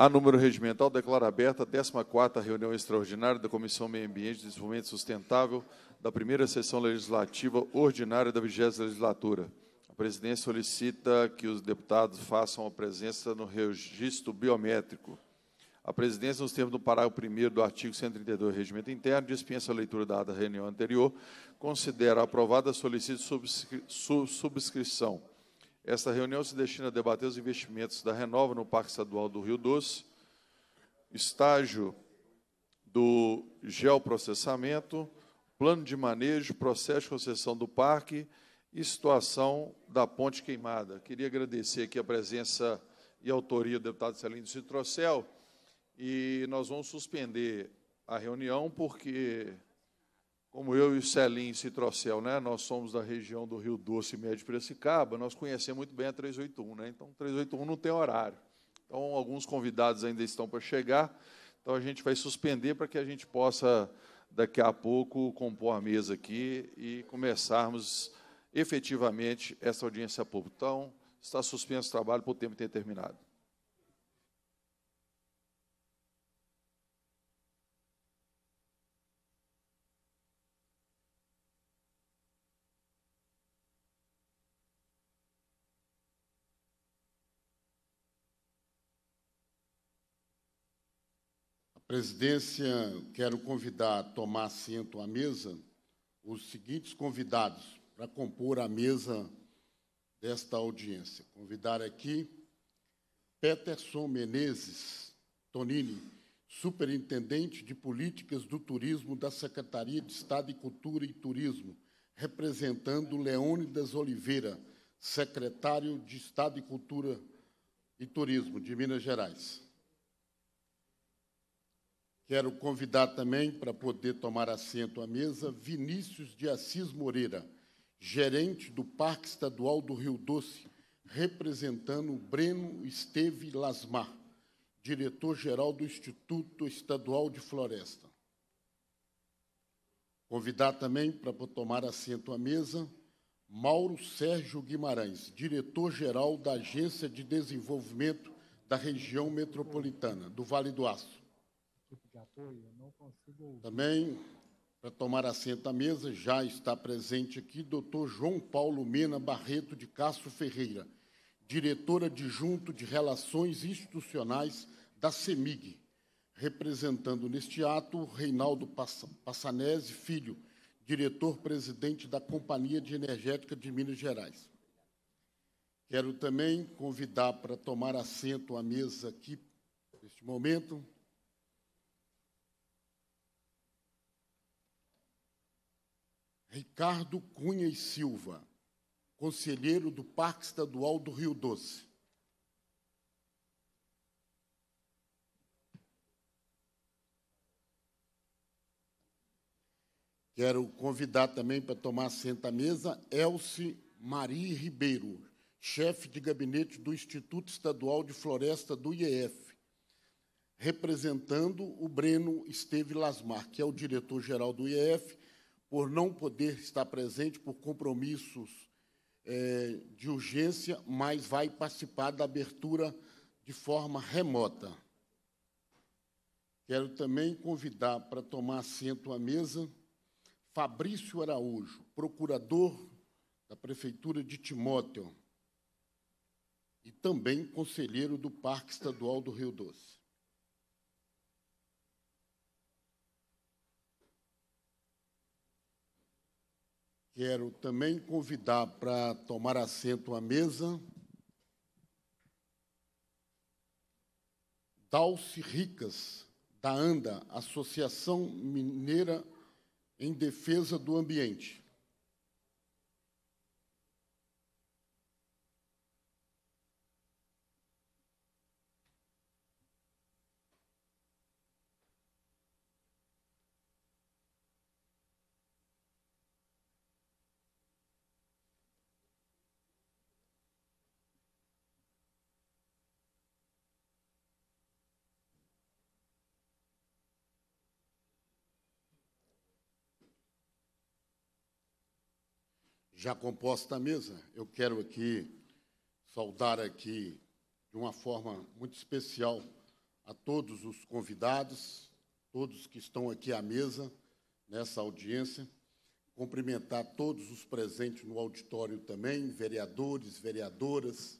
A número regimental declara aberta a 14ª reunião extraordinária da Comissão Meio Ambiente e Desenvolvimento Sustentável da primeira sessão legislativa ordinária da 20 legislatura. A presidência solicita que os deputados façam a presença no registro biométrico. A presidência, nos termos do parágrafo 1 do artigo 132 do Regimento Interno, dispensa a leitura da reunião anterior, considera aprovada a solicita subscri subscrição esta reunião se destina a debater os investimentos da Renova no Parque Estadual do Rio Doce, estágio do geoprocessamento, plano de manejo, processo de concessão do parque e situação da ponte queimada. Queria agradecer aqui a presença e autoria do deputado Celino Citrocel e nós vamos suspender a reunião porque como eu e o Celim Citrocel, né? nós somos da região do Rio Doce, Médio de Piracicaba, nós conhecemos muito bem a 381, né? Então 381 não tem horário. Então alguns convidados ainda estão para chegar. Então a gente vai suspender para que a gente possa daqui a pouco compor a mesa aqui e começarmos efetivamente essa audiência pública. Então, está suspenso o trabalho por tempo ter terminado. Presidência, quero convidar a tomar assento à mesa os seguintes convidados para compor a mesa desta audiência. Convidar aqui Peterson Menezes Tonini, Superintendente de Políticas do Turismo da Secretaria de Estado de Cultura e Turismo, representando Leônidas Oliveira, Secretário de Estado de Cultura e Turismo de Minas Gerais. Quero convidar também, para poder tomar assento à mesa, Vinícius de Assis Moreira, gerente do Parque Estadual do Rio Doce, representando Breno Esteve Lasmar, diretor-geral do Instituto Estadual de Floresta. Convidar também, para tomar assento à mesa, Mauro Sérgio Guimarães, diretor-geral da Agência de Desenvolvimento da Região Metropolitana do Vale do Aço equipe tipo de apoio, eu não consigo ouvir. Também, para tomar assento à mesa, já está presente aqui doutor João Paulo Mena Barreto de Castro Ferreira, diretor adjunto de Relações Institucionais da CEMIG, representando neste ato Reinaldo Passanese Filho, diretor-presidente da Companhia de Energética de Minas Gerais. Quero também convidar para tomar assento à mesa aqui, neste momento, Ricardo Cunha e Silva, conselheiro do Parque Estadual do Rio Doce. Quero convidar também para tomar assento à mesa Elce Maria Ribeiro, chefe de gabinete do Instituto Estadual de Floresta do IEF, representando o Breno Esteve Lasmar, que é o diretor-geral do IEF por não poder estar presente por compromissos é, de urgência, mas vai participar da abertura de forma remota. Quero também convidar para tomar assento à mesa Fabrício Araújo, procurador da Prefeitura de Timóteo e também conselheiro do Parque Estadual do Rio Doce. Quero também convidar para tomar assento à mesa Dalce Ricas, da ANDA, Associação Mineira em Defesa do Ambiente. já composta a mesa, eu quero aqui saudar aqui de uma forma muito especial a todos os convidados, todos que estão aqui à mesa nessa audiência, cumprimentar todos os presentes no auditório também, vereadores, vereadoras,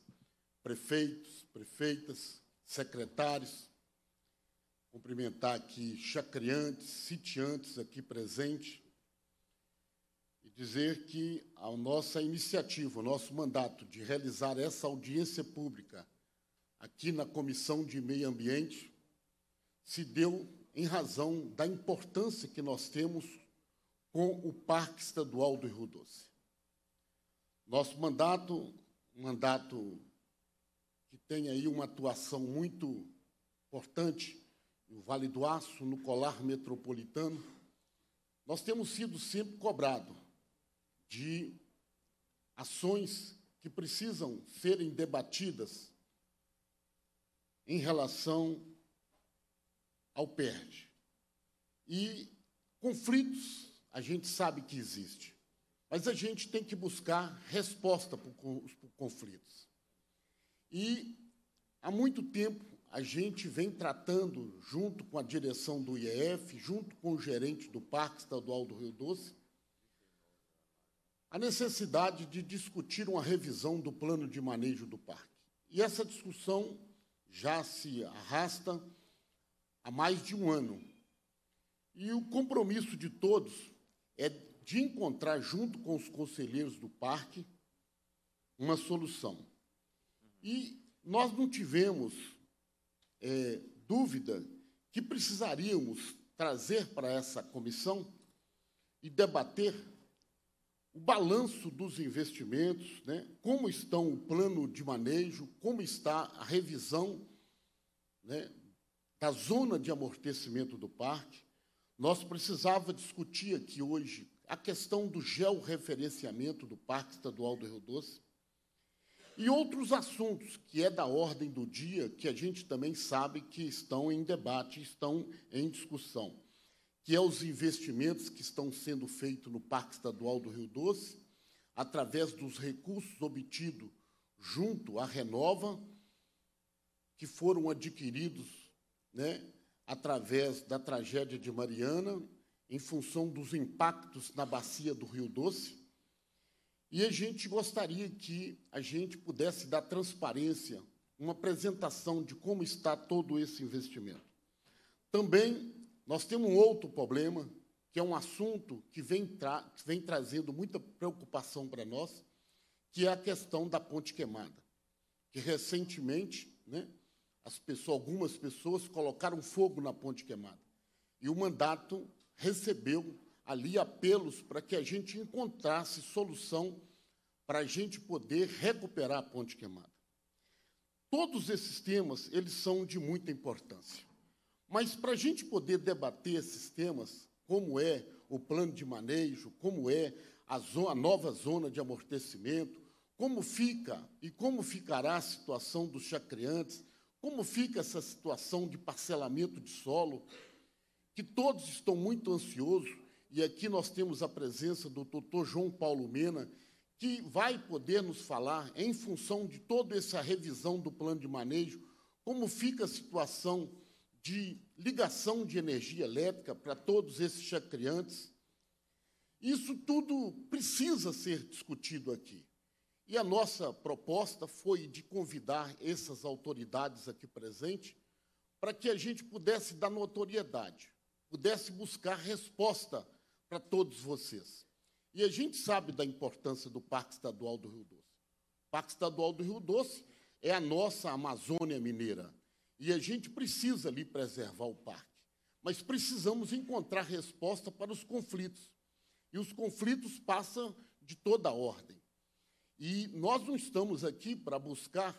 prefeitos, prefeitas, secretários, cumprimentar aqui chacriantes, sitiantes aqui presentes, dizer que a nossa iniciativa, o nosso mandato de realizar essa audiência pública aqui na Comissão de Meio Ambiente se deu em razão da importância que nós temos com o Parque Estadual do Rio Doce. Nosso mandato, um mandato que tem aí uma atuação muito importante no Vale do Aço, no Colar Metropolitano, nós temos sido sempre cobrados de ações que precisam serem debatidas em relação ao PERD. E conflitos a gente sabe que existe, mas a gente tem que buscar resposta para os conflitos. E há muito tempo a gente vem tratando, junto com a direção do IEF, junto com o gerente do Parque Estadual do Rio Doce, a necessidade de discutir uma revisão do plano de manejo do parque. E essa discussão já se arrasta há mais de um ano. E o compromisso de todos é de encontrar, junto com os conselheiros do parque, uma solução. E nós não tivemos é, dúvida que precisaríamos trazer para essa comissão e debater o balanço dos investimentos, né? como estão o plano de manejo, como está a revisão né? da zona de amortecimento do parque. Nós precisava discutir aqui hoje a questão do georreferenciamento do Parque Estadual do Rio Doce e outros assuntos que é da ordem do dia, que a gente também sabe que estão em debate, estão em discussão que é os investimentos que estão sendo feitos no Parque Estadual do Rio Doce, através dos recursos obtidos junto à Renova, que foram adquiridos né, através da tragédia de Mariana, em função dos impactos na bacia do Rio Doce. E a gente gostaria que a gente pudesse dar transparência, uma apresentação de como está todo esse investimento. Também nós temos um outro problema, que é um assunto que vem, tra vem trazendo muita preocupação para nós, que é a questão da ponte queimada. Que recentemente, né, pessoas, algumas pessoas colocaram fogo na ponte queimada. E o mandato recebeu ali apelos para que a gente encontrasse solução para a gente poder recuperar a ponte queimada. Todos esses temas, eles são de muita importância. Mas para a gente poder debater esses temas, como é o plano de manejo, como é a, zona, a nova zona de amortecimento, como fica e como ficará a situação dos chacreantes, como fica essa situação de parcelamento de solo, que todos estão muito ansiosos, e aqui nós temos a presença do doutor João Paulo Mena, que vai poder nos falar, em função de toda essa revisão do plano de manejo, como fica a situação de ligação de energia elétrica para todos esses chacreantes. Isso tudo precisa ser discutido aqui. E a nossa proposta foi de convidar essas autoridades aqui presentes para que a gente pudesse dar notoriedade, pudesse buscar resposta para todos vocês. E a gente sabe da importância do Parque Estadual do Rio Doce. O Parque Estadual do Rio Doce é a nossa Amazônia Mineira. E a gente precisa ali preservar o parque. Mas precisamos encontrar resposta para os conflitos. E os conflitos passam de toda ordem. E nós não estamos aqui para buscar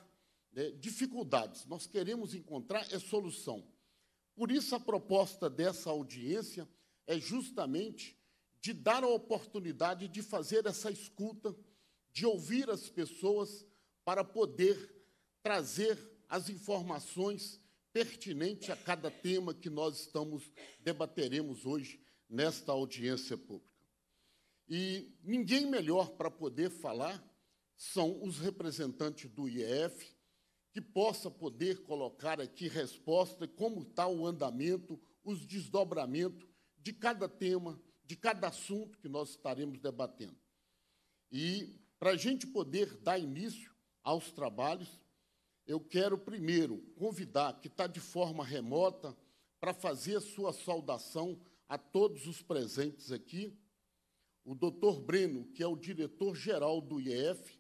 né, dificuldades, nós queremos encontrar é solução. Por isso, a proposta dessa audiência é justamente de dar a oportunidade de fazer essa escuta, de ouvir as pessoas para poder trazer as informações pertinentes a cada tema que nós estamos debateremos hoje nesta audiência pública. E ninguém melhor para poder falar são os representantes do IEF, que possa poder colocar aqui resposta como está o andamento, os desdobramentos de cada tema, de cada assunto que nós estaremos debatendo. E, para a gente poder dar início aos trabalhos, eu quero primeiro convidar que está de forma remota para fazer a sua saudação a todos os presentes aqui, o doutor Breno, que é o diretor-geral do IEF,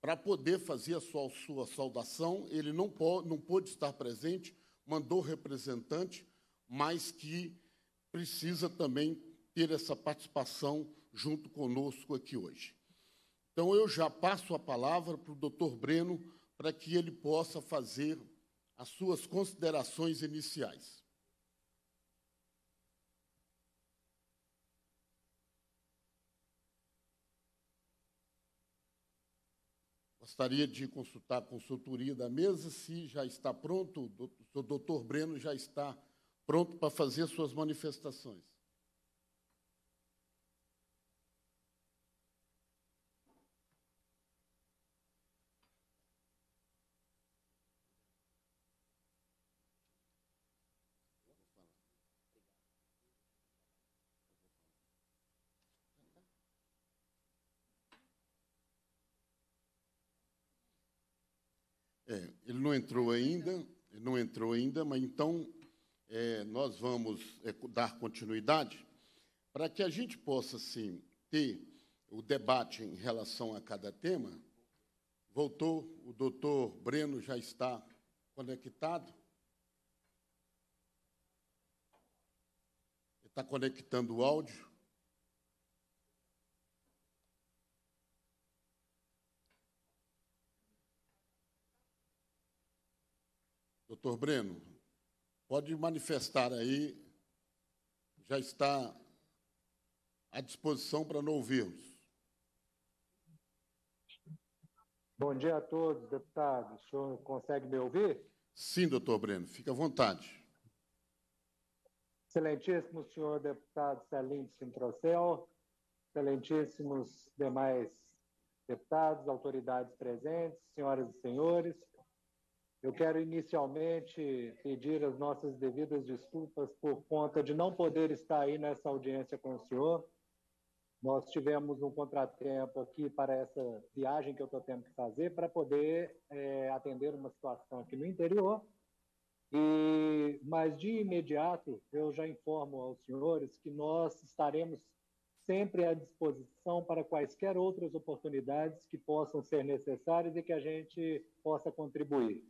para poder fazer a sua, sua saudação. Ele não, pode, não pôde estar presente, mandou representante, mas que precisa também ter essa participação junto conosco aqui hoje. Então, eu já passo a palavra para o doutor Breno para que ele possa fazer as suas considerações iniciais. Gostaria de consultar a consultoria da mesa se já está pronto, o doutor Breno já está pronto para fazer suas manifestações. não entrou ainda, não entrou ainda, mas então é, nós vamos é, dar continuidade para que a gente possa, sim, ter o debate em relação a cada tema. Voltou, o doutor Breno já está conectado. está conectando o áudio. Doutor Breno, pode manifestar aí, já está à disposição para não ouvirmos. Bom dia a todos, deputado. O senhor consegue me ouvir? Sim, doutor Breno, fica à vontade. Excelentíssimo senhor deputado Celim Sintrocel, excelentíssimos demais deputados, autoridades presentes, senhoras e senhores. Eu quero inicialmente pedir as nossas devidas desculpas por conta de não poder estar aí nessa audiência com o senhor. Nós tivemos um contratempo aqui para essa viagem que eu estou tendo que fazer para poder é, atender uma situação aqui no interior. E, mas de imediato eu já informo aos senhores que nós estaremos sempre à disposição para quaisquer outras oportunidades que possam ser necessárias e que a gente possa contribuir.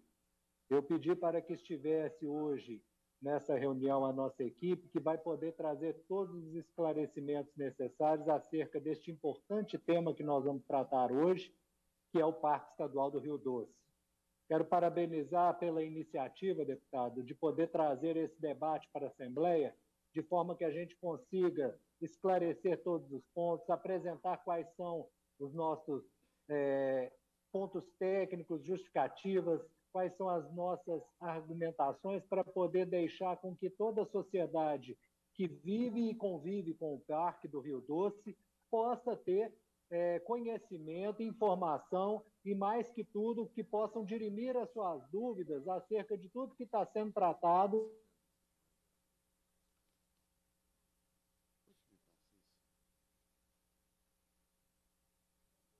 Eu pedi para que estivesse hoje nessa reunião a nossa equipe, que vai poder trazer todos os esclarecimentos necessários acerca deste importante tema que nós vamos tratar hoje, que é o Parque Estadual do Rio Doce. Quero parabenizar pela iniciativa, deputado, de poder trazer esse debate para a Assembleia, de forma que a gente consiga esclarecer todos os pontos, apresentar quais são os nossos é, pontos técnicos, justificativas, quais são as nossas argumentações para poder deixar com que toda a sociedade que vive e convive com o Parque do Rio Doce possa ter é, conhecimento, informação e, mais que tudo, que possam dirimir as suas dúvidas acerca de tudo que está sendo tratado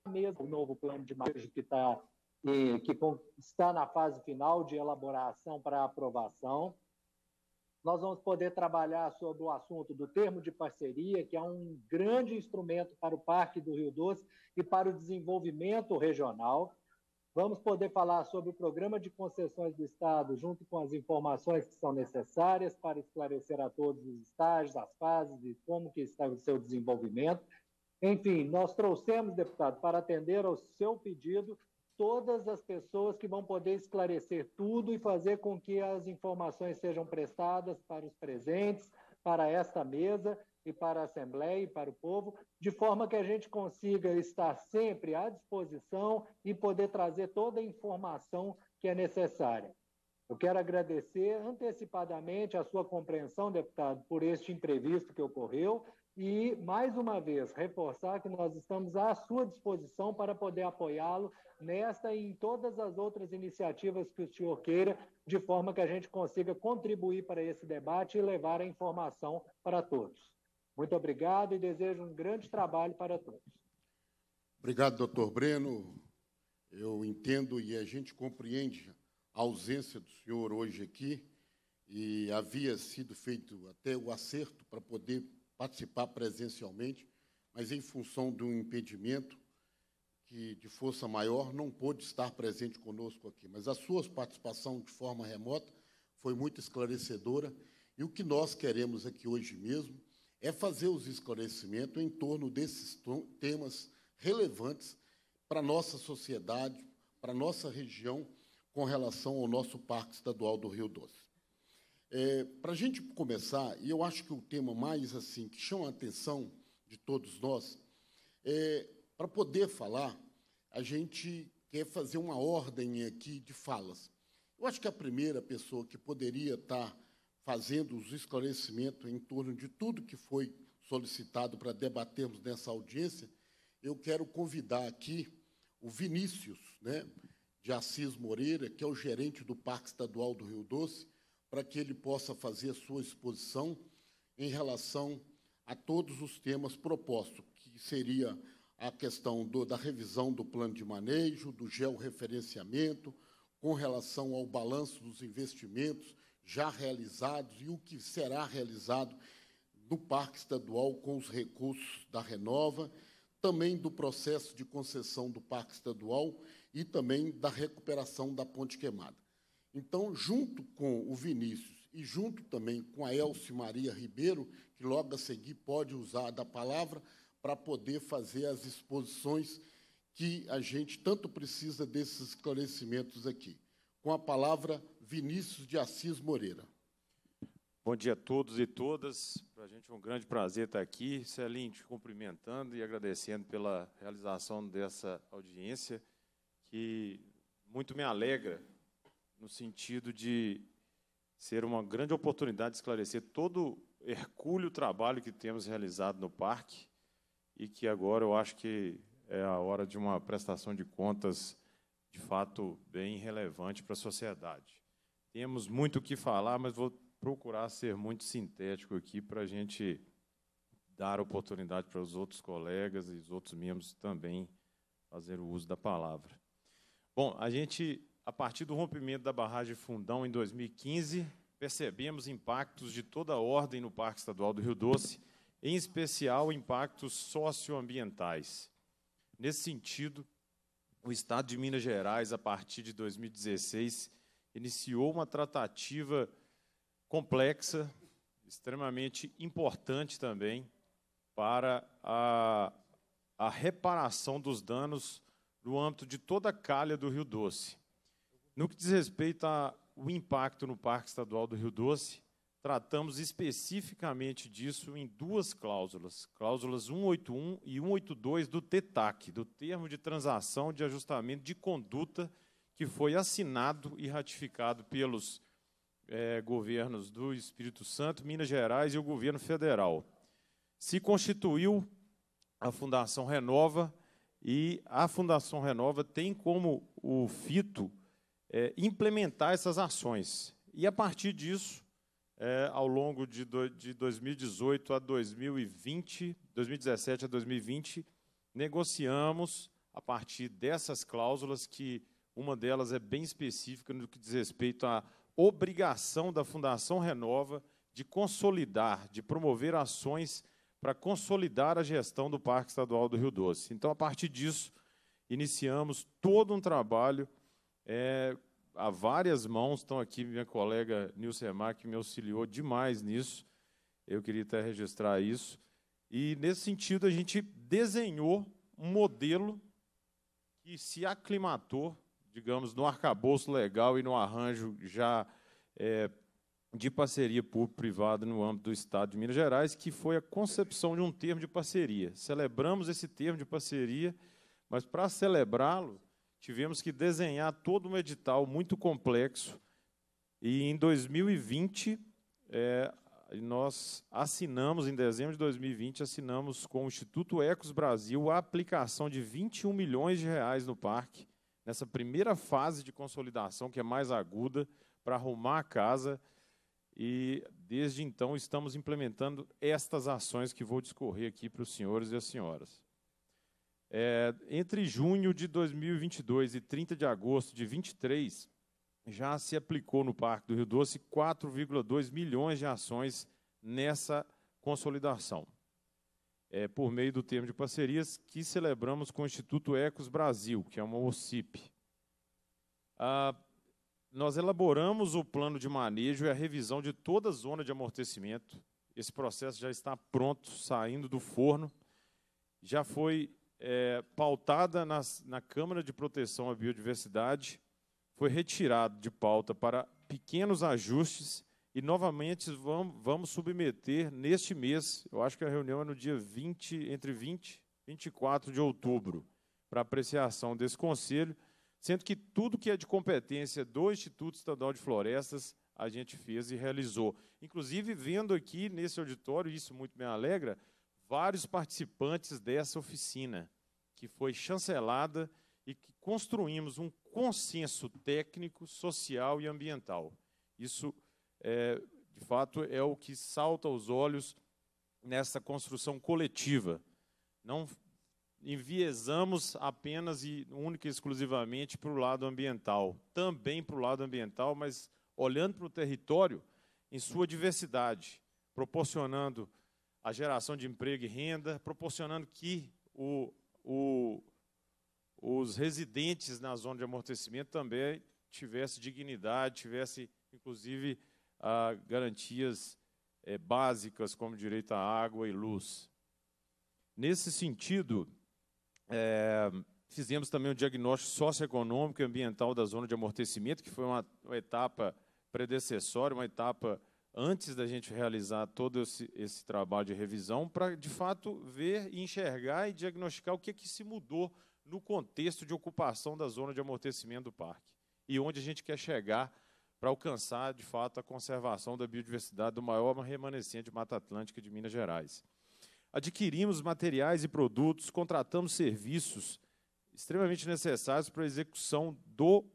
mesmo o novo plano de manejo que está e, que está na fase final de elaboração para aprovação. Nós vamos poder trabalhar sobre o assunto do termo de parceria, que é um grande instrumento para o Parque do Rio Doce e para o desenvolvimento regional. Vamos poder falar sobre o programa de concessões do Estado, junto com as informações que são necessárias para esclarecer a todos os estágios, as fases e como que está o seu desenvolvimento. Enfim, nós trouxemos, deputado, para atender ao seu pedido, todas as pessoas que vão poder esclarecer tudo e fazer com que as informações sejam prestadas para os presentes, para esta mesa e para a Assembleia e para o povo, de forma que a gente consiga estar sempre à disposição e poder trazer toda a informação que é necessária. Eu quero agradecer antecipadamente a sua compreensão, deputado, por este imprevisto que ocorreu e, mais uma vez, reforçar que nós estamos à sua disposição para poder apoiá-lo nesta e em todas as outras iniciativas que o senhor queira, de forma que a gente consiga contribuir para esse debate e levar a informação para todos. Muito obrigado e desejo um grande trabalho para todos. Obrigado, doutor Breno. Eu entendo e a gente compreende a ausência do senhor hoje aqui e havia sido feito até o acerto para poder participar presencialmente, mas em função de um impedimento que de força maior não pôde estar presente conosco aqui. Mas a sua participação de forma remota foi muito esclarecedora e o que nós queremos aqui hoje mesmo é fazer os esclarecimentos em torno desses temas relevantes para a nossa sociedade, para a nossa região, com relação ao nosso Parque Estadual do Rio Doce. É, Para a gente começar, e eu acho que o tema mais assim que chama a atenção de todos nós, é, para poder falar, a gente quer fazer uma ordem aqui de falas. Eu acho que a primeira pessoa que poderia estar tá fazendo os esclarecimentos em torno de tudo que foi solicitado para debatermos nessa audiência, eu quero convidar aqui o Vinícius, né, de Assis Moreira, que é o gerente do Parque Estadual do Rio Doce, para que ele possa fazer sua exposição em relação a todos os temas propostos, que seria a questão do, da revisão do plano de manejo, do georreferenciamento, com relação ao balanço dos investimentos já realizados e o que será realizado no Parque Estadual com os recursos da Renova, também do processo de concessão do Parque Estadual e também da recuperação da Ponte Queimada. Então, junto com o Vinícius e junto também com a Elce Maria Ribeiro, que logo a seguir pode usar da palavra para poder fazer as exposições que a gente tanto precisa desses esclarecimentos aqui. Com a palavra, Vinícius de Assis Moreira. Bom dia a todos e todas. Para a gente é um grande prazer estar aqui. Celim, te cumprimentando e agradecendo pela realização dessa audiência, que muito me alegra no sentido de ser uma grande oportunidade de esclarecer todo o hercúleo trabalho que temos realizado no parque e que agora eu acho que é a hora de uma prestação de contas de fato bem relevante para a sociedade. Temos muito o que falar, mas vou procurar ser muito sintético aqui para a gente dar oportunidade para os outros colegas e os outros membros também fazer o uso da palavra. Bom, a gente a partir do rompimento da barragem Fundão em 2015, percebemos impactos de toda ordem no Parque Estadual do Rio Doce, em especial impactos socioambientais. Nesse sentido, o Estado de Minas Gerais, a partir de 2016, iniciou uma tratativa complexa, extremamente importante também, para a, a reparação dos danos no âmbito de toda a calha do Rio Doce. No que diz respeito ao impacto no Parque Estadual do Rio Doce, tratamos especificamente disso em duas cláusulas, cláusulas 181 e 182 do TETAC, do Termo de Transação de Ajustamento de Conduta, que foi assinado e ratificado pelos é, governos do Espírito Santo, Minas Gerais e o governo federal. Se constituiu a Fundação Renova e a Fundação Renova tem como o FITO é, implementar essas ações. E a partir disso, é, ao longo de, do, de 2018 a 2020, 2017 a 2020, negociamos a partir dessas cláusulas, que uma delas é bem específica no que diz respeito à obrigação da Fundação Renova de consolidar, de promover ações para consolidar a gestão do Parque Estadual do Rio Doce. Então, a partir disso, iniciamos todo um trabalho é, há várias mãos, estão aqui, minha colega Nilce Remar, que me auxiliou demais nisso. Eu queria até registrar isso. E, nesse sentido, a gente desenhou um modelo que se aclimatou, digamos, no arcabouço legal e no arranjo já é, de parceria público-privada no âmbito do Estado de Minas Gerais, que foi a concepção de um termo de parceria. Celebramos esse termo de parceria, mas para celebrá-lo, tivemos que desenhar todo um edital muito complexo. E em 2020, é, nós assinamos, em dezembro de 2020, assinamos com o Instituto Ecos Brasil a aplicação de 21 milhões de reais no parque, nessa primeira fase de consolidação, que é mais aguda, para arrumar a casa. E desde então estamos implementando estas ações que vou discorrer aqui para os senhores e as senhoras. É, entre junho de 2022 e 30 de agosto de 23, já se aplicou no Parque do Rio Doce 4,2 milhões de ações nessa consolidação, é, por meio do termo de parcerias que celebramos com o Instituto Ecos Brasil, que é uma OCIP. Ah, nós elaboramos o plano de manejo e a revisão de toda a zona de amortecimento. Esse processo já está pronto, saindo do forno. Já foi é, pautada nas, na Câmara de Proteção à Biodiversidade, foi retirado de pauta para pequenos ajustes e novamente vamos, vamos submeter neste mês, eu acho que a reunião é no dia 20, entre 20 e 24 de outubro, para apreciação desse conselho, sendo que tudo que é de competência do Instituto Estadual de Florestas a gente fez e realizou. Inclusive, vendo aqui nesse auditório, isso muito me alegra, vários participantes dessa oficina, que foi chancelada e que construímos um consenso técnico, social e ambiental. Isso, é, de fato, é o que salta aos olhos nessa construção coletiva. Não enviesamos apenas e única e exclusivamente para o lado ambiental, também para o lado ambiental, mas olhando para o território em sua diversidade, proporcionando a geração de emprego e renda, proporcionando que o, o, os residentes na zona de amortecimento também tivesse dignidade, tivesse, inclusive, ah, garantias eh, básicas como direito à água e luz. Nesse sentido, eh, fizemos também um diagnóstico socioeconômico e ambiental da zona de amortecimento, que foi uma, uma etapa predecessória, uma etapa antes da gente realizar todo esse, esse trabalho de revisão, para de fato ver, enxergar e diagnosticar o que, é que se mudou no contexto de ocupação da zona de amortecimento do parque e onde a gente quer chegar para alcançar de fato a conservação da biodiversidade do maior remanescente de Mata Atlântica de Minas Gerais. Adquirimos materiais e produtos, contratamos serviços extremamente necessários para a execução do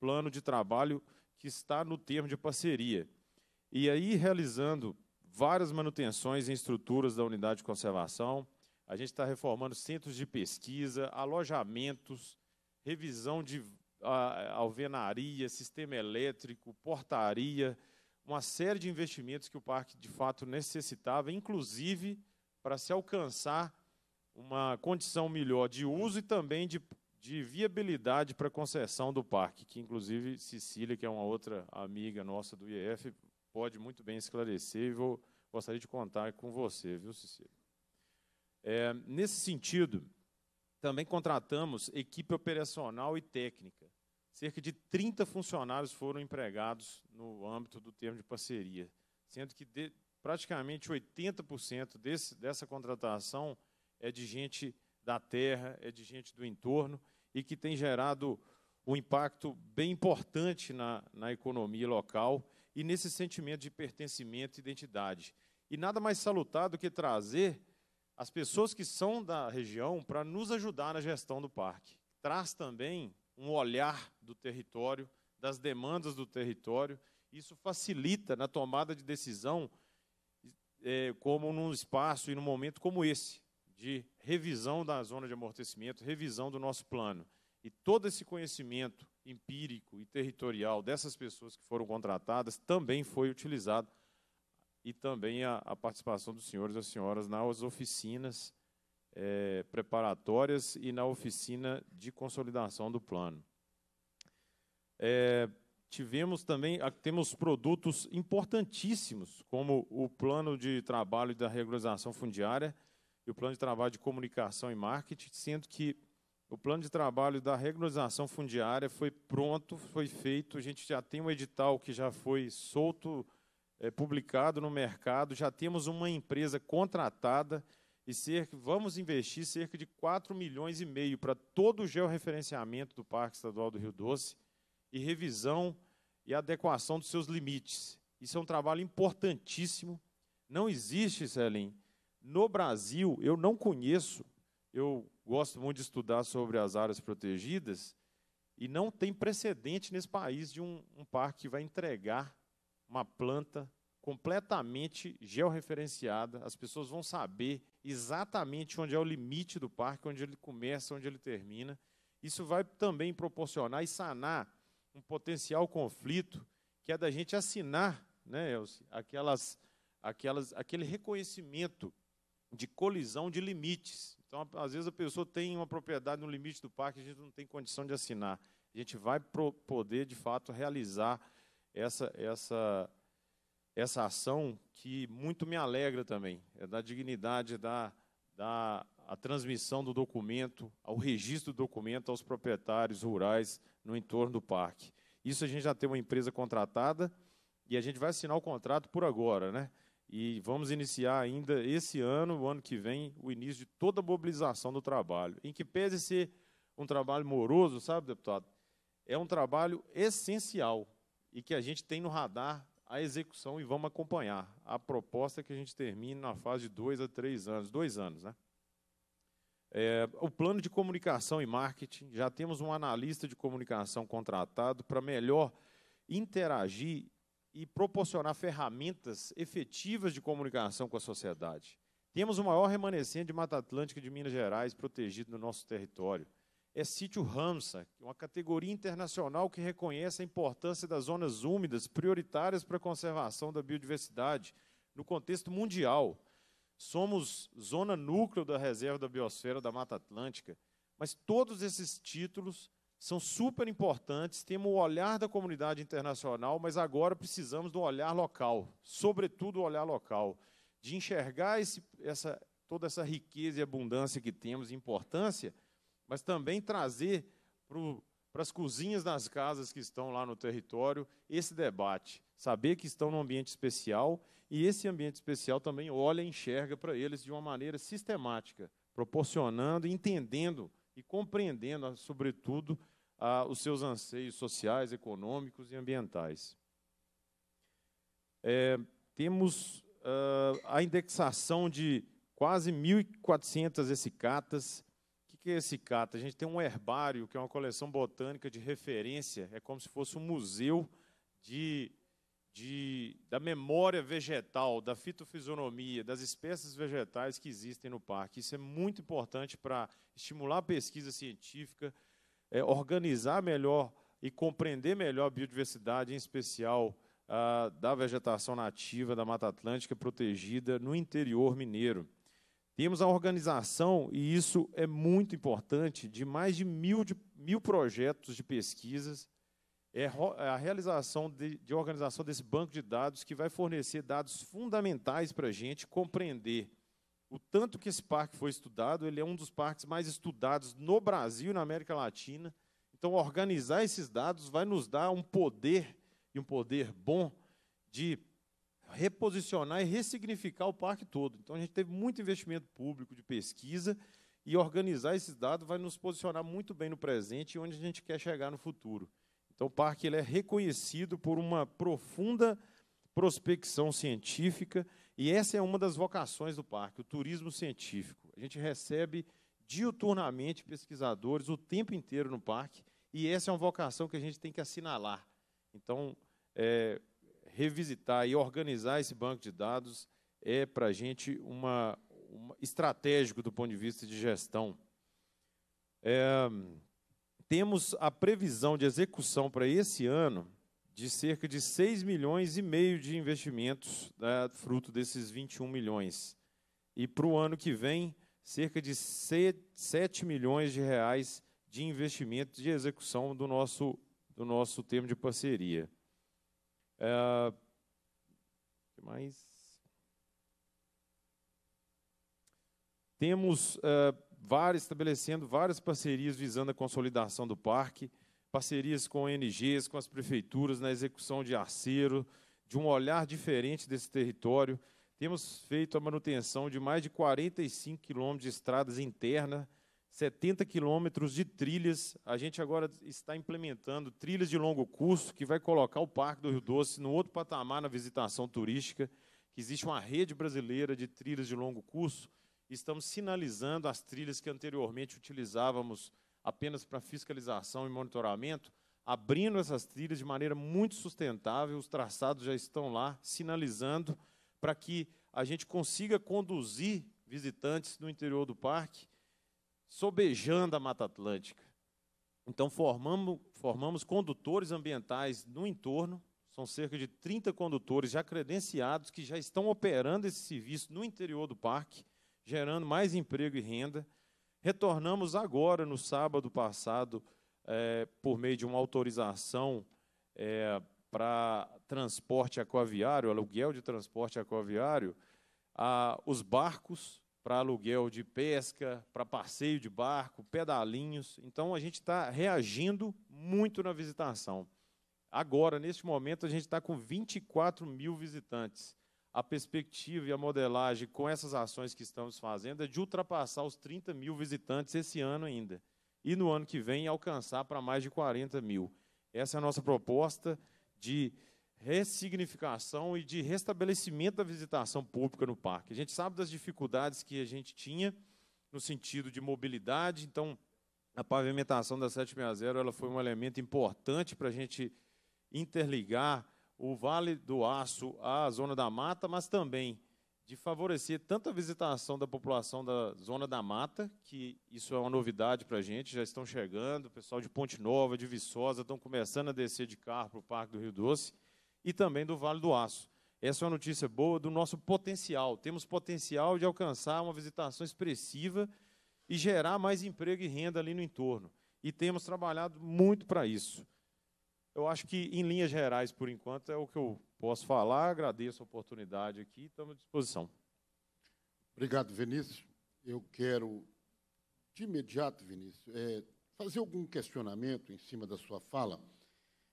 plano de trabalho que está no termo de parceria. E aí, realizando várias manutenções em estruturas da unidade de conservação, a gente está reformando centros de pesquisa, alojamentos, revisão de alvenaria, sistema elétrico, portaria, uma série de investimentos que o parque de fato necessitava, inclusive para se alcançar uma condição melhor de uso e também de, de viabilidade para concessão do parque, que inclusive Cecília, que é uma outra amiga nossa do IEF, pode muito bem esclarecer e vou, gostaria de contar com você, viu, Cecília? É, nesse sentido, também contratamos equipe operacional e técnica. Cerca de 30 funcionários foram empregados no âmbito do termo de parceria, sendo que de, praticamente 80% desse, dessa contratação é de gente da terra, é de gente do entorno e que tem gerado um impacto bem importante na, na economia local e nesse sentimento de pertencimento e identidade. E nada mais salutar do que trazer as pessoas que são da região para nos ajudar na gestão do parque. Traz também um olhar do território, das demandas do território. Isso facilita na tomada de decisão, é, como num espaço e num momento como esse, de revisão da zona de amortecimento, revisão do nosso plano. E todo esse conhecimento empírico e territorial dessas pessoas que foram contratadas também foi utilizado e também a, a participação dos senhores e das senhoras nas oficinas é, preparatórias e na oficina de consolidação do plano. É, tivemos também, temos produtos importantíssimos, como o plano de trabalho da regularização fundiária e o plano de trabalho de comunicação e marketing, sendo que o plano de trabalho da regularização fundiária foi pronto, foi feito. A gente já tem um edital que já foi solto, é, publicado no mercado. Já temos uma empresa contratada e cerca, vamos investir cerca de 4 milhões e meio para todo o georreferenciamento do Parque Estadual do Rio Doce e revisão e adequação dos seus limites. Isso é um trabalho importantíssimo. Não existe, Celim. No Brasil, eu não conheço, eu gosto muito de estudar sobre as áreas protegidas e não tem precedente nesse país de um, um parque que vai entregar uma planta completamente georreferenciada. As pessoas vão saber exatamente onde é o limite do parque, onde ele começa, onde ele termina. Isso vai também proporcionar e sanar um potencial conflito que é da gente assinar, né, aquelas, aquelas, aquele reconhecimento de colisão de limites. Então, às vezes a pessoa tem uma propriedade no limite do parque, a gente não tem condição de assinar. A gente vai poder, de fato, realizar essa, essa, essa ação que muito me alegra também. É da dignidade, da, da a transmissão do documento, ao registro do documento aos proprietários rurais no entorno do parque. Isso a gente já tem uma empresa contratada e a gente vai assinar o contrato por agora, né? E vamos iniciar ainda esse ano, o ano que vem, o início de toda a mobilização do trabalho, em que pese ser um trabalho moroso, sabe, deputado? É um trabalho essencial e que a gente tem no radar a execução e vamos acompanhar. A proposta que a gente termine na fase de dois a três anos, dois anos, né? É, o plano de comunicação e marketing, já temos um analista de comunicação contratado para melhor interagir e proporcionar ferramentas efetivas de comunicação com a sociedade. Temos o maior remanescente de Mata Atlântica de Minas Gerais protegido no nosso território. É sítio Ramsa, uma categoria internacional que reconhece a importância das zonas úmidas prioritárias para a conservação da biodiversidade no contexto mundial. Somos zona núcleo da reserva da biosfera da Mata Atlântica, mas todos esses títulos são super importantes, temos o olhar da comunidade internacional, mas agora precisamos do olhar local, sobretudo o olhar local, de enxergar esse, essa, toda essa riqueza e abundância que temos e importância, mas também trazer para as cozinhas das casas que estão lá no território esse debate, saber que estão num ambiente especial e esse ambiente especial também olha e enxerga para eles de uma maneira sistemática, proporcionando, entendendo e compreendendo, sobretudo, aos seus anseios sociais, econômicos e ambientais. É, temos uh, a indexação de quase 1.400 essicatas. O que é essicata? A gente tem um herbário, que é uma coleção botânica de referência, é como se fosse um museu de, de, da memória vegetal, da fitofisionomia, das espécies vegetais que existem no parque. Isso é muito importante para estimular a pesquisa científica, é, organizar melhor e compreender melhor a biodiversidade, em especial a, da vegetação nativa da Mata Atlântica protegida no interior mineiro. Temos a organização, e isso é muito importante, de mais de mil, de, mil projetos de pesquisas, é, é a realização de, de organização desse banco de dados que vai fornecer dados fundamentais para a gente compreender o tanto que esse parque foi estudado, ele é um dos parques mais estudados no Brasil e na América Latina. Então, organizar esses dados vai nos dar um poder, e um poder bom, de reposicionar e ressignificar o parque todo. Então, a gente teve muito investimento público de pesquisa, e organizar esses dados vai nos posicionar muito bem no presente e onde a gente quer chegar no futuro. Então, o parque ele é reconhecido por uma profunda prospecção científica e essa é uma das vocações do parque, o turismo científico. A gente recebe diuturnamente pesquisadores o tempo inteiro no parque, e essa é uma vocação que a gente tem que assinalar. Então, é, revisitar e organizar esse banco de dados é, para a gente, uma, uma, estratégico do ponto de vista de gestão. É, temos a previsão de execução para esse ano de cerca de 6 milhões e meio de investimentos, né, fruto desses 21 milhões. E para o ano que vem, cerca de 7 milhões de reais de investimento de execução do nosso, do nosso termo de parceria. É, que mais? Temos é, várias, estabelecendo várias parcerias visando a consolidação do parque parcerias com ONGs, com as prefeituras na execução de arceiro, de um olhar diferente desse território. Temos feito a manutenção de mais de 45 quilômetros de estradas internas, 70 quilômetros de trilhas. A gente agora está implementando trilhas de longo curso, que vai colocar o Parque do Rio Doce no outro patamar na visitação turística, que existe uma rede brasileira de trilhas de longo curso. Estamos sinalizando as trilhas que anteriormente utilizávamos apenas para fiscalização e monitoramento, abrindo essas trilhas de maneira muito sustentável, os traçados já estão lá, sinalizando para que a gente consiga conduzir visitantes no interior do parque, sobejando a Mata Atlântica. Então, formamos, formamos condutores ambientais no entorno, são cerca de 30 condutores já credenciados que já estão operando esse serviço no interior do parque, gerando mais emprego e renda. Retornamos agora, no sábado passado, é, por meio de uma autorização é, para transporte aquaviário, aluguel de transporte aquaviário, a, os barcos para aluguel de pesca, para passeio de barco, pedalinhos. Então a gente está reagindo muito na visitação. Agora, neste momento, a gente está com 24 mil visitantes a perspectiva e a modelagem com essas ações que estamos fazendo é de ultrapassar os 30 mil visitantes esse ano ainda. E no ano que vem alcançar para mais de 40 mil. Essa é a nossa proposta de ressignificação e de restabelecimento da visitação pública no parque. A gente sabe das dificuldades que a gente tinha no sentido de mobilidade, então a pavimentação da 760 ela foi um elemento importante para a gente interligar o Vale do Aço à Zona da Mata, mas também de favorecer tanto a visitação da população da Zona da Mata, que isso é uma novidade para a gente, já estão chegando, o pessoal de Ponte Nova, de Viçosa, estão começando a descer de carro para o Parque do Rio Doce, e também do Vale do Aço. Essa é uma notícia boa do nosso potencial. Temos potencial de alcançar uma visitação expressiva e gerar mais emprego e renda ali no entorno. E temos trabalhado muito para isso. Eu acho que, em linhas gerais, por enquanto, é o que eu posso falar. Agradeço a oportunidade aqui, estamos à disposição. Obrigado, Vinícius. Eu quero, de imediato, Vinícius, é, fazer algum questionamento em cima da sua fala.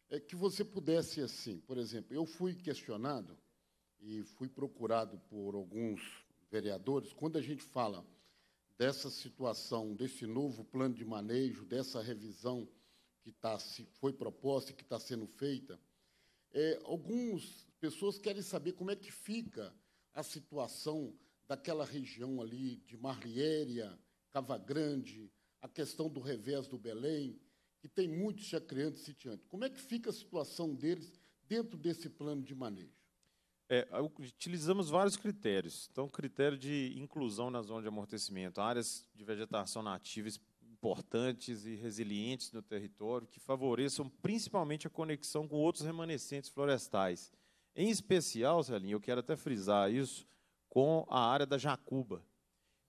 É que você pudesse, assim, por exemplo, eu fui questionado e fui procurado por alguns vereadores, quando a gente fala dessa situação, desse novo plano de manejo, dessa revisão que tá, se foi proposta e que está sendo feita, é, algumas pessoas querem saber como é que fica a situação daquela região ali de Marliéria, Cava Grande, a questão do revés do Belém, que tem muitos chacreantes sitiantes. Como é que fica a situação deles dentro desse plano de manejo? É, utilizamos vários critérios. Então, critério de inclusão na zona de amortecimento, áreas de vegetação nativa importantes e resilientes no território que favoreçam principalmente a conexão com outros remanescentes florestais. Em especial, Celinho, eu quero até frisar isso, com a área da Jacuba,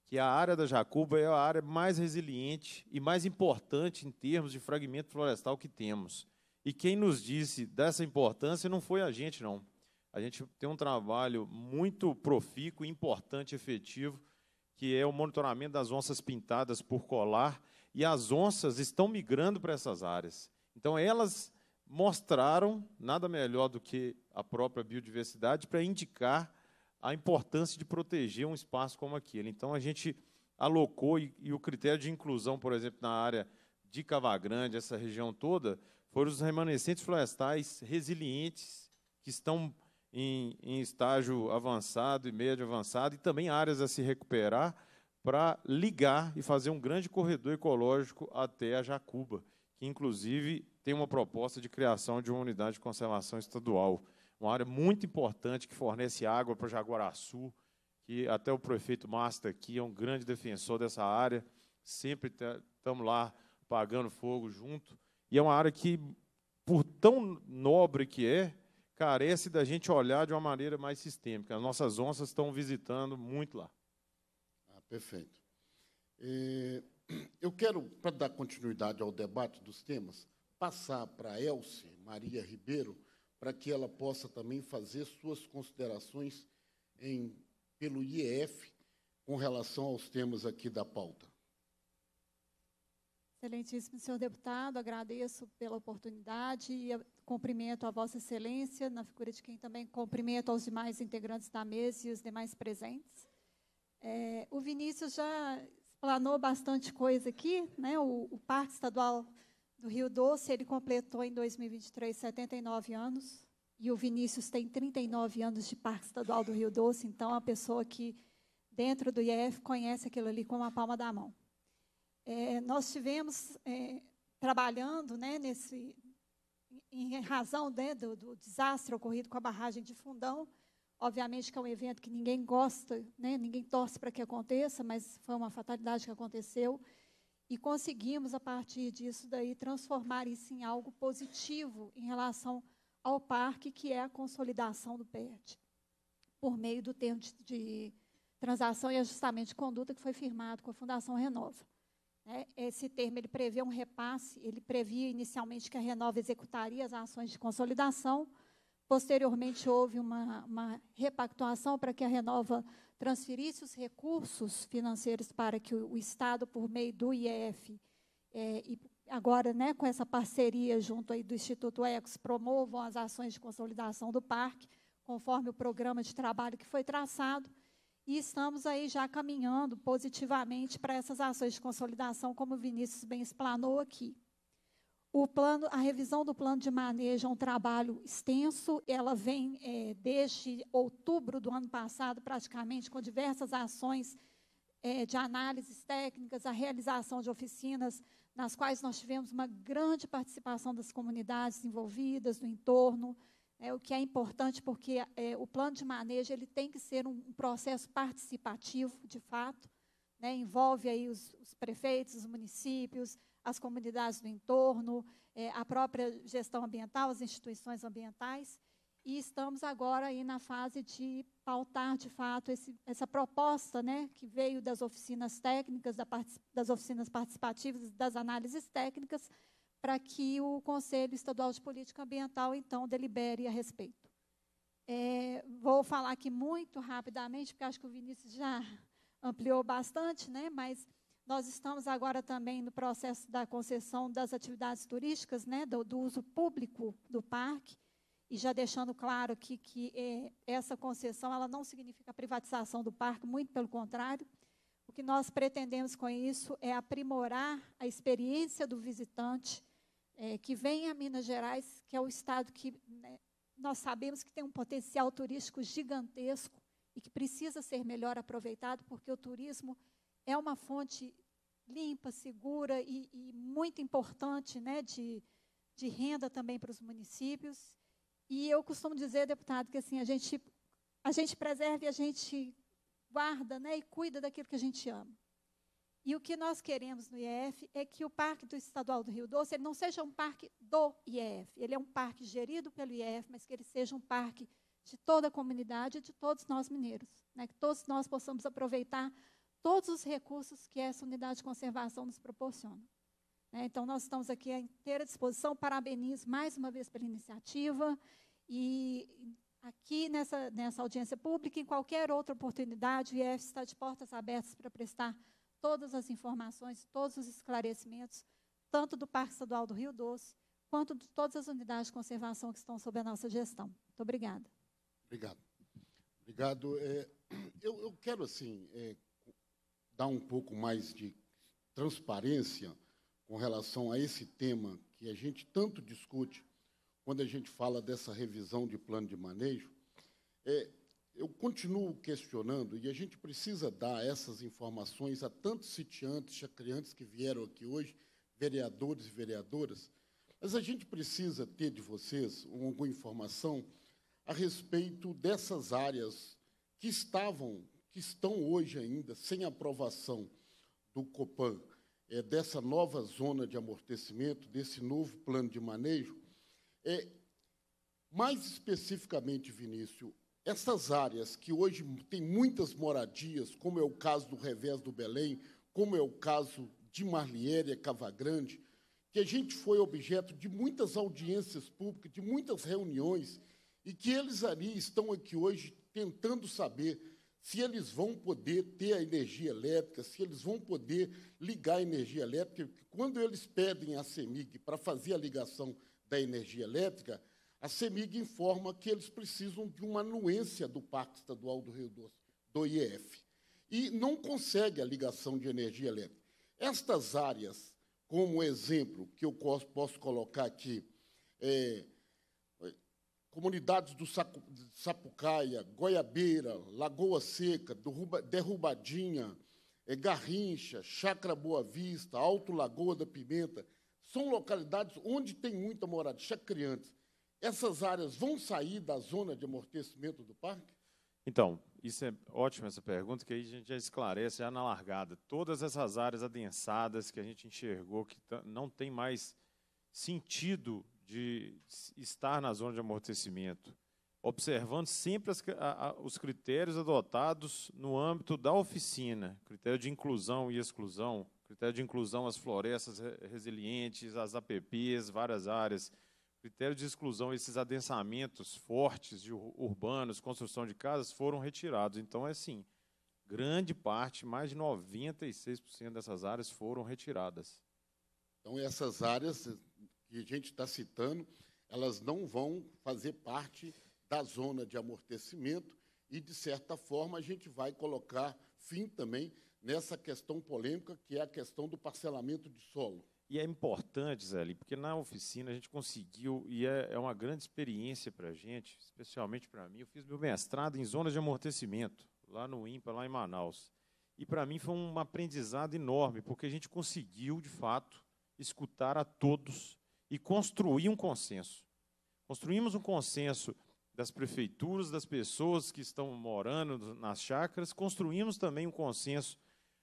que a área da Jacuba é a área mais resiliente e mais importante em termos de fragmento florestal que temos. E quem nos disse dessa importância não foi a gente, não. A gente tem um trabalho muito profícuo, importante, efetivo, que é o monitoramento das onças pintadas por colar e as onças estão migrando para essas áreas. Então, elas mostraram nada melhor do que a própria biodiversidade para indicar a importância de proteger um espaço como aquele. Então, a gente alocou, e, e o critério de inclusão, por exemplo, na área de Cava Grande, essa região toda, foram os remanescentes florestais resilientes, que estão em, em estágio avançado e médio avançado, e também áreas a se recuperar, para ligar e fazer um grande corredor ecológico até a Jacuba, que inclusive tem uma proposta de criação de uma unidade de conservação estadual, uma área muito importante que fornece água para Jaguaraçu, que até o prefeito Masta tá aqui é um grande defensor dessa área, sempre estamos tá, lá pagando fogo junto, e é uma área que, por tão nobre que é, carece da gente olhar de uma maneira mais sistêmica. As nossas onças estão visitando muito lá. Perfeito. É, eu quero, para dar continuidade ao debate dos temas, passar para a Elce Maria Ribeiro, para que ela possa também fazer suas considerações em, pelo IEF com relação aos temas aqui da pauta. Excelentíssimo senhor deputado, agradeço pela oportunidade e cumprimento a Vossa Excelência, na figura de quem também cumprimento aos demais integrantes da mesa e os demais presentes. É, o Vinícius já explanou bastante coisa aqui, né? O, o Parque Estadual do Rio Doce, ele completou em 2023 79 anos, e o Vinícius tem 39 anos de Parque Estadual do Rio Doce, então é uma pessoa que, dentro do IEF, conhece aquilo ali com a palma da mão. É, nós tivemos, é, trabalhando né, nesse, em razão né, do, do desastre ocorrido com a barragem de Fundão, Obviamente que é um evento que ninguém gosta, né? ninguém torce para que aconteça, mas foi uma fatalidade que aconteceu. E conseguimos, a partir disso daí, transformar isso em algo positivo em relação ao parque, que é a consolidação do PET, por meio do termo de, de transação e ajustamento de conduta que foi firmado com a Fundação Renova. Né? Esse termo ele prevê um repasse, ele previa inicialmente que a Renova executaria as ações de consolidação, Posteriormente, houve uma, uma repactuação para que a Renova transferisse os recursos financeiros para que o, o Estado, por meio do IEF, é, e agora né, com essa parceria junto aí do Instituto Ecos, promovam as ações de consolidação do parque, conforme o programa de trabalho que foi traçado, e estamos aí já caminhando positivamente para essas ações de consolidação, como o Vinícius bem explanou aqui. O plano, a revisão do plano de manejo é um trabalho extenso. Ela vem é, desde outubro do ano passado, praticamente, com diversas ações é, de análises técnicas, a realização de oficinas, nas quais nós tivemos uma grande participação das comunidades envolvidas, do entorno. É, o que é importante porque é, o plano de manejo ele tem que ser um, um processo participativo, de fato, né, envolve aí os, os, prefeitos, os municípios, as comunidades do entorno, é, a própria gestão ambiental, as instituições ambientais. E estamos agora aí na fase de pautar, de fato, esse, essa proposta né, que veio das oficinas técnicas, da das oficinas participativas, das análises técnicas, para que o Conselho Estadual de Política Ambiental, então, delibere a respeito. É, vou falar aqui muito rapidamente, porque acho que o Vinícius já ampliou bastante, né, mas nós estamos agora também no processo da concessão das atividades turísticas, né, do, do uso público do parque, e já deixando claro aqui que é, essa concessão ela não significa privatização do parque, muito pelo contrário. O que nós pretendemos com isso é aprimorar a experiência do visitante é, que vem a Minas Gerais, que é o estado que né, nós sabemos que tem um potencial turístico gigantesco e que precisa ser melhor aproveitado, porque o turismo é uma fonte limpa, segura e, e muito importante né, de, de renda também para os municípios. E eu costumo dizer, deputado, que assim, a gente, a gente preserva e a gente guarda né, e cuida daquilo que a gente ama. E o que nós queremos no IEF é que o Parque do Estadual do Rio Doce ele não seja um parque do IEF, ele é um parque gerido pelo IEF, mas que ele seja um parque de toda a comunidade, de todos nós mineiros, né, que todos nós possamos aproveitar todos os recursos que essa unidade de conservação nos proporciona. Né? Então, nós estamos aqui à inteira disposição. Parabenizo mais uma vez pela iniciativa. E aqui nessa, nessa audiência pública, em qualquer outra oportunidade, o IEF está de portas abertas para prestar todas as informações, todos os esclarecimentos, tanto do Parque Estadual do Rio Doce, quanto de todas as unidades de conservação que estão sob a nossa gestão. Muito obrigada. Obrigado. Obrigado. É, eu, eu, quero, assim, é, dar um pouco mais de transparência com relação a esse tema que a gente tanto discute quando a gente fala dessa revisão de plano de manejo, é, eu continuo questionando, e a gente precisa dar essas informações a tantos sitiantes, chacriantes que vieram aqui hoje, vereadores e vereadoras, mas a gente precisa ter de vocês alguma informação a respeito dessas áreas que estavam que estão hoje ainda sem aprovação do Copan, é, dessa nova zona de amortecimento, desse novo plano de manejo, é, mais especificamente, Vinícius, essas áreas que hoje têm muitas moradias, como é o caso do Revés do Belém, como é o caso de Marliere, é Cavagrande, que a gente foi objeto de muitas audiências públicas, de muitas reuniões, e que eles ali estão aqui hoje tentando saber se eles vão poder ter a energia elétrica, se eles vão poder ligar a energia elétrica, porque quando eles pedem à CEMIG para fazer a ligação da energia elétrica, a CEMIG informa que eles precisam de uma anuência do Parque Estadual do Rio Doce, do IEF, e não consegue a ligação de energia elétrica. Estas áreas, como exemplo que eu posso colocar aqui, é, comunidades do Sapucaia, Goiabeira, Lagoa Seca, Derrubadinha, eh, Garrincha, Chacra Boa Vista, Alto Lagoa da Pimenta, são localidades onde tem muita morada, chacriantes. Essas áreas vão sair da zona de amortecimento do parque? Então, isso é ótimo essa pergunta, que aí a gente já esclarece já na largada. Todas essas áreas adensadas que a gente enxergou que não tem mais sentido de estar na zona de amortecimento, observando sempre as, a, a, os critérios adotados no âmbito da oficina, critério de inclusão e exclusão, critério de inclusão as florestas resilientes, as APPs, várias áreas, critério de exclusão esses adensamentos fortes de urbanos, construção de casas foram retirados. Então é assim, grande parte, mais de 96% dessas áreas foram retiradas. Então essas áreas que a gente está citando, elas não vão fazer parte da zona de amortecimento e, de certa forma, a gente vai colocar fim também nessa questão polêmica, que é a questão do parcelamento de solo. E é importante, Zé, Ali, porque na oficina a gente conseguiu, e é, é uma grande experiência para a gente, especialmente para mim. Eu fiz meu mestrado em zonas de amortecimento, lá no INPA, lá em Manaus. E para mim foi um aprendizado enorme, porque a gente conseguiu, de fato, escutar a todos e construir um consenso. Construímos um consenso das prefeituras, das pessoas que estão morando nas chácaras, construímos também um consenso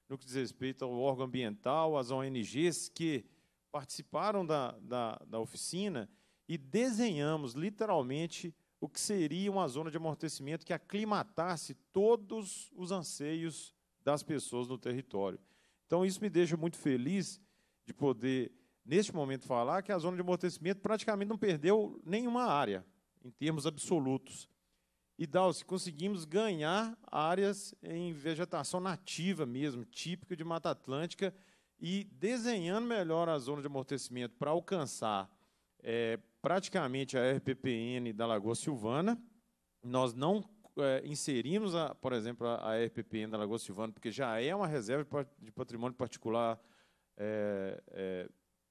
no que diz respeito ao órgão ambiental, às ONGs que participaram da, da, da oficina e desenhamos literalmente o que seria uma zona de amortecimento que aclimatasse todos os anseios das pessoas no território. Então, isso me deixa muito feliz de poder neste momento, falar que a zona de amortecimento praticamente não perdeu nenhuma área, em termos absolutos. E, Dalce, conseguimos ganhar áreas em vegetação nativa mesmo, típica de Mata Atlântica, e desenhando melhor a zona de amortecimento para alcançar é, praticamente a RPPN da Lagoa Silvana. Nós não é, inserimos, a, por exemplo, a, a RPPN da Lagoa Silvana, porque já é uma reserva de patrimônio particular é, é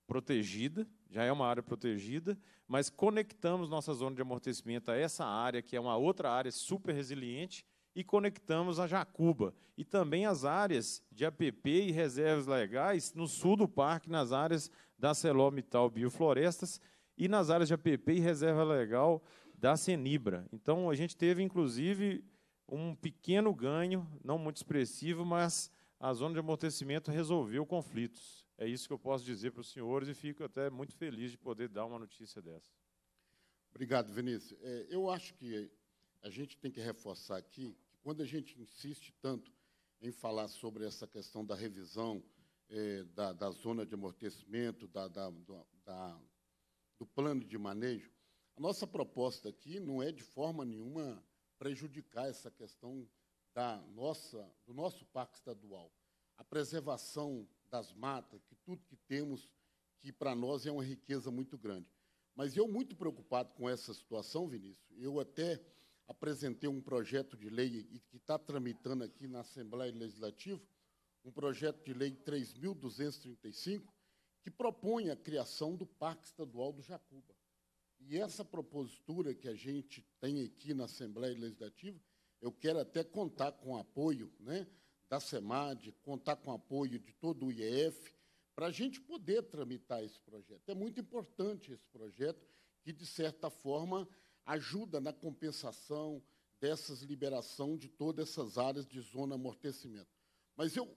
protegida, já é uma área protegida, mas conectamos nossa zona de amortecimento a essa área, que é uma outra área super resiliente, e conectamos a Jacuba. E também as áreas de APP e reservas legais no sul do parque, nas áreas da Celomital Bioflorestas e nas áreas de APP e reserva legal da Senibra. Então, a gente teve, inclusive, um pequeno ganho, não muito expressivo, mas a zona de amortecimento resolveu conflitos. É isso que eu posso dizer para os senhores e fico até muito feliz de poder dar uma notícia dessa. Obrigado, Vinícius. É, eu acho que a gente tem que reforçar aqui que quando a gente insiste tanto em falar sobre essa questão da revisão é, da, da, zona de amortecimento, da, da, da, do plano de manejo, a nossa proposta aqui não é de forma nenhuma prejudicar essa questão da nossa, do nosso parque estadual. A preservação das matas, que tudo que temos, que para nós é uma riqueza muito grande. Mas eu, muito preocupado com essa situação, Vinícius, eu até apresentei um projeto de lei que está tramitando aqui na Assembleia Legislativa, um projeto de lei 3.235, que propõe a criação do Parque Estadual do Jacuba. E essa propositura que a gente tem aqui na Assembleia Legislativa, eu quero até contar com apoio, né? da SEMAD, contar com o apoio de todo o IEF, para a gente poder tramitar esse projeto. É muito importante esse projeto, que, de certa forma, ajuda na compensação dessas liberação de todas essas áreas de zona amortecimento. Mas eu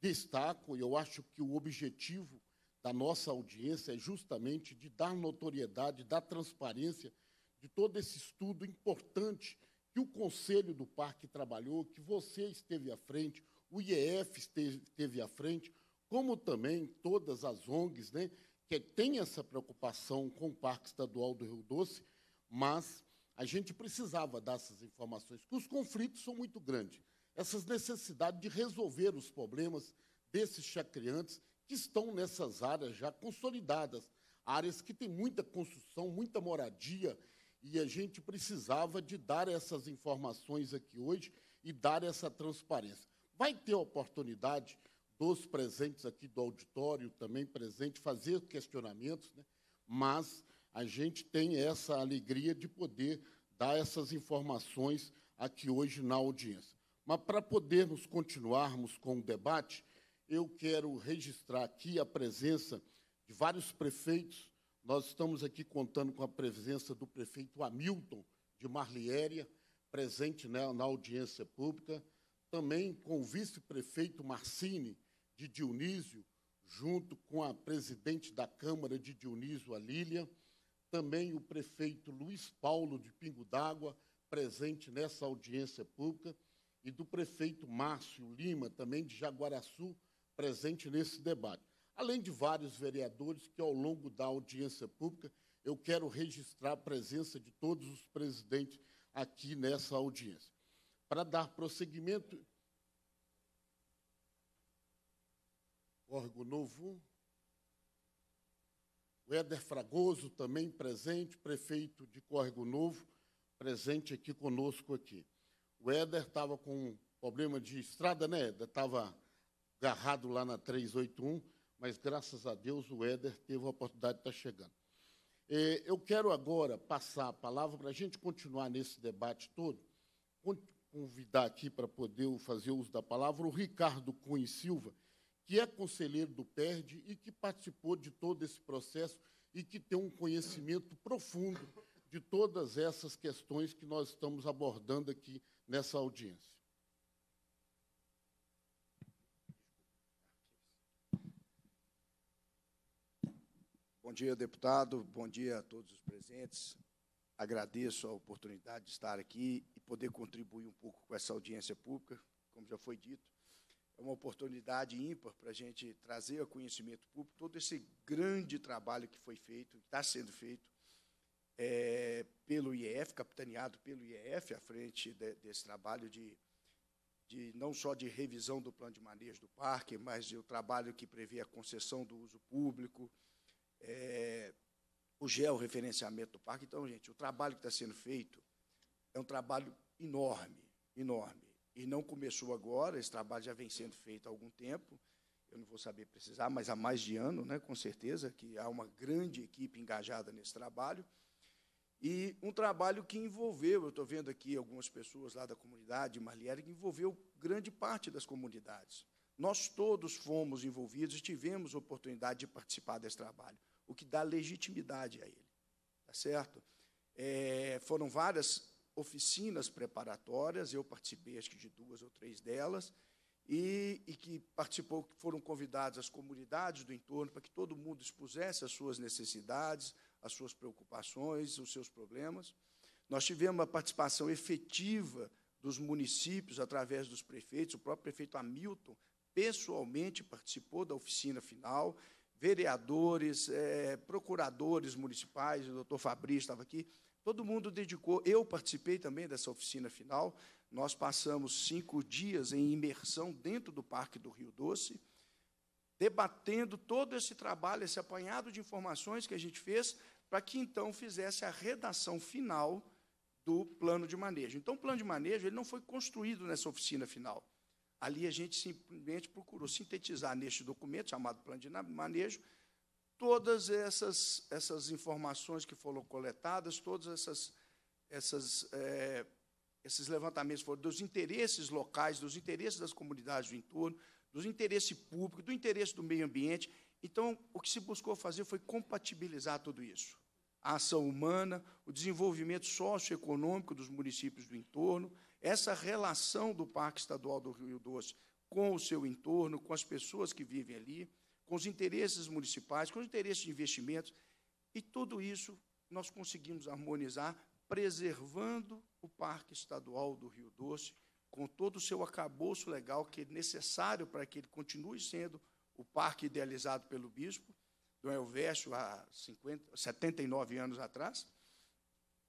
destaco, e eu acho que o objetivo da nossa audiência é justamente de dar notoriedade, dar transparência de todo esse estudo importante que o Conselho do Parque trabalhou, que você esteve à frente, o IEF esteve, esteve à frente, como também todas as ONGs, né, que têm essa preocupação com o Parque Estadual do Rio Doce, mas a gente precisava dar essas informações, porque os conflitos são muito grandes. Essas necessidades de resolver os problemas desses chacriantes que estão nessas áreas já consolidadas, áreas que têm muita construção, muita moradia, e a gente precisava de dar essas informações aqui hoje e dar essa transparência. Vai ter oportunidade dos presentes aqui do auditório também presente fazer questionamentos, né? mas a gente tem essa alegria de poder dar essas informações aqui hoje na audiência. Mas para podermos continuarmos com o debate, eu quero registrar aqui a presença de vários prefeitos nós estamos aqui contando com a presença do prefeito Hamilton de Marliéria, presente né, na audiência pública, também com o vice-prefeito Marcine de Dionísio, junto com a presidente da Câmara de Dionísio, a Lília, também o prefeito Luiz Paulo de Pingo d'Água, presente nessa audiência pública, e do prefeito Márcio Lima, também de Jaguaraçu, presente nesse debate além de vários vereadores que, ao longo da audiência pública, eu quero registrar a presença de todos os presidentes aqui nessa audiência. Para dar prosseguimento. Órgão Novo. O Éder Fragoso também presente, prefeito de Córrego Novo, presente aqui conosco aqui. O Éder estava com problema de estrada, né, Éder? Estava agarrado lá na 381 mas graças a Deus o Éder teve a oportunidade de estar tá chegando. Eu quero agora passar a palavra para a gente continuar nesse debate todo, convidar aqui para poder fazer uso da palavra o Ricardo Cunha Silva, que é conselheiro do PERD e que participou de todo esse processo e que tem um conhecimento profundo de todas essas questões que nós estamos abordando aqui nessa audiência. Bom dia, deputado. Bom dia a todos os presentes. Agradeço a oportunidade de estar aqui e poder contribuir um pouco com essa audiência pública. Como já foi dito, é uma oportunidade ímpar para a gente trazer ao conhecimento público todo esse grande trabalho que foi feito, que está sendo feito é, pelo IEF, capitaneado pelo IEF, à frente de, desse trabalho de, de não só de revisão do plano de manejo do parque, mas o trabalho que prevê a concessão do uso público, é, o georreferenciamento do parque. Então, gente, o trabalho que está sendo feito é um trabalho enorme, enorme. E não começou agora, esse trabalho já vem sendo feito há algum tempo. Eu não vou saber precisar, mas há mais de ano, né, com certeza, que há uma grande equipe engajada nesse trabalho. E um trabalho que envolveu, eu estou vendo aqui algumas pessoas lá da comunidade Marliere, que envolveu grande parte das comunidades. Nós todos fomos envolvidos e tivemos oportunidade de participar desse trabalho o que dá legitimidade a ele. Tá certo? É, foram várias oficinas preparatórias, eu participei acho que de duas ou três delas, e, e que participou, foram convidadas as comunidades do entorno para que todo mundo expusesse as suas necessidades, as suas preocupações, os seus problemas. Nós tivemos a participação efetiva dos municípios através dos prefeitos, o próprio prefeito Hamilton pessoalmente participou da oficina final vereadores, é, procuradores municipais, o doutor Fabrício estava aqui, todo mundo dedicou. Eu participei também dessa oficina final. Nós passamos cinco dias em imersão dentro do Parque do Rio Doce, debatendo todo esse trabalho, esse apanhado de informações que a gente fez, para que então fizesse a redação final do plano de manejo. Então, o plano de manejo ele não foi construído nessa oficina final. Ali a gente simplesmente procurou sintetizar neste documento, chamado Plano de Manejo, todas essas, essas informações que foram coletadas, todos essas, essas, é, esses levantamentos foram dos interesses locais, dos interesses das comunidades do entorno, dos interesses públicos, do interesse do meio ambiente. Então, o que se buscou fazer foi compatibilizar tudo isso. A ação humana, o desenvolvimento socioeconômico dos municípios do entorno, essa relação do Parque Estadual do Rio Doce com o seu entorno, com as pessoas que vivem ali, com os interesses municipais, com os interesses de investimentos, e tudo isso nós conseguimos harmonizar preservando o Parque Estadual do Rio Doce com todo o seu acabouço legal que é necessário para que ele continue sendo o parque idealizado pelo bispo, Dom Elvésio, há 50, 79 anos atrás.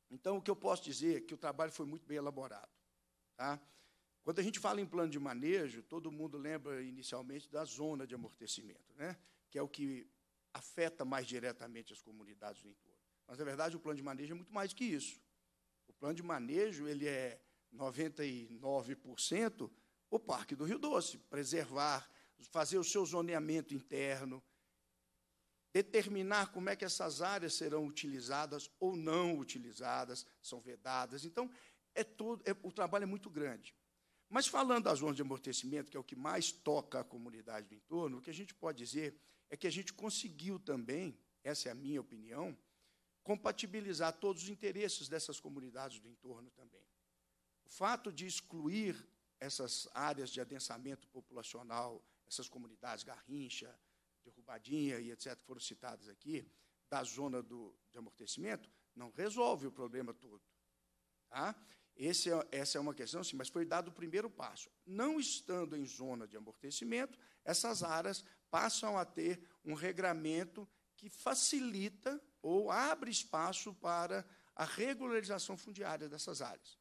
Então, o que eu posso dizer é que o trabalho foi muito bem elaborado. Tá? Quando a gente fala em plano de manejo, todo mundo lembra inicialmente da zona de amortecimento, né? que é o que afeta mais diretamente as comunidades do entorno. Mas, na verdade, o plano de manejo é muito mais que isso. O plano de manejo ele é 99% o Parque do Rio Doce, preservar, fazer o seu zoneamento interno, determinar como é que essas áreas serão utilizadas ou não utilizadas, são vedadas. Então, é todo, é, o trabalho é muito grande. Mas falando das zonas de amortecimento, que é o que mais toca a comunidade do entorno, o que a gente pode dizer é que a gente conseguiu também, essa é a minha opinião, compatibilizar todos os interesses dessas comunidades do entorno também. O fato de excluir essas áreas de adensamento populacional, essas comunidades Garrincha, Derrubadinha e etc., que foram citadas aqui, da zona do, de amortecimento, não resolve o problema todo. Tá? É, essa é uma questão, sim, mas foi dado o primeiro passo. Não estando em zona de amortecimento, essas áreas passam a ter um regramento que facilita ou abre espaço para a regularização fundiária dessas áreas.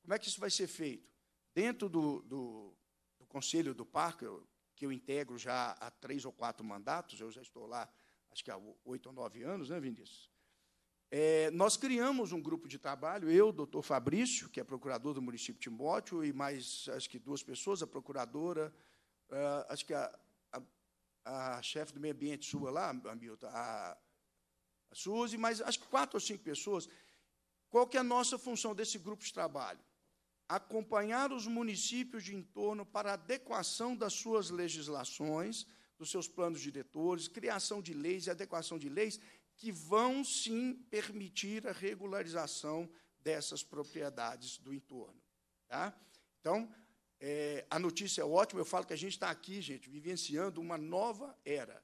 Como é que isso vai ser feito? Dentro do, do, do Conselho do Parque, eu, que eu integro já há três ou quatro mandatos, eu já estou lá, acho que há oito ou nove anos, né, Vinícius? É, nós criamos um grupo de trabalho, eu, doutor Fabrício, que é procurador do município de Timóteo, e mais, acho que duas pessoas, a procuradora, uh, acho que a, a, a, chefe do meio ambiente sua lá, a a, a Suzy, mas acho que quatro ou cinco pessoas. Qual que é a nossa função desse grupo de trabalho? Acompanhar os municípios de entorno para a adequação das suas legislações, dos seus planos diretores, criação de leis e adequação de leis que vão sim permitir a regularização dessas propriedades do entorno. Tá? Então, é, a notícia é ótima, eu falo que a gente está aqui, gente, vivenciando uma nova era.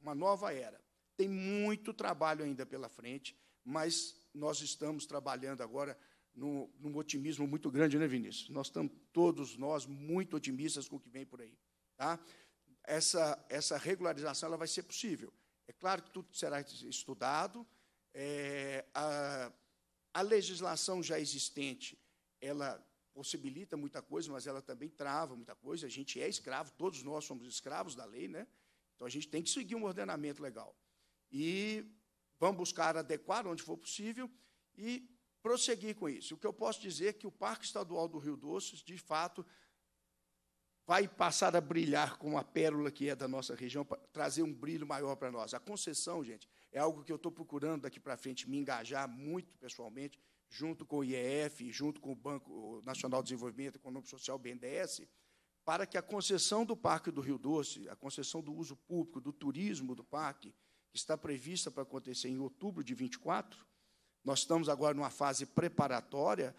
Uma nova era. Tem muito trabalho ainda pela frente, mas nós estamos trabalhando agora num, num otimismo muito grande, né, Vinícius? Nós estamos, todos nós, muito otimistas com o que vem por aí. Tá? Essa, essa regularização ela vai ser possível. É claro que tudo será estudado. É, a, a legislação já existente, ela possibilita muita coisa, mas ela também trava muita coisa. A gente é escravo, todos nós somos escravos da lei, né? Então a gente tem que seguir um ordenamento legal. E vamos buscar adequar onde for possível e prosseguir com isso. O que eu posso dizer é que o Parque Estadual do Rio Doce, de fato, vai passar a brilhar como a pérola que é da nossa região, para trazer um brilho maior para nós. A concessão, gente, é algo que eu estou procurando daqui para frente me engajar muito pessoalmente, junto com o IEF, junto com o Banco Nacional de Desenvolvimento Econômico Social, BNDES, para que a concessão do Parque do Rio Doce, a concessão do uso público, do turismo do parque, que está prevista para acontecer em outubro de 24, nós estamos agora numa fase preparatória,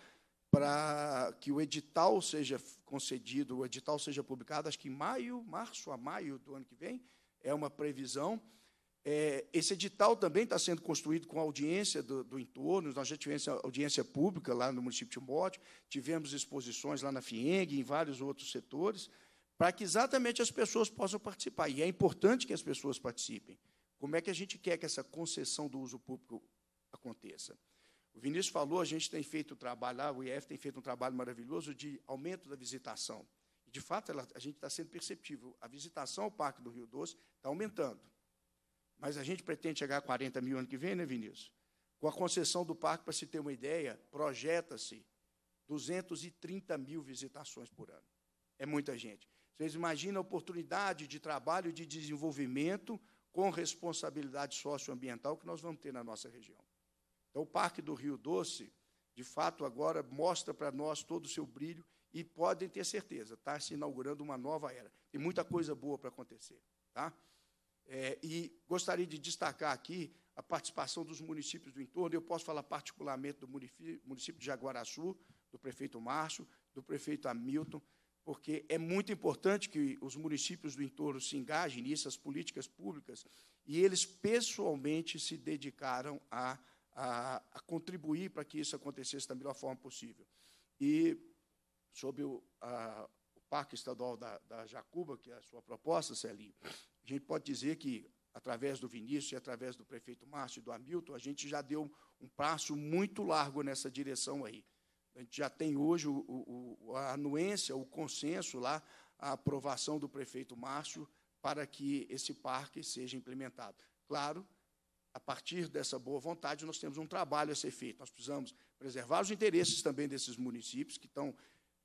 para que o edital seja concedido, o edital seja publicado, acho que em maio, março a maio do ano que vem, é uma previsão. É, esse edital também está sendo construído com audiência do, do, entorno, nós já tivemos audiência pública lá no município de Timóteo, tivemos exposições lá na FIENG, em vários outros setores, para que exatamente as pessoas possam participar. E é importante que as pessoas participem. Como é que a gente quer que essa concessão do uso público aconteça? O Vinícius falou, a gente tem feito um trabalho lá, o IEF tem feito um trabalho maravilhoso de aumento da visitação. de fato, ela, a gente está sendo perceptível. A visitação ao Parque do Rio Doce está aumentando. Mas a gente pretende chegar a 40 mil ano que vem, né, Vinícius? Com a concessão do parque, para se ter uma ideia, projeta-se 230 mil visitações por ano. É muita gente. Vocês imaginam a oportunidade de trabalho de desenvolvimento com responsabilidade socioambiental que nós vamos ter na nossa região. Então, o Parque do Rio Doce, de fato, agora mostra para nós todo o seu brilho e podem ter certeza, está se inaugurando uma nova era. Tem muita coisa boa para acontecer. Tá? É, e gostaria de destacar aqui a participação dos municípios do entorno. Eu posso falar particularmente do município de Jaguaraçu, do prefeito Márcio, do prefeito Hamilton, porque é muito importante que os municípios do entorno se engajem nisso, as políticas públicas, e eles pessoalmente se dedicaram a a, a contribuir para que isso acontecesse da melhor forma possível. E sobre o, a, o Parque Estadual da, da, Jacuba, que é a sua proposta, Celinho, a gente pode dizer que, através do Vinícius e através do prefeito Márcio e do Hamilton, a gente já deu um passo muito largo nessa direção aí. A gente já tem hoje o, o, a anuência, o consenso lá, a aprovação do prefeito Márcio para que esse parque seja implementado. Claro a partir dessa boa vontade, nós temos um trabalho a ser feito. Nós precisamos preservar os interesses também desses municípios que estão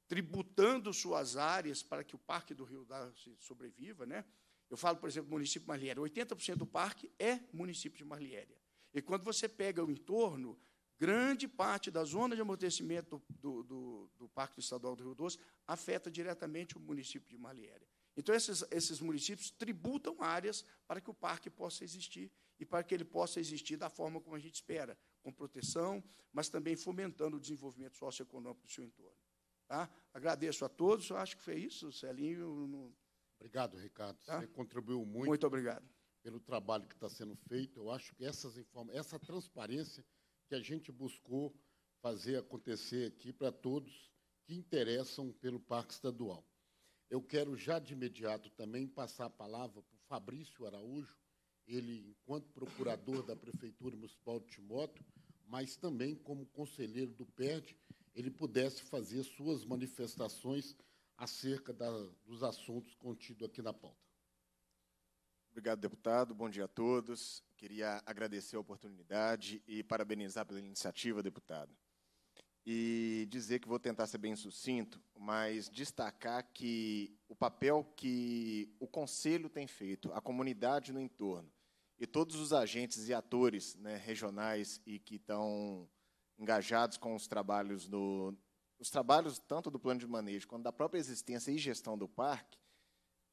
tributando suas áreas para que o Parque do Rio da sobreviva. Né? Eu falo, por exemplo, do município de Marliéria. 80% do parque é município de Marliéria. E quando você pega o entorno, grande parte da zona de amortecimento do, do, do, do Parque Estadual do Rio Doce afeta diretamente o município de Marliéria. Então, esses, esses municípios tributam áreas para que o parque possa existir e para que ele possa existir da forma como a gente espera, com proteção, mas também fomentando o desenvolvimento socioeconômico do seu entorno. Tá? Agradeço a todos, acho que foi isso, Celinho. No... Obrigado, Ricardo. Tá? Você contribuiu muito. Muito obrigado. Pelo trabalho que está sendo feito, eu acho que essas essa transparência que a gente buscou fazer acontecer aqui para todos que interessam pelo Parque Estadual. Eu quero já de imediato também passar a palavra para o Fabrício Araújo, ele enquanto procurador da Prefeitura Municipal de Timóteo, mas também como conselheiro do PERD, ele pudesse fazer suas manifestações acerca da, dos assuntos contidos aqui na pauta. Obrigado, deputado. Bom dia a todos. Queria agradecer a oportunidade e parabenizar pela iniciativa, deputado e dizer que vou tentar ser bem sucinto, mas destacar que o papel que o Conselho tem feito, a comunidade no entorno, e todos os agentes e atores né, regionais e que estão engajados com os trabalhos do, os trabalhos tanto do plano de manejo quanto da própria existência e gestão do parque,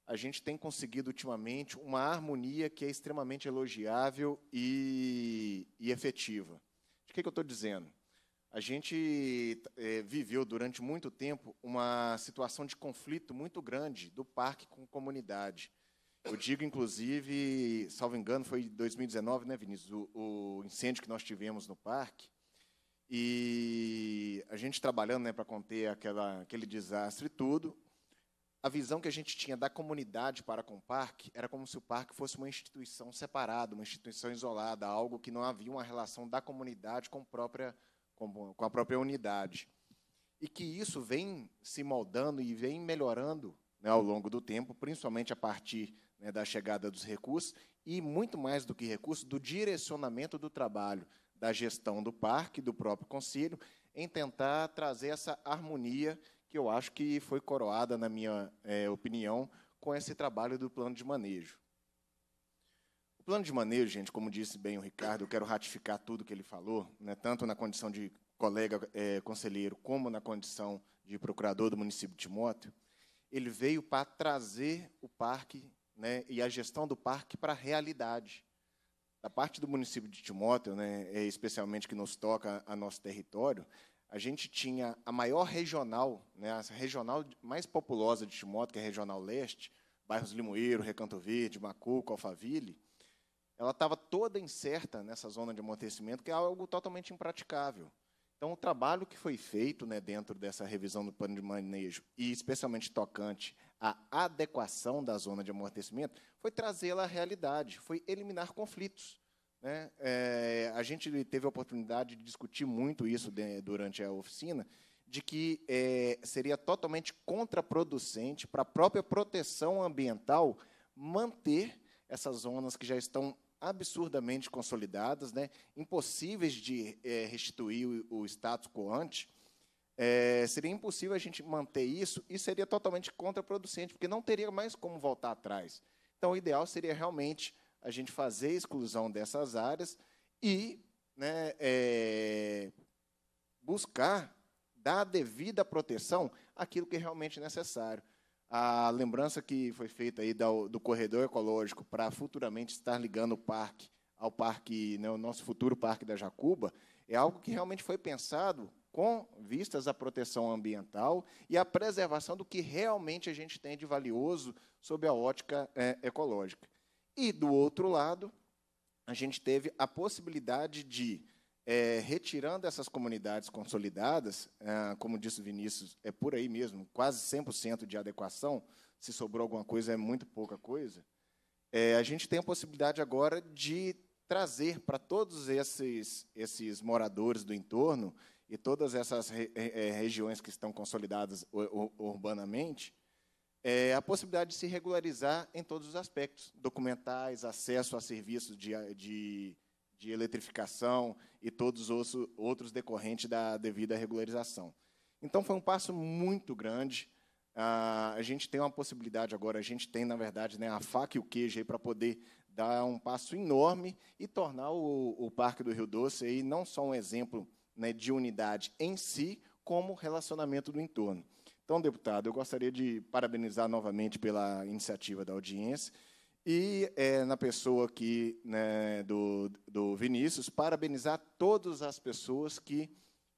a gente tem conseguido ultimamente uma harmonia que é extremamente elogiável e, e efetiva. De que, que eu estou dizendo? A gente é, viveu durante muito tempo uma situação de conflito muito grande do parque com comunidade. Eu digo, inclusive, salvo engano, foi 2019, né, Vinícius, o, o incêndio que nós tivemos no parque. E a gente trabalhando né, para conter aquela, aquele desastre e tudo, a visão que a gente tinha da comunidade para com o parque era como se o parque fosse uma instituição separada, uma instituição isolada, algo que não havia uma relação da comunidade com a própria comunidade com, a própria unidade. E que isso vem se moldando e vem melhorando né, ao longo do tempo, principalmente a partir né, da chegada dos recursos, e muito mais do que recursos, do direcionamento do trabalho da gestão do parque, do próprio conselho, em tentar trazer essa harmonia que eu acho que foi coroada, na minha é, opinião, com esse trabalho do plano de manejo. Plano de manejo, gente, como disse bem o Ricardo, eu quero ratificar tudo que ele falou, né, tanto na condição de colega é, conselheiro como na condição de procurador do município de Timóteo, ele veio para trazer o parque né, e a gestão do parque para a realidade. Da parte do município de Timóteo, né, é, especialmente que nos toca a nosso território, a gente tinha a maior regional, né, a regional mais populosa de Timóteo, que é a regional leste, bairros Limoeiro, Recanto Verde, Macuco, Alfaville, ela estava toda incerta nessa zona de amortecimento, que é algo totalmente impraticável. Então, o trabalho que foi feito né, dentro dessa revisão do plano de manejo, e especialmente tocante à adequação da zona de amortecimento, foi trazê-la à realidade, foi eliminar conflitos. Né? É, a gente teve a oportunidade de discutir muito isso de, durante a oficina, de que é, seria totalmente contraproducente para a própria proteção ambiental manter essas zonas que já estão absurdamente consolidadas, né, impossíveis de é, restituir o, o, status quo ante, é, seria impossível a gente manter isso e seria totalmente contraproducente, porque não teria mais como voltar atrás. Então, o ideal seria realmente a gente fazer a exclusão dessas áreas e né, é, buscar dar devida proteção àquilo que é realmente necessário a lembrança que foi feita aí do, do corredor ecológico para futuramente estar ligando o parque ao parque, né, o nosso futuro parque da Jacuba, é algo que realmente foi pensado com vistas à proteção ambiental e à preservação do que realmente a gente tem de valioso sob a ótica é, ecológica. E, do outro lado, a gente teve a possibilidade de é, retirando essas comunidades consolidadas, é, como disse o Vinícius, é por aí mesmo, quase 100% de adequação, se sobrou alguma coisa, é muito pouca coisa, é, a gente tem a possibilidade agora de trazer para todos esses, esses moradores do entorno e todas essas re, é, regiões que estão consolidadas urbanamente, é, a possibilidade de se regularizar em todos os aspectos, documentais, acesso a serviços de, de de eletrificação e todos os outros decorrentes da devida regularização. Então, foi um passo muito grande. Ah, a gente tem uma possibilidade agora, a gente tem, na verdade, né, a faca e o queijo para poder dar um passo enorme e tornar o, o Parque do Rio Doce aí, não só um exemplo né, de unidade em si, como relacionamento do entorno. Então, deputado, eu gostaria de parabenizar novamente pela iniciativa da audiência e é, na pessoa aqui né, do, do Vinícius, parabenizar todas as pessoas que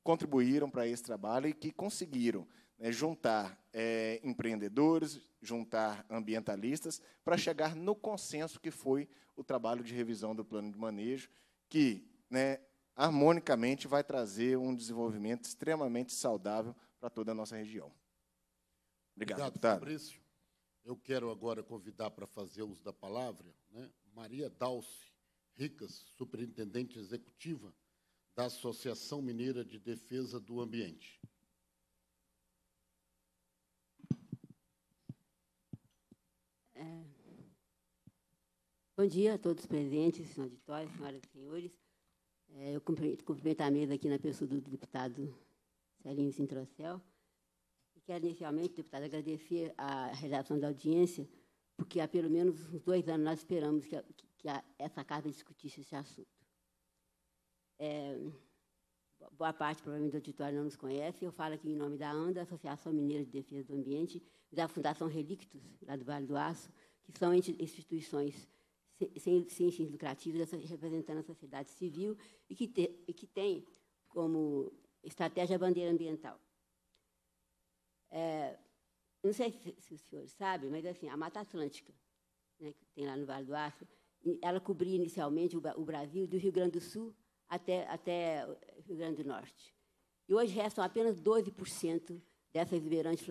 contribuíram para esse trabalho e que conseguiram né, juntar é, empreendedores, juntar ambientalistas, para chegar no consenso que foi o trabalho de revisão do plano de manejo, que né, harmonicamente vai trazer um desenvolvimento extremamente saudável para toda a nossa região. Obrigado, Obrigado deputado. Fabrício. Eu quero agora convidar para fazer uso da palavra né, Maria Dalce Ricas, superintendente executiva da Associação Mineira de Defesa do Ambiente. É, bom dia a todos presentes, no auditório, senhoras e senhores. É, eu cumprimento, cumprimento a mesa aqui na pessoa do deputado Celinho Sintrocel quero inicialmente, deputado, agradecer a realização da audiência, porque há pelo menos uns dois anos nós esperamos que, a, que a, essa casa discutisse esse assunto. É, boa parte, provavelmente, do auditório não nos conhece. Eu falo aqui em nome da ANDA, Associação Mineira de Defesa do Ambiente, da Fundação Relictus, lá do Vale do Aço, que são instituições sem, sem fins lucrativos, representando a sociedade civil e que, te, e que tem como estratégia a bandeira ambiental. É, não sei se, se os senhores sabem, mas assim, a Mata Atlântica, né, que tem lá no Vale do Aço, ela cobria inicialmente o, o Brasil do Rio Grande do Sul até, até o Rio Grande do Norte. E hoje restam apenas 12% dessa exuberante,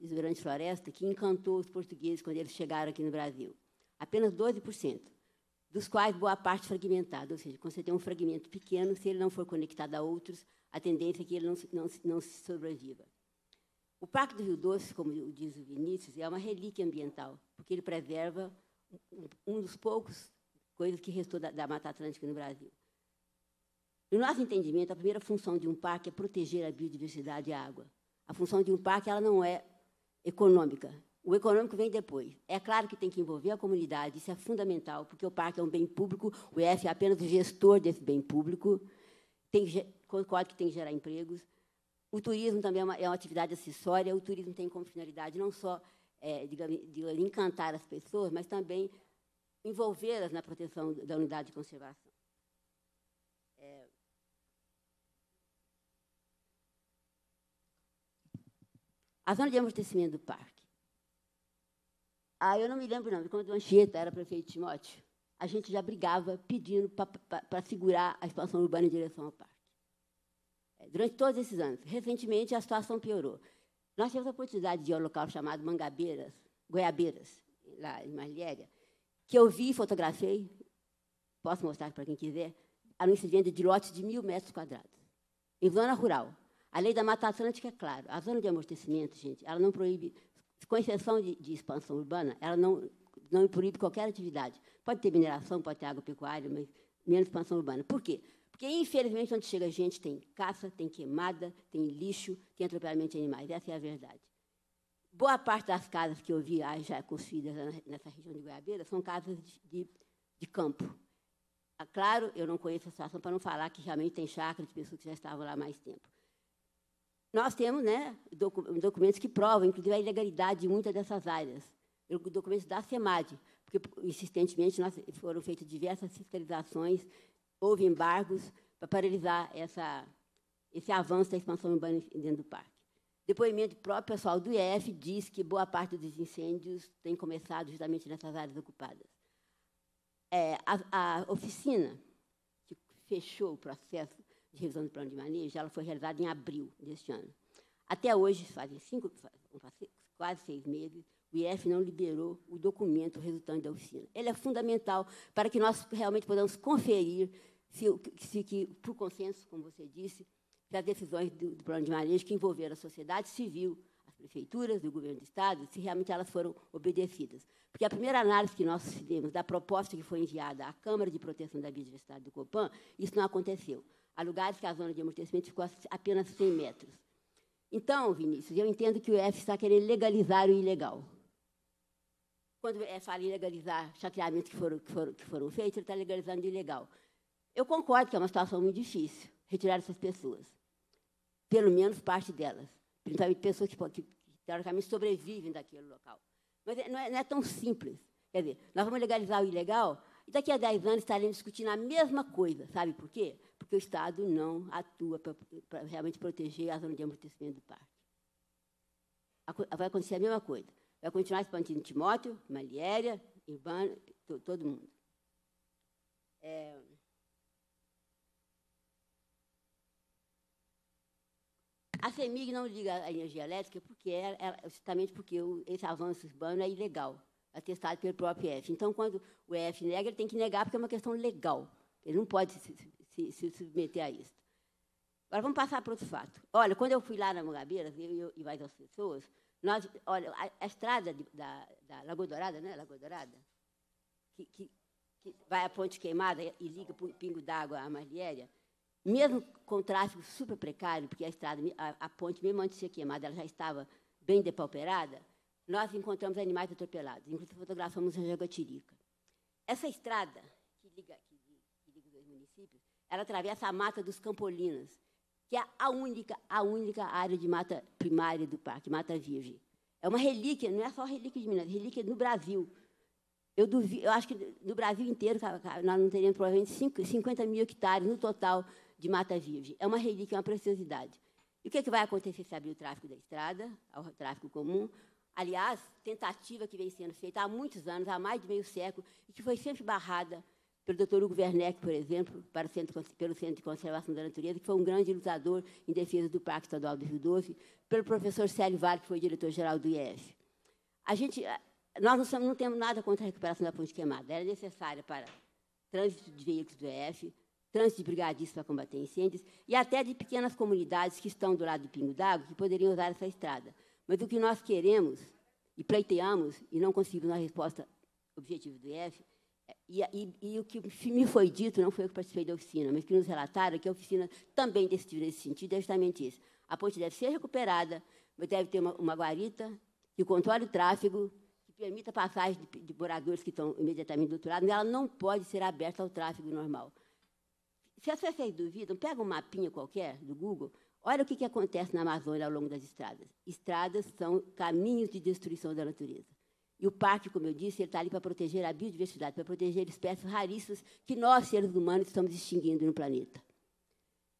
exuberante floresta que encantou os portugueses quando eles chegaram aqui no Brasil. Apenas 12%, dos quais boa parte fragmentada. Ou seja, quando você tem um fragmento pequeno, se ele não for conectado a outros, a tendência é que ele não, não, não sobreviva. O Parque do Rio Doce, como diz o Vinícius, é uma relíquia ambiental, porque ele preserva um dos poucos coisas que restou da, da Mata Atlântica no Brasil. No nosso entendimento, a primeira função de um parque é proteger a biodiversidade e a água. A função de um parque ela não é econômica. O econômico vem depois. É claro que tem que envolver a comunidade, isso é fundamental, porque o parque é um bem público, o EF é apenas o gestor desse bem público, tem, concordo que tem que gerar empregos, o turismo também é uma, é uma atividade acessória, o turismo tem como finalidade não só é, digamos, encantar as pessoas, mas também envolvê-las na proteção da unidade de conservação. É... A zona de amortecimento do parque. Ah, eu não me lembro, não, quando Anchieta era prefeito Timóteo, a gente já brigava pedindo para segurar a expansão urbana em direção ao parque durante todos esses anos. Recentemente, a situação piorou. Nós tivemos a oportunidade de ir ao local chamado Mangabeiras, Goiabeiras, lá em Marliéria, que eu vi e fotografei, posso mostrar para quem quiser, era um incidente de lote de mil metros quadrados, em zona rural. A lei da Mata Atlântica é claro. A zona de amortecimento, gente, ela não proíbe, com exceção de, de expansão urbana, ela não, não proíbe qualquer atividade. Pode ter mineração, pode ter agropecuária, mas menos expansão urbana. Por quê? Porque, infelizmente, onde chega gente, tem caça, tem queimada, tem lixo, tem atropelamento de animais. Essa é a verdade. Boa parte das casas que eu vi já construídas nessa região de Goiabeira são casas de, de, de campo. Ah, claro, eu não conheço a situação para não falar que realmente tem chácara de pessoas que já estavam lá há mais tempo. Nós temos né, documentos que provam, inclusive, a ilegalidade de muitas dessas áreas. Documentos da SEMAD, porque insistentemente nós foram feitas diversas fiscalizações houve embargos para paralisar essa, esse avanço da expansão urbana dentro do parque. Depoimento próprio pessoal do IEF diz que boa parte dos incêndios tem começado justamente nessas áreas ocupadas. É, a, a, oficina que fechou o processo de revisão do plano de manejo, ela foi realizada em abril deste ano. Até hoje, fazem cinco, quase seis meses, o não liberou o documento resultante da oficina. Ele é fundamental para que nós realmente podamos conferir se, se que, por consenso, como você disse, que as decisões do, do plano de manejo que envolveram a sociedade civil, as prefeituras, o governo do Estado, se realmente elas foram obedecidas. Porque a primeira análise que nós fizemos da proposta que foi enviada à Câmara de Proteção da Biodiversidade do Copan, isso não aconteceu. Há lugares que a zona de amortecimento ficou apenas 100 metros. Então, Vinícius, eu entendo que o EF está querendo legalizar o ilegal quando é, fala em legalizar chateamentos que foram, que foram, que foram feitos, ele está legalizando o ilegal. Eu concordo que é uma situação muito difícil retirar essas pessoas, pelo menos parte delas, principalmente pessoas que, que teoricamente sobrevivem daquele local. Mas é, não é, não é tão simples. Quer dizer, nós vamos legalizar o ilegal e daqui a 10 anos estaremos discutindo a mesma coisa, sabe por quê? Porque o Estado não atua para realmente proteger a zona de amortecimento do parque. Vai acontecer a mesma coisa. Vai continuar expandindo Timóteo, Malieria, Irbano, todo mundo. É... A FEMIG não liga a energia elétrica porque é, é justamente porque o, esse avanço urbano é ilegal, atestado pelo próprio EF. Então, quando o EF nega, ele tem que negar porque é uma questão legal. Ele não pode se, se, se submeter a isso. Agora, vamos passar para outro fato. Olha, quando eu fui lá na Mugabeira, eu, eu e várias pessoas, nós, olha, a, a estrada de, da, da Lagoa Dourada, né? Lagoa Dourada, que, que, que vai à Ponte Queimada e liga para o Pingo d'Água à Marliéria, mesmo com tráfego super precário, porque a estrada, a, a ponte, mesmo antes de ser queimada, ela já estava bem depauperada, nós encontramos animais atropelados. Inclusive, fotografamos a Jaguatirica. Essa estrada que liga, que, que liga os dois municípios, ela atravessa a mata dos Campolinas que é a única, a única área de mata primária do parque, mata virgem. É uma relíquia, não é só relíquia de Minas, relíquia no Brasil. Eu, eu acho que no Brasil inteiro nós não teríamos provavelmente 50 mil hectares no total de mata virgem. É uma relíquia, é uma preciosidade. E o que, é que vai acontecer se abrir o tráfico da estrada, ao tráfico comum? Aliás, tentativa que vem sendo feita há muitos anos, há mais de meio século, e que foi sempre barrada pelo Dr. Hugo Werneck, por exemplo, para centro, pelo Centro de Conservação da Natureza, que foi um grande lutador em defesa do Parque Estadual do Rio Doce, pelo professor Célio Vale, que foi diretor-geral do IEF. A gente, nós não, somos, não, temos nada contra a recuperação da ponte queimada. Ela é necessária para trânsito de veículos do IEF, trânsito de brigadistas para combater incêndios e até de pequenas comunidades que estão do lado do Pingo d'Água que poderiam usar essa estrada. Mas o que nós queremos e pleiteamos, e não conseguimos uma resposta objetiva do IEF, e, e, e, o que me foi dito, não foi eu que participei da oficina, mas que nos relataram que a oficina também decidiu nesse sentido, é justamente isso. A ponte deve ser recuperada, mas deve ter uma, uma guarita que controle o tráfego, que permita a passagem de, de que estão imediatamente do outro lado, mas ela não pode ser aberta ao tráfego normal. Se as pessoas duvidam, pega um mapinha qualquer do Google, olha o que, que acontece na Amazônia ao longo das estradas. Estradas são caminhos de destruição da natureza. E o parque, como eu disse, ele está ali para proteger a biodiversidade, para proteger espécies raríssimas que nós, seres humanos, estamos extinguindo no planeta.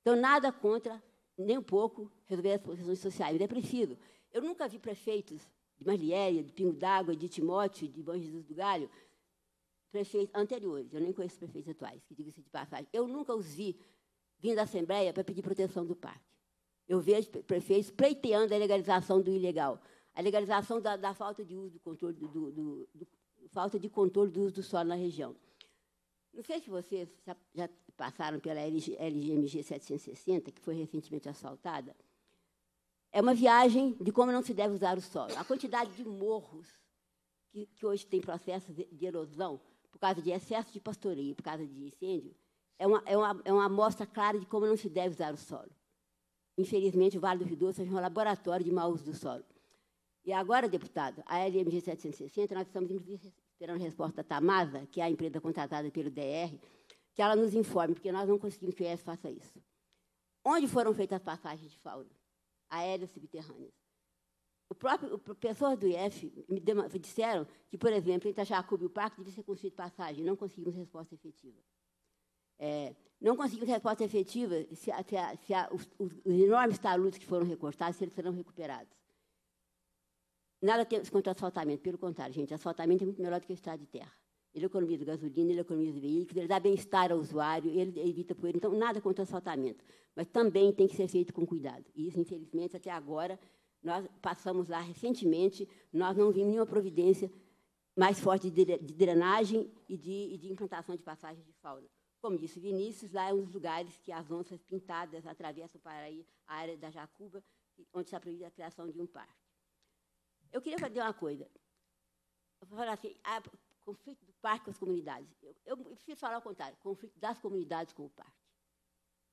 Então, nada contra, nem um pouco, resolver as questões sociais. É preciso. Eu nunca vi prefeitos de Marliéria, de Pingo d'Água, de Timóteo, de Bom Jesus do Galho, prefeitos anteriores, eu nem conheço prefeitos atuais, que digo isso de passagem. Eu nunca os vi vindo à Assembleia para pedir proteção do parque. Eu vejo prefeitos pleiteando a legalização do ilegal a legalização da, da falta de uso do controle do, do, do, do, falta de controle do uso do solo na região. Não sei se vocês já passaram pela LGMG 760, que foi recentemente assaltada. É uma viagem de como não se deve usar o solo. A quantidade de morros que, que hoje tem processos de, de erosão por causa de excesso de pastoreio, por causa de incêndio, é uma, é, uma, é uma amostra clara de como não se deve usar o solo. Infelizmente, o Vale do Rio Doce é um laboratório de mau uso do solo. E agora, deputado, a LMG 760, nós estamos esperando a resposta da Tamasa, que é a empresa contratada pelo DR, que ela nos informe, porque nós não conseguimos que o IES faça isso. Onde foram feitas as passagens de fauna? Aéreas subterrâneas. O próprio, pessoas do IEF me disseram que, por exemplo, em Itajacuba e o parque devia ser construído passagem, não conseguimos resposta efetiva. É, não conseguimos resposta efetiva se, a, se, se os, os, enormes taludes que foram recortados, se eles serão recuperados. Nada temos contra asfaltamento, pelo contrário, gente, assaltamento é muito melhor do que o estado de terra. Ele economiza gasolina, ele economiza veículos, ele dá bem-estar ao usuário, ele evita poeira. Então, nada contra asfaltamento, mas também tem que ser feito com cuidado. E isso, infelizmente, até agora, nós passamos lá recentemente, nós não vimos nenhuma providência mais forte de drenagem e de, e de implantação de passagens de fauna. Como disse Vinícius, lá é um dos lugares que as onças pintadas atravessam para a área da Jacuba, onde está proibida a criação de um parque. Eu queria fazer uma coisa. Eu vou falar assim, ah, conflito do parque com as comunidades. Eu, eu preciso falar o contrário, conflito das comunidades com o parque.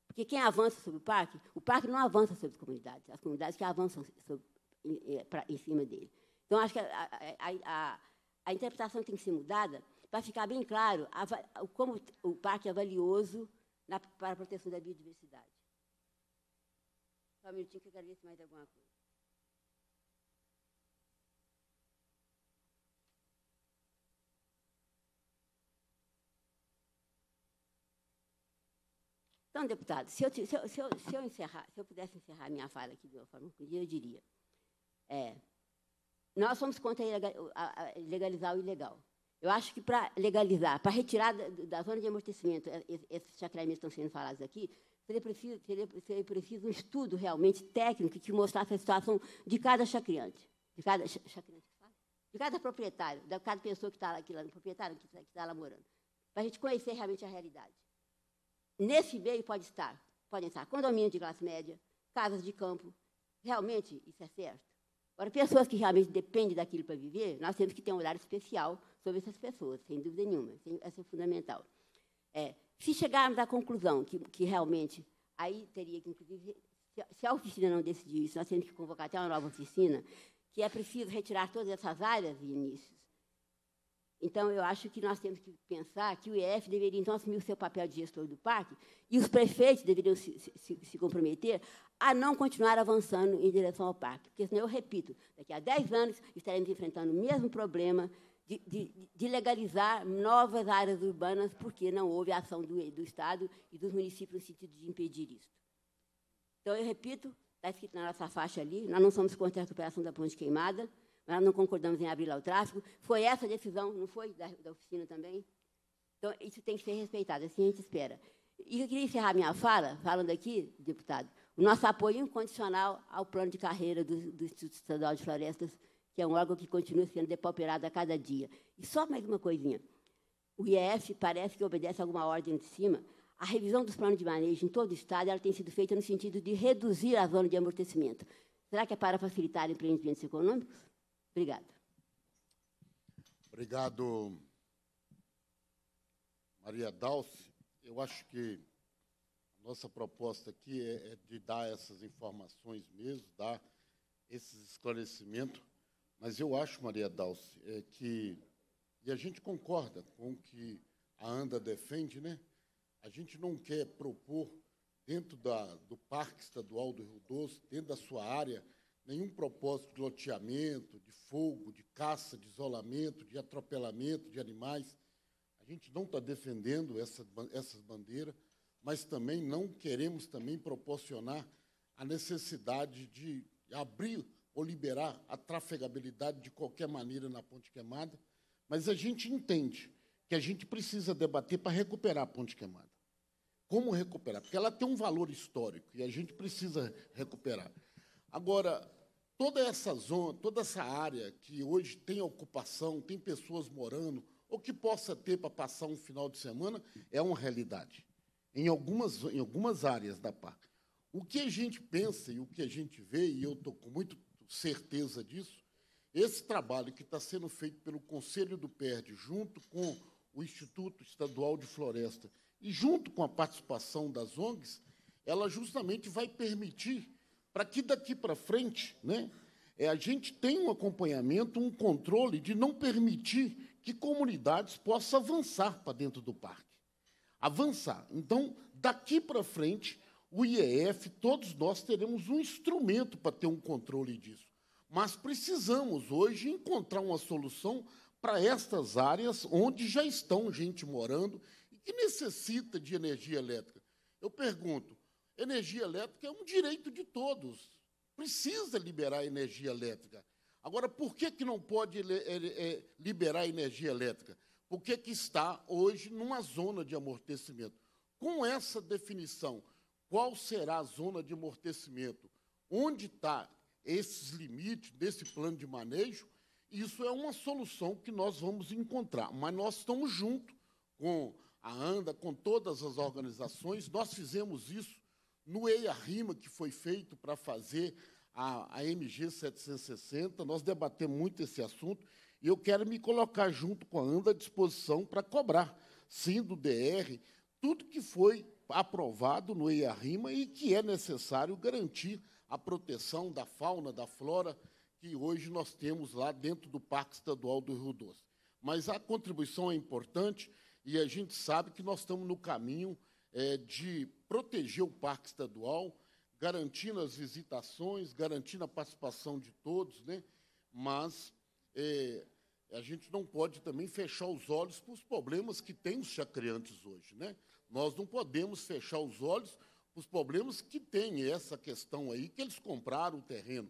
Porque quem avança sobre o parque, o parque não avança sobre as comunidades, as comunidades que avançam sobre, em, pra, em, cima dele. Então, acho que a, a, a, a interpretação tem que ser mudada para ficar bem claro a, como o parque é valioso na, para a proteção da biodiversidade. Só um minutinho que eu quero ver se mais alguma coisa. Então, deputado, se eu, se eu, se eu, se eu encerrar, se eu pudesse encerrar minha fala aqui de uma forma que eu diria, é, nós somos contra legalizar o ilegal. Eu acho que para legalizar, para retirar da, da, zona de amortecimento é, é, esses chacreamentos que estão sendo falados aqui, seria preciso, seria, seria preciso um estudo realmente técnico que mostrasse a situação de cada chacreante, de cada, chacreante, de cada proprietário, de cada pessoa que está lá, lá proprietário que está tá lá morando, para a gente conhecer realmente a realidade. Nesse meio pode estar, podem estar condomínio de classe média, casas de campo. Realmente, isso é certo. Agora, pessoas que realmente dependem daquilo para viver, nós temos que ter um olhar especial sobre essas pessoas, sem dúvida nenhuma. Isso é fundamental. É, se chegarmos à conclusão que, que, realmente, aí teria que, inclusive, se a oficina não decidir isso, nós temos que convocar até uma nova oficina, que é preciso retirar todas essas áreas de início então, eu acho que nós temos que pensar que o IEF deveria, então, assumir o seu papel de gestor do parque e os prefeitos deveriam se, se, se comprometer a não continuar avançando em direção ao parque. Porque, senão, eu repito, daqui a 10 anos estaremos enfrentando o mesmo problema de, de, de, legalizar novas áreas urbanas, porque não houve ação do, do Estado e dos municípios no sentido de impedir isso. Então, eu repito, está escrito na nossa faixa ali, nós não somos contra a recuperação da ponte queimada, nós não concordamos em abrir lá o tráfego Foi essa a decisão, não foi? Da, da oficina também? Então, isso tem que ser respeitado, assim a gente espera. E eu queria encerrar minha fala, falando aqui, deputado, o nosso apoio incondicional ao plano de carreira do, do Instituto Estadual de Florestas, que é um órgão que continua sendo depauperado a cada dia. E só mais uma coisinha. O IEF parece que obedece a alguma ordem de cima. A revisão dos planos de manejo em todo o Estado ela tem sido feita no sentido de reduzir a zona de amortecimento. Será que é para facilitar empreendimentos econômicos? Obrigada. Obrigado, Maria Dalce. Eu acho que a nossa proposta aqui é, é, de dar essas informações mesmo, dar esses esclarecimentos, mas eu acho, Maria Dalce, é que, e a gente concorda com o que a ANDA defende, né? A gente não quer propor, dentro da, do Parque Estadual do Rio Doce, dentro da sua área, nenhum propósito de loteamento, de fogo, de caça, de isolamento, de atropelamento de animais. A gente não está defendendo essa, essas bandeiras, mas também não queremos também proporcionar a necessidade de abrir ou liberar a trafegabilidade de qualquer maneira na ponte queimada, mas a gente entende que a gente precisa debater para recuperar a ponte queimada. Como recuperar? Porque ela tem um valor histórico e a gente precisa recuperar. Agora, toda essa zona, toda essa área que hoje tem ocupação, tem pessoas morando, ou que possa ter para passar um final de semana, é uma realidade. Em algumas, em algumas áreas da PAC. O que a gente pensa e o que a gente vê, e eu estou com muita certeza disso, esse trabalho que está sendo feito pelo Conselho do PERD, junto com o Instituto Estadual de Floresta, e junto com a participação das ONGs, ela justamente vai permitir para que daqui para frente né, é, a gente tenha um acompanhamento, um controle de não permitir que comunidades possam avançar para dentro do parque. Avançar. Então, daqui para frente, o IEF, todos nós teremos um instrumento para ter um controle disso. Mas precisamos hoje encontrar uma solução para estas áreas onde já estão gente morando e que necessita de energia elétrica. Eu pergunto, energia elétrica é um direito de todos. Precisa liberar energia elétrica. Agora, por que, que não pode eh, eh, eh, liberar energia elétrica? Porque que está hoje numa zona de amortecimento. Com essa definição, qual será a zona de amortecimento? Onde está esses limites desse plano de manejo? Isso é uma solução que nós vamos encontrar. Mas nós estamos junto com a ANDA, com todas as organizações, nós fizemos isso no EIA-RIMA, que foi feito para fazer a, a MG 760, nós debatemos muito esse assunto, e eu quero me colocar junto com a ANDA à disposição para cobrar, sim, do DR, tudo que foi aprovado no EIA-RIMA e que é necessário garantir a proteção da fauna, da flora, que hoje nós temos lá dentro do Parque Estadual do Rio Doce. Mas a contribuição é importante e a gente sabe que nós estamos no caminho é, de proteger o Parque Estadual, garantindo as visitações, garantindo a participação de todos, né? mas é, a gente não pode também fechar os olhos para os problemas que tem os chacreantes hoje. Né? Nós não podemos fechar os olhos para os problemas que tem essa questão aí, que eles compraram o terreno.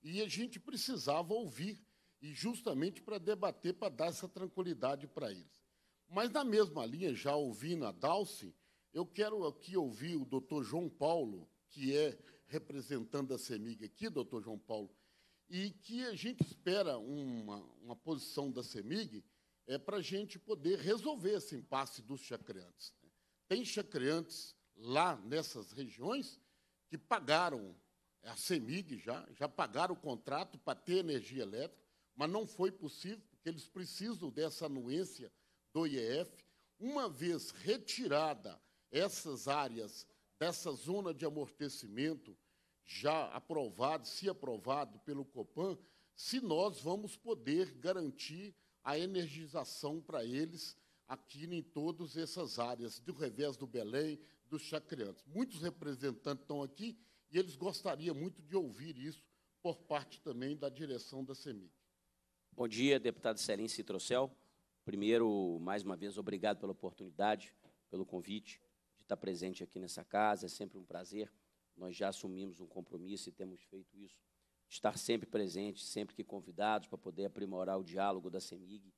E a gente precisava ouvir, e justamente para debater, para dar essa tranquilidade para eles. Mas, na mesma linha, já ouvindo a Dalce, eu quero aqui ouvir o doutor João Paulo, que é representante da CEMIG aqui, doutor João Paulo, e que a gente espera uma, uma posição da CEMIG é, para a gente poder resolver esse impasse dos chacreantes. Né? Tem chacreantes lá nessas regiões que pagaram é a CEMIG já, já pagaram o contrato para ter energia elétrica, mas não foi possível, porque eles precisam dessa anuência do IEF. Uma vez retirada essas áreas dessa zona de amortecimento já aprovado, se aprovado pelo Copan, se nós vamos poder garantir a energização para eles aqui em todas essas áreas, do revés do Belém, dos Chacriantes. Muitos representantes estão aqui e eles gostariam muito de ouvir isso por parte também da direção da CEMIC. Bom dia, deputado Celim Citrocel. Primeiro, mais uma vez, obrigado pela oportunidade, pelo convite está presente aqui nessa casa. É sempre um prazer. Nós já assumimos um compromisso e temos feito isso. Estar sempre presente, sempre que convidados, para poder aprimorar o diálogo da CEMIG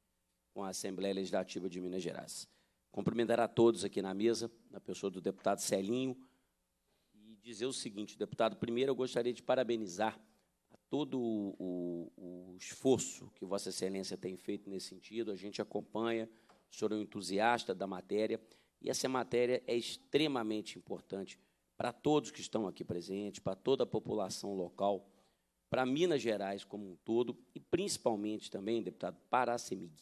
com a Assembleia Legislativa de Minas Gerais. Cumprimentar a todos aqui na mesa, na pessoa do deputado Celinho, e dizer o seguinte, deputado, primeiro eu gostaria de parabenizar a todo o, o esforço que Vossa Excelência tem feito nesse sentido. A gente acompanha, o senhor é um entusiasta da matéria. E essa matéria é extremamente importante para todos que estão aqui presentes, para toda a população local, para Minas Gerais como um todo e principalmente também, deputado, para a CEMIG.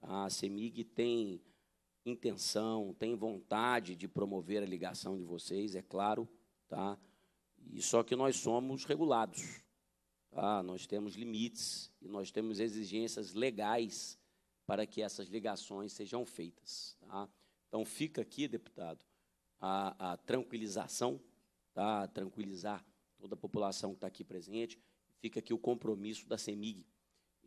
A CEMIG tem intenção, tem vontade de promover a ligação de vocês, é claro, tá? E só que nós somos regulados, tá? Nós temos limites e nós temos exigências legais para que essas ligações sejam feitas, tá? Então fica aqui, deputado, a, a tranquilização, tá? a tranquilizar toda a população que está aqui presente. Fica aqui o compromisso da CEMIG.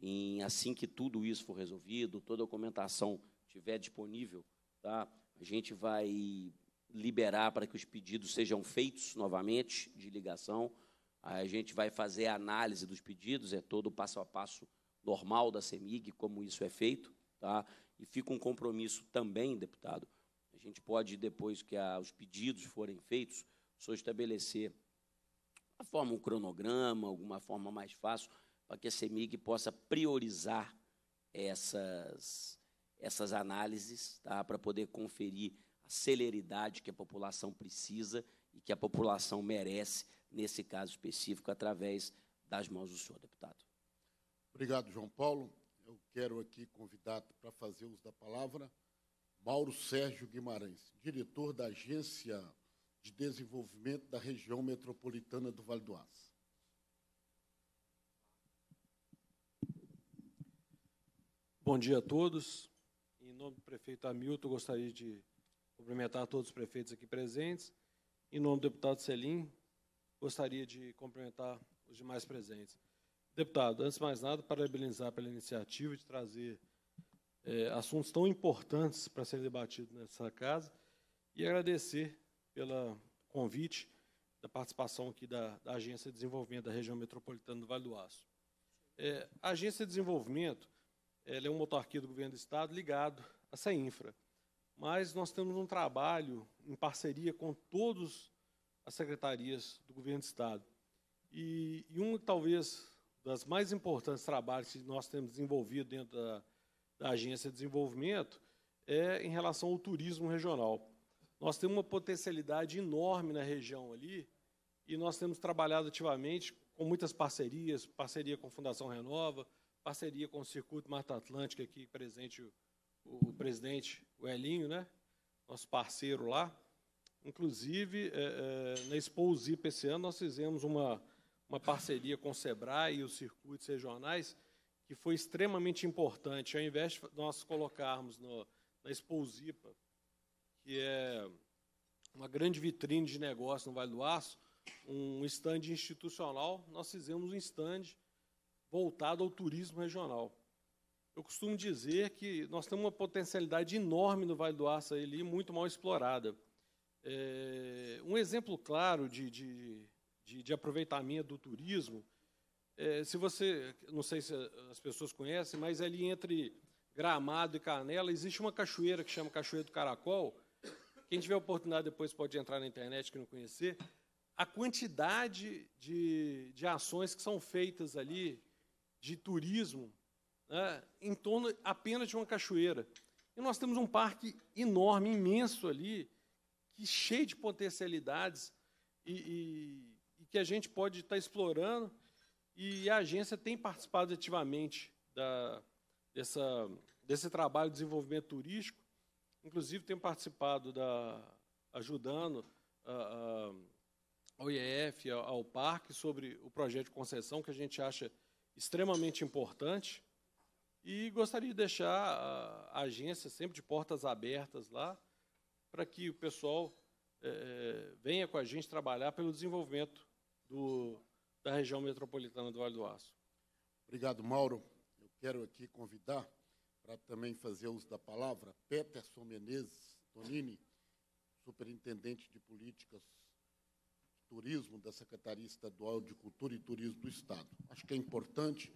Em, assim que tudo isso for resolvido, toda a documentação estiver disponível, tá? a gente vai liberar para que os pedidos sejam feitos novamente de ligação. A gente vai fazer a análise dos pedidos, é todo o passo a passo normal da CEMIG, como isso é feito. Tá? E fica um compromisso também, deputado, gente pode, depois que a, os pedidos forem feitos, só estabelecer uma forma, um cronograma, alguma forma mais fácil, para que a CEMIG possa priorizar essas, essas análises, tá? para poder conferir a celeridade que a população precisa e que a população merece, nesse caso específico, através das mãos do senhor deputado. Obrigado, João Paulo. Eu quero aqui convidar para fazer uso da palavra Mauro Sérgio Guimarães, diretor da Agência de Desenvolvimento da Região Metropolitana do Vale do Aço. Bom dia a todos. Em nome do prefeito Hamilton, gostaria de cumprimentar todos os prefeitos aqui presentes. Em nome do deputado Selim, gostaria de cumprimentar os demais presentes. Deputado, antes de mais nada, parabenizar pela iniciativa de trazer é, assuntos tão importantes para serem debatidos nessa casa e agradecer pelo convite da participação aqui da, da, Agência de Desenvolvimento da região metropolitana do Vale do Aço. É, a Agência de Desenvolvimento é uma autarquia do governo do Estado ligado à CEINFRA, mas nós temos um trabalho em parceria com todas as secretarias do governo do Estado. E, e um, talvez, das mais importantes trabalhos que nós temos desenvolvido dentro da da Agência de Desenvolvimento é em relação ao turismo regional. Nós temos uma potencialidade enorme na região ali e nós temos trabalhado ativamente com muitas parcerias, parceria com a Fundação Renova, parceria com o Circuito Mata Atlântica, aqui presente o, o presidente, o Elinho, né? nosso parceiro lá. Inclusive, é, é, na Expo ZIP esse ano, nós fizemos uma, uma parceria com o SEBRAE e os circuitos regionais, que foi extremamente importante, ao invés de nós colocarmos no, na Expousipa, que é uma grande vitrine de negócio no Vale do Aço, um stand institucional, nós fizemos um stand voltado ao turismo regional. Eu costumo dizer que nós temos uma potencialidade enorme no Vale do Aço ali, muito mal explorada. É, um exemplo claro de, de, de, de aproveitamento do turismo é, se você, não sei se as pessoas conhecem, mas ali entre Gramado e Canela existe uma cachoeira que chama Cachoeira do Caracol. Quem tiver oportunidade depois pode entrar na internet que não conhecer. A quantidade de, de ações que são feitas ali de turismo né, em torno apenas de uma cachoeira. E nós temos um parque enorme, imenso ali, que cheio de potencialidades e, e, e que a gente pode estar explorando e a agência tem participado ativamente da, dessa, desse trabalho de desenvolvimento turístico, inclusive tem participado da ajudando a, a, ao IEF, ao, ao parque, sobre o projeto de concessão, que a gente acha extremamente importante. E gostaria de deixar a agência sempre de portas abertas lá, para que o pessoal é, é venha com a gente trabalhar pelo desenvolvimento do, da região metropolitana do Vale do Aço. Obrigado, Mauro. Eu quero aqui convidar para também fazer uso da palavra Peterson Menezes Tonini, superintendente de políticas de turismo da Secretaria Estadual de Cultura e Turismo do Estado. Acho que é importante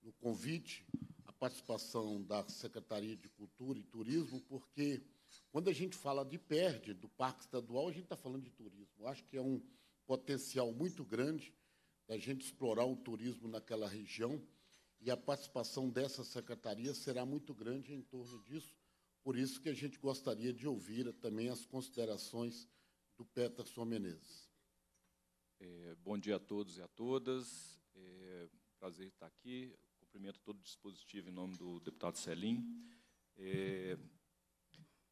no convite a participação da Secretaria de Cultura e Turismo, porque quando a gente fala de PERD, do Parque Estadual, a gente está falando de turismo. acho que é um potencial muito grande da gente explorar o turismo naquela região e a participação dessa secretaria será muito grande em torno disso. Por isso que a gente gostaria de ouvir também as considerações do Peterson Menezes. É, bom dia a todos e a todas. É, prazer estar aqui. Cumprimento todo o dispositivo em nome do deputado Selim. É,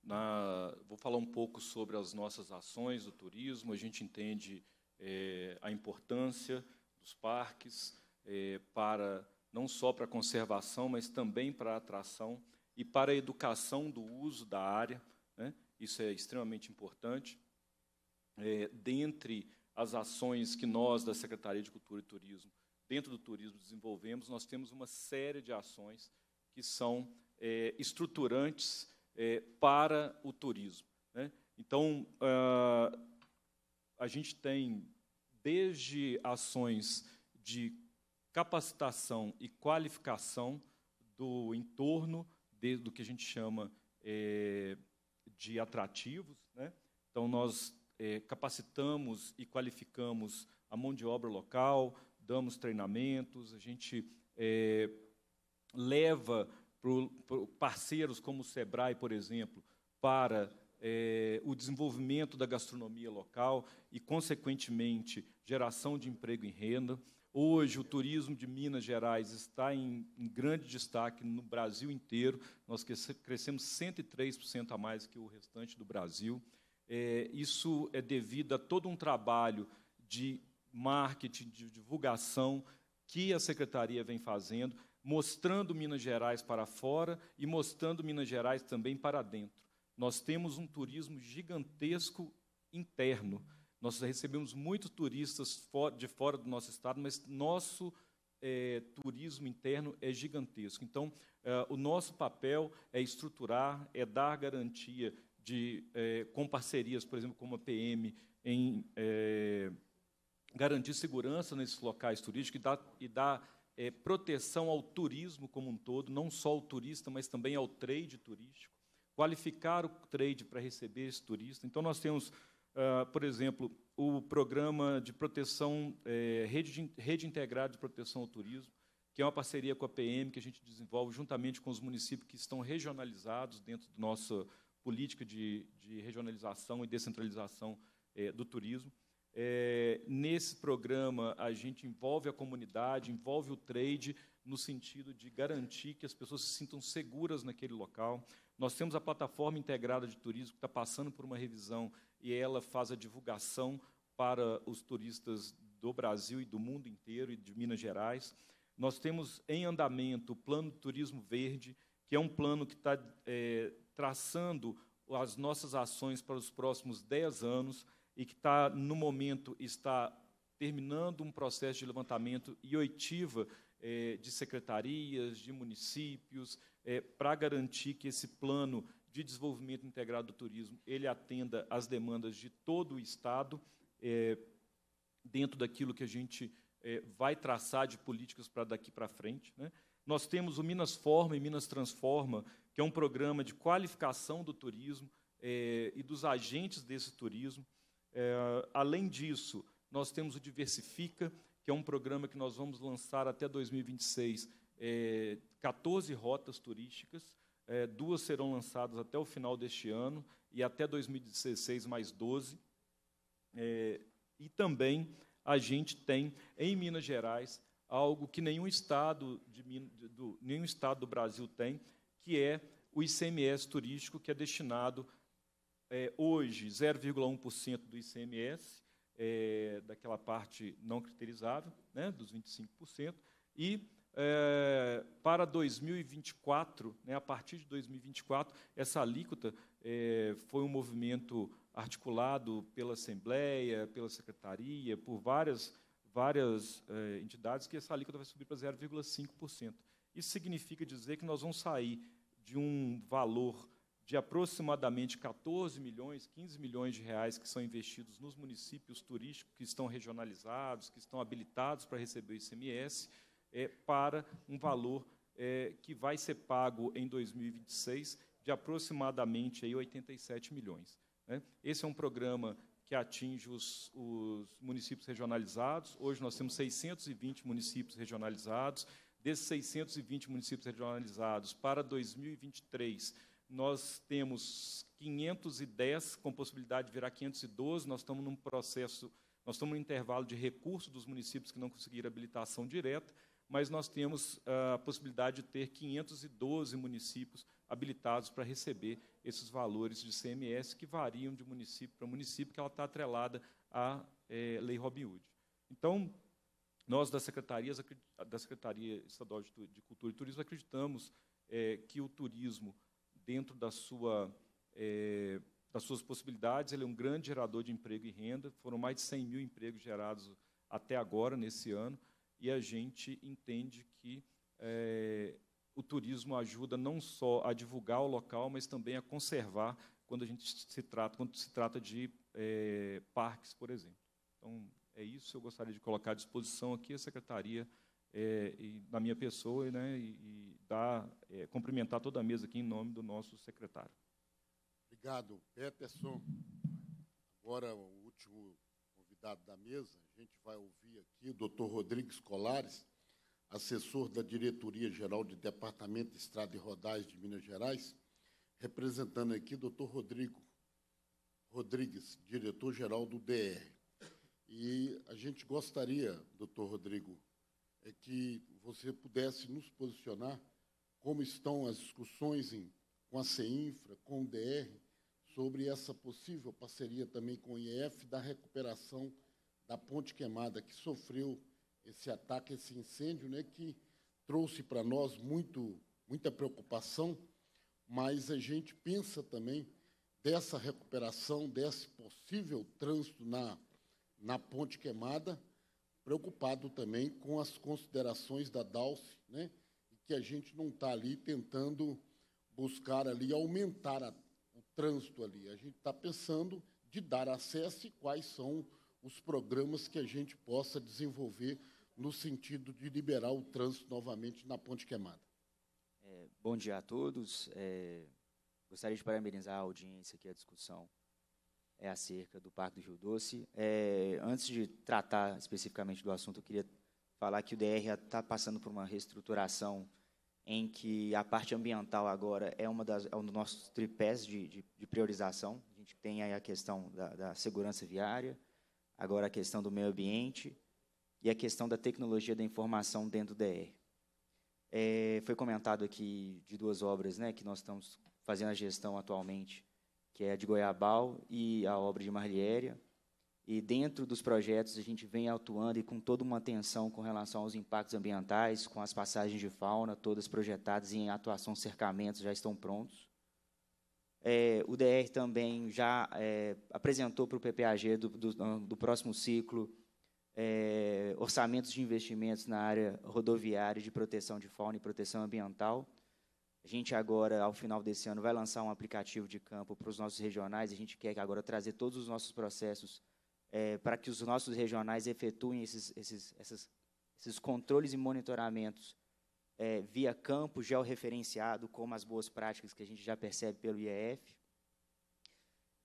na, vou falar um pouco sobre as nossas ações do turismo. A gente entende é, a importância dos parques, é, para não só para conservação, mas também para atração e para a educação do uso da área. Né? Isso é extremamente importante. É, dentre as ações que nós, da Secretaria de Cultura e Turismo, dentro do turismo desenvolvemos, nós temos uma série de ações que são é, estruturantes é, para o turismo. Né? Então, ah, a gente tem desde ações de capacitação e qualificação do entorno de, do que a gente chama é, de atrativos. Né? Então, nós é, capacitamos e qualificamos a mão de obra local, damos treinamentos, a gente é, leva pro, pro parceiros como o SEBRAE, por exemplo, para é, o desenvolvimento da gastronomia local e, consequentemente, geração de emprego e renda. Hoje, o turismo de Minas Gerais está em, em grande destaque no Brasil inteiro. Nós crescemos 103% a mais que o restante do Brasil. É, isso é devido a todo um trabalho de marketing, de divulgação que a secretaria vem fazendo, mostrando Minas Gerais para fora e mostrando Minas Gerais também para dentro. Nós temos um turismo gigantesco interno. Nós recebemos muitos turistas de fora do nosso estado, mas nosso é, turismo interno é gigantesco. Então, é, o nosso papel é estruturar, é dar garantia de, é, com parcerias, por exemplo, com a PM, em garantir segurança nesses locais turísticos e dar, e dar proteção ao turismo como um todo, não só ao turista, mas também ao trade turístico qualificar o trade para receber esse turista. Então, nós temos, uh, por exemplo, o programa de proteção, eh, rede, de, rede integrada de proteção ao turismo, que é uma parceria com a PM que a gente desenvolve juntamente com os municípios que estão regionalizados dentro da nossa política de, de regionalização e descentralização eh, do turismo. Eh, nesse programa, a gente envolve a comunidade, envolve o trade, no sentido de garantir que as pessoas se sintam seguras naquele local. Nós temos a plataforma integrada de turismo que está passando por uma revisão e ela faz a divulgação para os turistas do Brasil e do mundo inteiro e de Minas Gerais. Nós temos em andamento o Plano Turismo Verde, que é um plano que está é, traçando as nossas ações para os próximos 10 anos e que está, no momento, está terminando um processo de levantamento e oitiva é, de secretarias, de municípios, é, para garantir que esse plano de desenvolvimento integrado do turismo ele atenda às demandas de todo o Estado, é, dentro daquilo que a gente é, vai traçar de políticas para daqui para frente. Né? Nós temos o Minas Forma e Minas Transforma, que é um programa de qualificação do turismo é, e dos agentes desse turismo. É, além disso, nós temos o Diversifica, que é um programa que nós vamos lançar até 2026, 14 rotas turísticas, é, duas serão lançadas até o final deste ano e até 2016 mais 12. É, e também a gente tem em Minas Gerais algo que nenhum estado, de, do, nenhum estado do Brasil tem, que é o ICMS turístico, que é destinado é, hoje 0,1% do ICMS, é, daquela parte não criterizável, né, dos 25%, e é, para 2024, né, a partir de 2024, essa alíquota é, foi um movimento articulado pela Assembleia, pela Secretaria, por várias, várias é, entidades, que essa alíquota vai subir para 0,5%. Isso significa dizer que nós vamos sair de um valor de aproximadamente 14 milhões, 15 milhões de reais que são investidos nos municípios turísticos que estão regionalizados, que estão habilitados para receber o ICMS, é, para um valor é, que vai ser pago em 2026 de aproximadamente aí, 87 milhões. Né? Esse é um programa que atinge os, os, municípios regionalizados. Hoje nós temos 620 municípios regionalizados. Desses 620 municípios regionalizados, para 2023, nós temos 510, com possibilidade de virar 512. Nós estamos num processo, nós estamos num intervalo de recurso dos municípios que não conseguiram habilitação direta mas nós temos ah, a possibilidade de ter 512 municípios habilitados para receber esses valores de CMS, que variam de município para município, que ela está atrelada à é, Lei Robin Hood. Então, nós da Secretaria, da Secretaria Estadual de Cultura e Turismo acreditamos é, que o turismo, dentro da sua, é, das suas possibilidades, ele é um grande gerador de emprego e renda. Foram mais de 100 mil empregos gerados até agora, nesse ano e a gente entende que é, o turismo ajuda não só a divulgar o local, mas também a conservar quando a gente se trata, quando se trata de é, parques, por exemplo. Então, é isso que eu gostaria de colocar à disposição aqui, a secretaria, é, e, na minha pessoa, né, e, e dar, é, cumprimentar toda a mesa aqui em nome do nosso secretário. Obrigado, Peterson. Agora, o último convidado da mesa, a gente vai ouvir aqui o doutor Rodrigues Colares, assessor da Diretoria Geral de Departamento de Estrada e Rodais de Minas Gerais, representando aqui o doutor Rodrigo Rodrigues, diretor-geral do DR. E a gente gostaria, doutor Rodrigo, é que você pudesse nos posicionar como estão as discussões em, com a CEINFRA, com o DR, sobre essa possível parceria também com o IEF da recuperação da ponte queimada que sofreu esse ataque, esse incêndio, né, que trouxe para nós muito, muita preocupação, mas a gente pensa também dessa recuperação, desse possível trânsito na, na ponte queimada, preocupado também com as considerações da DALSE, né, que a gente não está ali tentando buscar ali aumentar a trânsito ali. A gente está pensando de dar acesso e quais são os programas que a gente possa desenvolver no sentido de liberar o trânsito novamente na Ponte Queimada. É, bom dia a todos. É, gostaria de parabenizar a audiência que a discussão é acerca do Parque do Rio Doce. É, antes de tratar especificamente do assunto, eu queria falar que o DR está passando por uma reestruturação em que a parte ambiental agora é, uma das, é um dos nossos tripés de, de, de priorização. A gente tem aí a questão da, da segurança viária, agora a questão do meio ambiente e a questão da tecnologia da informação dentro do DR. É, foi comentado aqui de duas obras né, que nós estamos fazendo a gestão atualmente, que é a de Goiabal e a obra de Marliéria. E dentro dos projetos a gente vem atuando e com toda uma atenção com relação aos impactos ambientais, com as passagens de fauna todas projetadas em atuação cercamentos já estão prontos. É, o DR também já é, apresentou para o PPAG do, do, do próximo ciclo é, orçamentos de investimentos na área rodoviária de proteção de fauna e proteção ambiental. A gente agora, ao final desse ano, vai lançar um aplicativo de campo para os nossos regionais. A gente quer agora trazer todos os nossos processos é, para que os nossos regionais efetuem esses, esses, esses esses controles e monitoramentos é, via campo georreferenciado, como as boas práticas que a gente já percebe pelo IEF.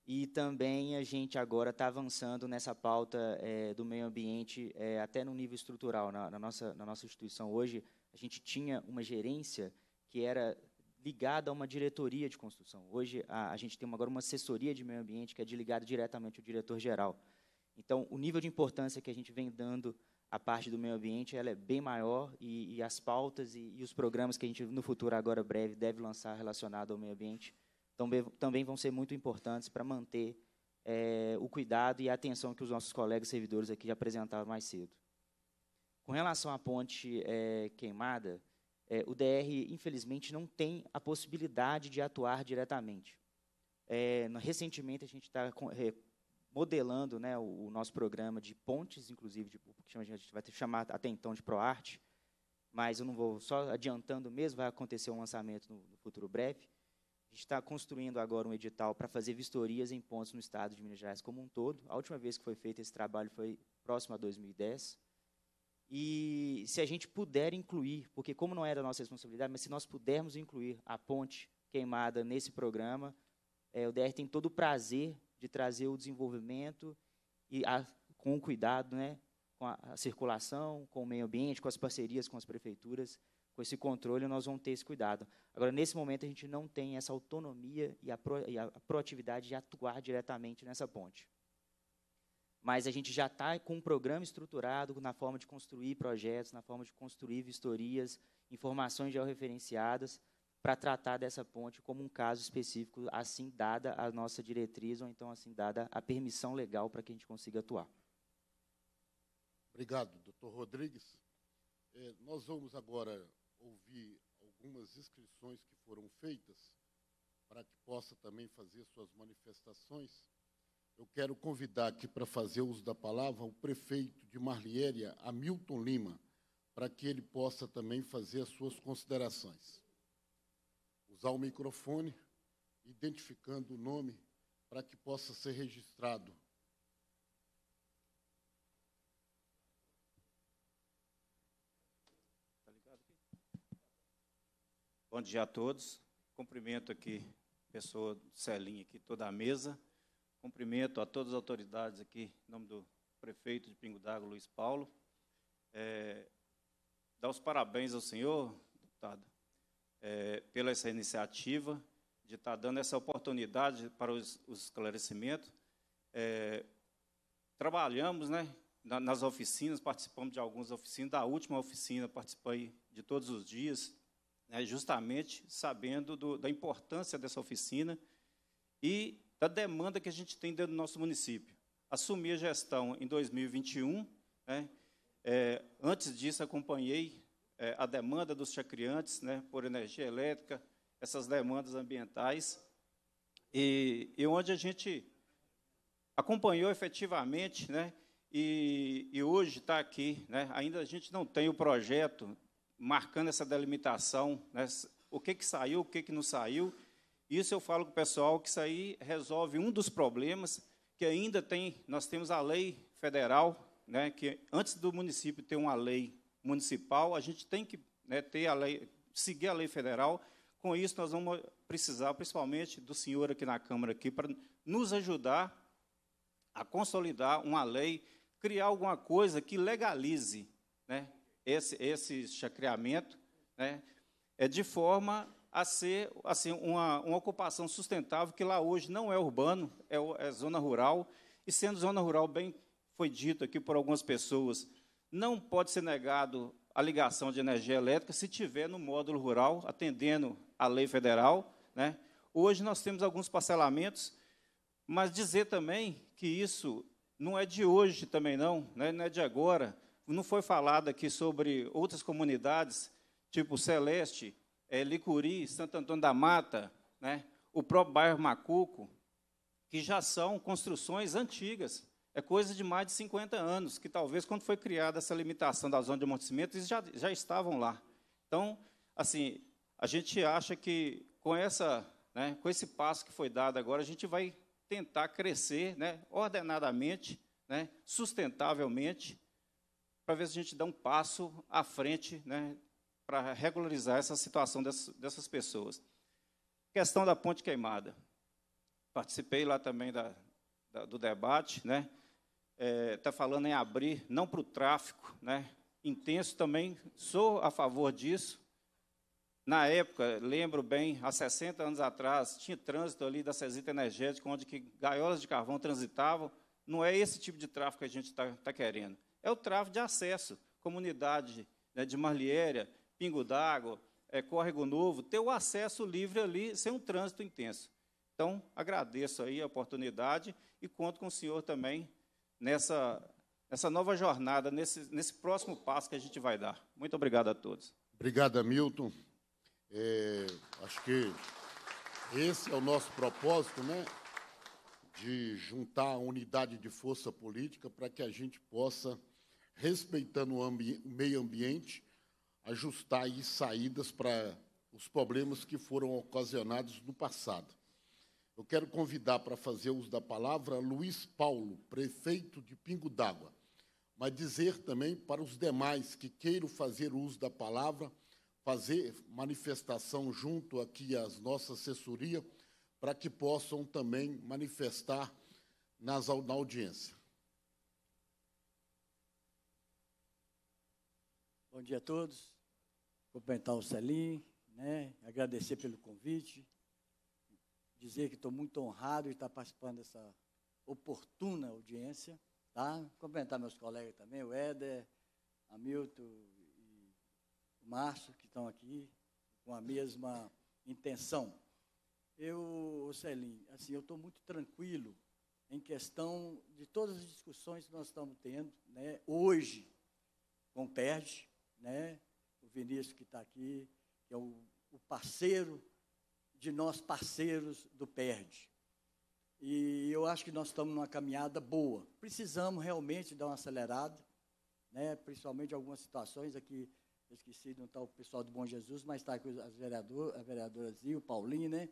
E também a gente agora está avançando nessa pauta é, do meio ambiente, é, até no nível estrutural. Na, na, nossa, na nossa instituição hoje, a gente tinha uma gerência que era ligada a uma diretoria de construção. Hoje, a, a gente tem agora uma assessoria de meio ambiente que é ligada diretamente ao diretor-geral. Então, o nível de importância que a gente vem dando à parte do meio ambiente ela é bem maior e, e as pautas e, e, os programas que a gente, no futuro, agora breve, deve lançar relacionado ao meio ambiente também, também vão ser muito importantes para manter é, o cuidado e a atenção que os nossos colegas servidores aqui já apresentaram mais cedo. Com relação à ponte é, queimada, é, o DR, infelizmente, não tem a possibilidade de atuar diretamente. É, recentemente, a gente está modelando né, o, o, nosso programa de pontes, inclusive, de, que a gente vai ter chamar até então de ProArte, mas eu não vou, só adiantando mesmo, vai acontecer um lançamento no, no futuro breve. A gente está construindo agora um edital para fazer vistorias em pontes no estado de Minas Gerais como um todo. A última vez que foi feito esse trabalho foi próximo a 2010. E se a gente puder incluir, porque como não é da nossa responsabilidade, mas se nós pudermos incluir a ponte queimada nesse programa, é, o DR tem todo o prazer de trazer o desenvolvimento e a, com cuidado, né, com a, a, circulação, com o meio ambiente, com as parcerias com as prefeituras, com esse controle, nós vamos ter esse cuidado. Agora, nesse momento, a gente não tem essa autonomia e a, pro, e a proatividade de atuar diretamente nessa ponte. Mas a gente já está com um programa estruturado na forma de construir projetos, na forma de construir vistorias, informações georreferenciadas, para tratar dessa ponte como um caso específico, assim dada a nossa diretriz, ou então assim dada a permissão legal para que a gente consiga atuar. Obrigado, doutor Rodrigues. É, nós vamos agora ouvir algumas inscrições que foram feitas para que possa também fazer suas manifestações. Eu quero convidar aqui para fazer uso da palavra o prefeito de Marliéria, Hamilton Lima, para que ele possa também fazer as suas considerações usar o microfone, identificando o nome para que possa ser registrado. Tá Bom dia a todos. Cumprimento aqui a pessoa Celinha aqui, toda a mesa. Cumprimento a todas as autoridades aqui, em nome do prefeito de Pingo d'Água, Luiz Paulo. É, dar os parabéns ao senhor, deputado, é, pela essa iniciativa de estar tá dando essa oportunidade para os, os esclarecimentos. É, trabalhamos né, na, nas oficinas, participamos de algumas oficinas, da última oficina participei de todos os dias, né, justamente sabendo do, da importância dessa oficina e da demanda que a gente tem dentro do nosso município. Assumi a gestão em 2021, né, é, antes disso acompanhei é, a demanda dos chacriantes né, por energia elétrica, essas demandas ambientais, e, e onde a gente acompanhou efetivamente, né, e, e hoje está aqui. Né, ainda a gente não tem o projeto marcando essa delimitação, né, o que, que saiu, o que, que não saiu. Isso eu falo com o pessoal que isso aí resolve um dos problemas que ainda tem, nós temos a lei federal, né, que antes do município ter uma lei municipal, a gente tem que né, ter a lei, seguir a lei federal. Com isso, nós vamos precisar, principalmente, do senhor aqui na Câmara aqui para nos ajudar a consolidar uma lei, criar alguma coisa que legalize né, esse, esse chacreamento, né, é de forma a ser assim, uma, uma ocupação sustentável, que lá hoje não é urbano, é, é zona rural, e sendo zona rural, bem foi dito aqui por algumas pessoas, não pode ser negado a ligação de energia elétrica se tiver no módulo rural, atendendo à lei federal. Né? Hoje nós temos alguns parcelamentos, mas dizer também que isso não é de hoje também não, né? não é de agora. Não foi falado aqui sobre outras comunidades, tipo Celeste, é, Licuri, Santo Antônio da Mata, né? o próprio bairro Macuco, que já são construções antigas, é coisa de mais de 50 anos, que talvez quando foi criada essa limitação da zona de amortecimento, eles já, já estavam lá. Então, assim, a gente acha que com, essa, né, com esse passo que foi dado agora, a gente vai tentar crescer né, ordenadamente, né, sustentavelmente, para ver se a gente dá um passo à frente né, para regularizar essa situação dessas, dessas, pessoas. Questão da ponte queimada. Participei lá também da, da, do debate, né? está é, tá falando em abrir, não para o tráfico, né? intenso também, sou a favor disso. Na época, lembro bem, há 60 anos atrás, tinha trânsito ali da Cesita Energética, onde que gaiolas de carvão transitavam. Não é esse tipo de tráfico que a gente está tá querendo. É o tráfico de acesso. Comunidade né, de Marliéria, Pingo d'Água, é, Córrego Novo, ter o acesso livre ali, sem um trânsito intenso. Então, agradeço aí a oportunidade e conto com o senhor também nessa, nessa nova jornada, nesse, nesse próximo passo que a gente vai dar. Muito obrigado a todos. Obrigado, Hamilton. É, acho que esse é o nosso propósito, né? De juntar a unidade de força política para que a gente possa, respeitando o, ambi o meio ambiente, ajustar aí saídas para os problemas que foram ocasionados no passado. Eu quero convidar para fazer uso da palavra Luiz Paulo, prefeito de Pingo d'Água, mas dizer também para os demais que queiram fazer uso da palavra, fazer manifestação junto aqui às nossa assessoria, para que possam também manifestar nas, na audiência. Bom dia a todos. Vou cumprimentar o Celim, né? agradecer pelo convite dizer que estou muito honrado de estar participando dessa oportuna audiência. Tá? Comentar meus colegas também, o Éder, Hamilton e o Márcio, que estão aqui com a mesma intenção. Eu, Celim, assim, eu estou muito tranquilo em questão de todas as discussões que nós estamos tendo, né, hoje, com o PERD, né, o Vinícius que está aqui, que é o, o parceiro de nós parceiros do PERD. E eu acho que nós estamos numa caminhada boa. Precisamos realmente dar uma acelerada, né? principalmente algumas situações aqui. esqueci de não estar o pessoal do Bom Jesus, mas está aqui as vereador, a vereadora Zio, Paulinho, né?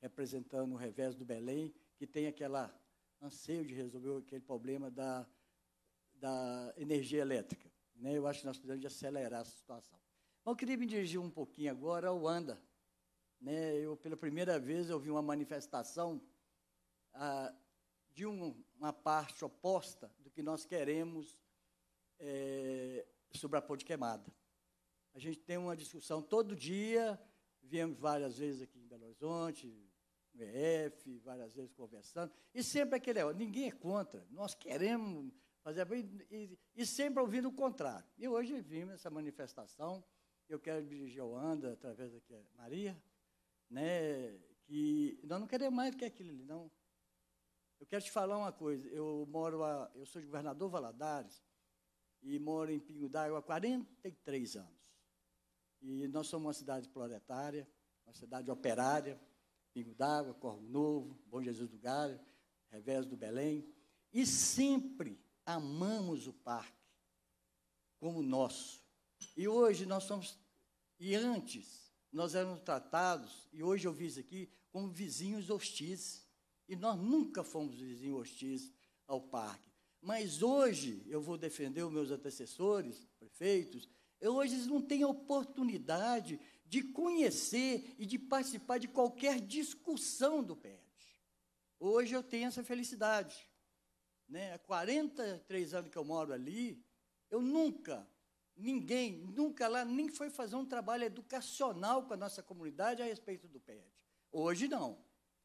representando o revés do Belém, que tem aquela anseio de resolver aquele problema da, da energia elétrica. Né? Eu acho que nós precisamos de acelerar essa situação. Bom, eu queria me dirigir um pouquinho agora ao ANDA, né, eu, pela primeira vez, eu vi uma manifestação ah, de um, uma parte oposta do que nós queremos é, sobre a pão de queimada. A gente tem uma discussão todo dia, viemos várias vezes aqui em Belo Horizonte, no EF, várias vezes conversando, e sempre aquele é, ninguém é contra, nós queremos fazer, e, e sempre ouvindo o contrário. E hoje vimos essa manifestação, eu quero dirigir ao Anda, através da Maria, né? Que nós não queremos mais do que aquilo ali, não. Eu quero te falar uma coisa. Eu moro a, eu sou de Governador Valadares e moro em Pingo d'Água há 43 anos. E nós somos uma cidade proletária, uma cidade operária, Pingo d'Água, Corvo Novo, Bom Jesus do Galho, Revés do Belém, e sempre amamos o parque como nosso. E hoje nós somos e antes nós éramos tratados, e hoje eu vi isso aqui, como vizinhos hostis. E nós nunca fomos vizinhos hostis ao parque. Mas hoje, eu vou defender os meus antecessores, prefeitos, eu, hoje eles não têm oportunidade de conhecer e de participar de qualquer discussão do PED. Hoje eu tenho essa felicidade. Né? Há 43 anos que eu moro ali, eu nunca Ninguém, nunca lá, nem foi fazer um trabalho educacional com a nossa comunidade a respeito do PET. Hoje não.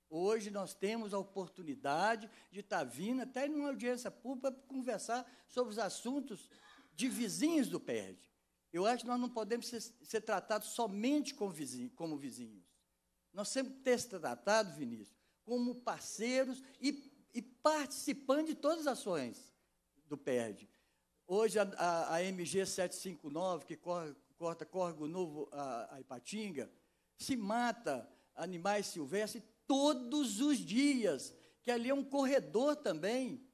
Hoje nós temos a oportunidade de estar tá vindo até em uma audiência pública para conversar sobre os assuntos de vizinhos do PED. Eu acho que nós não podemos ser, ser tratados somente como, vizinho, como vizinhos. Nós sempre ter se tratado, Vinícius, como parceiros e, e participantes de todas as ações do PED. Hoje a, a, a MG 759, que corre, corta córrego novo a, a Ipatinga, se mata animais silvestres todos os dias, que ali é um corredor também.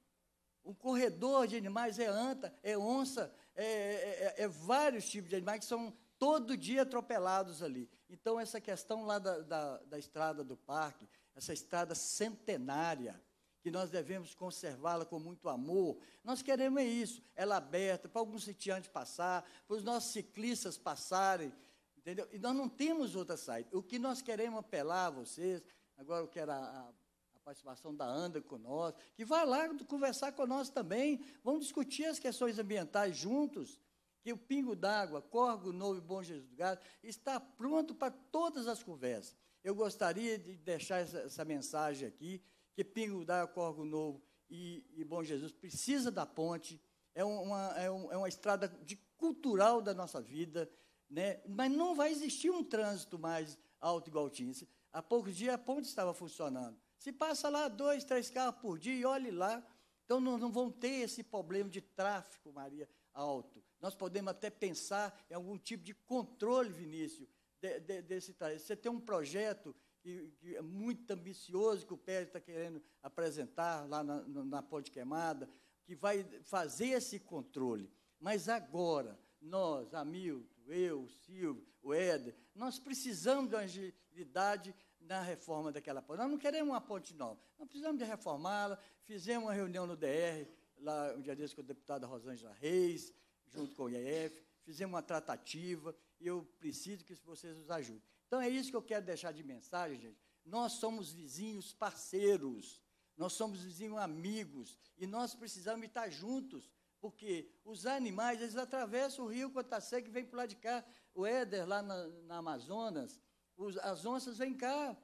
Um corredor de animais é anta, é onça, é, é, é, é vários tipos de animais que são todo dia atropelados ali. Então, essa questão lá da, da, da estrada do parque, essa estrada centenária, que nós devemos conservá-la com muito amor. Nós queremos é isso, ela aberta, para alguns sitiantes passar, para os nossos ciclistas passarem, entendeu? E nós não temos outra saída. O que nós queremos é apelar a vocês, agora eu quero a, a, a participação da ANDA com nós, que vá lá conversar com nós também, vamos discutir as questões ambientais juntos, que o Pingo d'Água, Corgo Novo e Bom Jesus do Gado, está pronto para todas as conversas. Eu gostaria de deixar essa, essa mensagem aqui, que da Corgo Novo e, e, Bom Jesus precisa da ponte, é uma, é, um, é uma estrada de cultural da nossa vida, né? mas não vai existir um trânsito mais alto igual tinha. Há poucos dias a ponte estava funcionando. Se passa lá dois, três carros por dia e olhe lá, então não, não vão ter esse problema de tráfego, Maria, alto. Nós podemos até pensar em algum tipo de controle, Vinícius, de, de, desse tráfego. Você tem um projeto que, que é muito ambicioso que o Pérez está querendo apresentar lá na, na Ponte Queimada, que vai fazer esse controle. Mas agora, nós, Hamilton, eu, o Silvio, o Éder, nós precisamos de agilidade na reforma daquela ponte. Nós não queremos uma ponte nova, nós precisamos de reformá-la. Fizemos uma reunião no DR, lá um dia desse com a deputada Rosângela Reis, junto com o IEF, fizemos uma tratativa, e eu preciso que vocês nos ajudem. Então é isso que eu quero deixar de mensagem, gente. Nós somos vizinhos parceiros, nós somos vizinhos amigos e nós precisamos estar juntos, porque os animais, eles atravessam o rio quando está seco e vêm para o lado de cá. O Éder, lá na, na Amazonas, os, as onças vêm cá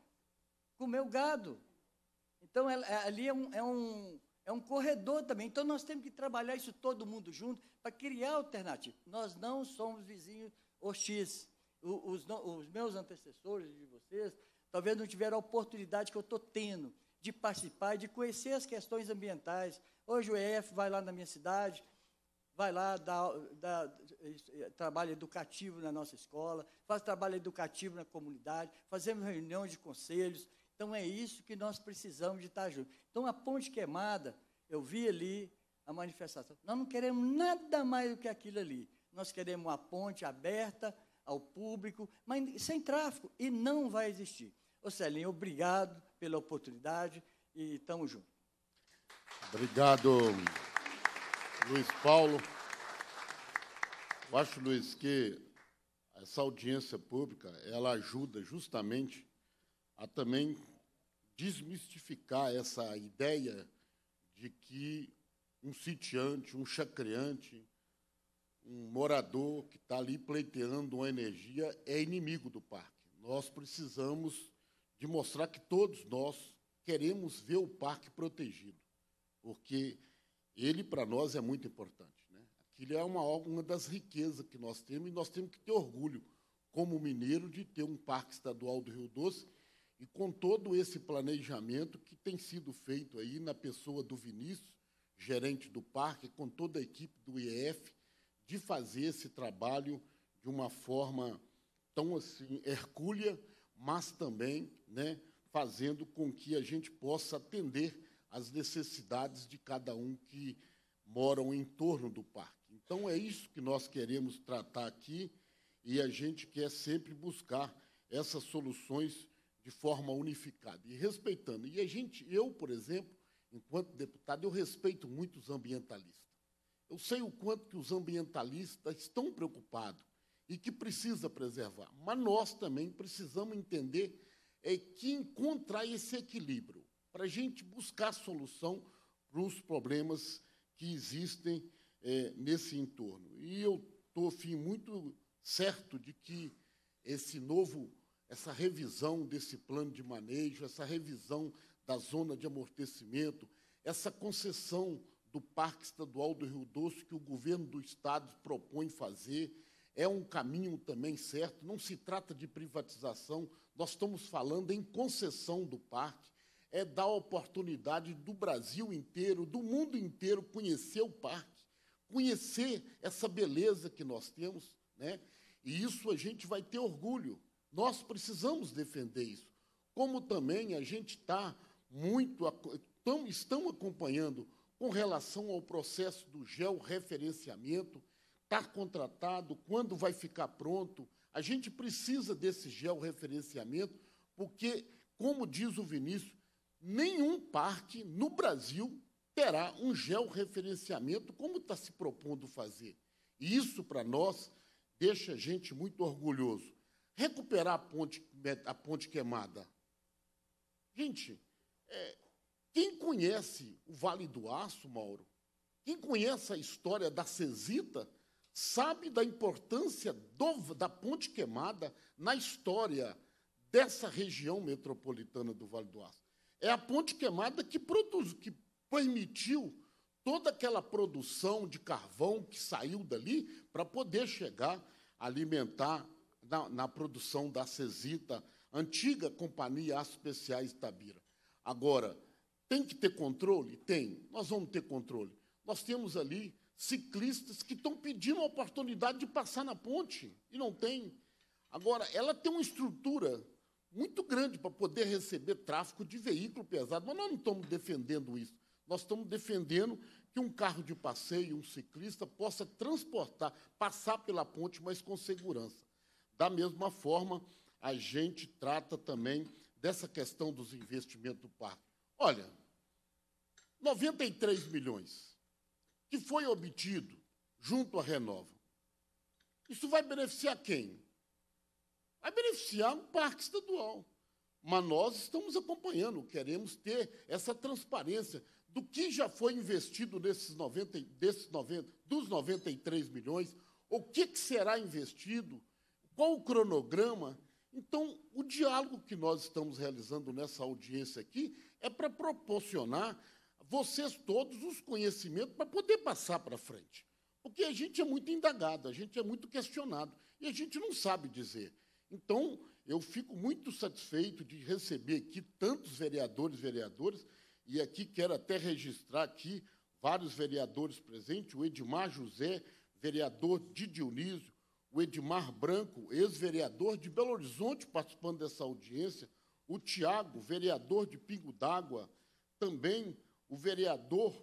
comer o gado. Então, é, ali é um, é, um, é um corredor também. Então, nós temos que trabalhar isso todo mundo junto para criar alternativa. Nós não somos vizinhos hostis os, os meus antecessores de vocês, talvez não tiveram a oportunidade que eu estou tendo de participar, de conhecer as questões ambientais. Hoje o EF vai lá na minha cidade, vai lá, dá, dá, eh, trabalho educativo na nossa escola, faz trabalho educativo na comunidade, fazemos reuniões de conselhos. Então, é isso que nós precisamos de estar juntos. Então, a ponte queimada, eu vi ali a manifestação. Nós não queremos nada mais do que aquilo ali. Nós queremos uma ponte aberta, ao público, mas sem tráfico, e não vai existir. Ô Celinho, obrigado pela oportunidade e estamos juntos. Obrigado, Luiz Paulo. Eu acho, Luiz, que essa audiência pública ela ajuda justamente a também desmistificar essa ideia de que um sitiante, um chacreante, um morador que está ali pleiteando uma energia é inimigo do parque. Nós precisamos de mostrar que todos nós queremos ver o parque protegido, porque ele, para nós, é muito importante. Né? Aquilo é uma, uma das riquezas que nós temos e nós temos que ter orgulho, como mineiro, de ter um parque estadual do Rio Doce e com todo esse planejamento que tem sido feito aí na pessoa do Vinícius, gerente do parque, com toda a equipe do IEF, de fazer esse trabalho de uma forma tão assim hercúlea, mas também né, fazendo com que a gente possa atender às necessidades de cada um que moram em torno do parque. Então é isso que nós queremos tratar aqui e a gente quer sempre buscar essas soluções de forma unificada e respeitando. E a gente, eu, por exemplo, enquanto deputado, eu respeito muito os ambientalistas. Eu sei o quanto que os ambientalistas estão preocupados e que precisa preservar, mas nós também precisamos entender é, que encontrar esse equilíbrio para a gente buscar solução para os problemas que existem é, nesse entorno. E eu estou muito certo de que esse novo, essa revisão desse plano de manejo, essa revisão da zona de amortecimento, essa concessão do Parque Estadual do Rio Doce que o governo do Estado propõe fazer é um caminho também certo. Não se trata de privatização, nós estamos falando em concessão do parque. É dar oportunidade do Brasil inteiro, do mundo inteiro, conhecer o parque, conhecer essa beleza que nós temos. Né? E isso a gente vai ter orgulho. Nós precisamos defender isso. Como também a gente está muito. Tão, estão acompanhando com relação ao processo do georreferenciamento, está contratado, quando vai ficar pronto. A gente precisa desse georreferenciamento, porque, como diz o Vinícius, nenhum parque no Brasil terá um georreferenciamento como está se propondo fazer. E isso, para nós, deixa a gente muito orgulhoso. Recuperar a ponte, a ponte queimada. Gente, é, quem conhece o Vale do Aço, Mauro, quem conhece a história da Cesita, sabe da importância do, da ponte queimada na história dessa região metropolitana do Vale do Aço. É a ponte queimada que, produz, que permitiu toda aquela produção de carvão que saiu dali para poder chegar a alimentar na, na, produção da Cesita, antiga Companhia Aço Especiais Tabira. Agora, tem que ter controle? Tem. Nós vamos ter controle. Nós temos ali ciclistas que estão pedindo a oportunidade de passar na ponte e não tem. Agora, ela tem uma estrutura muito grande para poder receber tráfego de veículo pesado, mas nós não estamos defendendo isso. Nós estamos defendendo que um carro de passeio, um ciclista, possa transportar, passar pela ponte, mas com segurança. Da mesma forma, a gente trata também dessa questão dos investimentos do parque. Olha, 93 milhões que foi obtido junto à Renova, isso vai beneficiar quem? Vai beneficiar um parque estadual. Mas nós estamos acompanhando, queremos ter essa transparência do que já foi investido nesses 90, desses 90, dos 93 milhões, o que, que será investido, qual o cronograma. Então, o diálogo que nós estamos realizando nessa audiência aqui é para proporcionar vocês todos os conhecimentos para poder passar para frente. Porque a gente é muito indagado, a gente é muito questionado e a gente não sabe dizer. Então, eu fico muito satisfeito de receber aqui tantos vereadores, vereadoras, e aqui quero até registrar aqui vários vereadores presentes, o Edmar José, vereador de Dionísio, o Edmar Branco, ex-vereador de Belo Horizonte, participando dessa audiência, o Tiago, vereador de Pingo d'Água, também o vereador,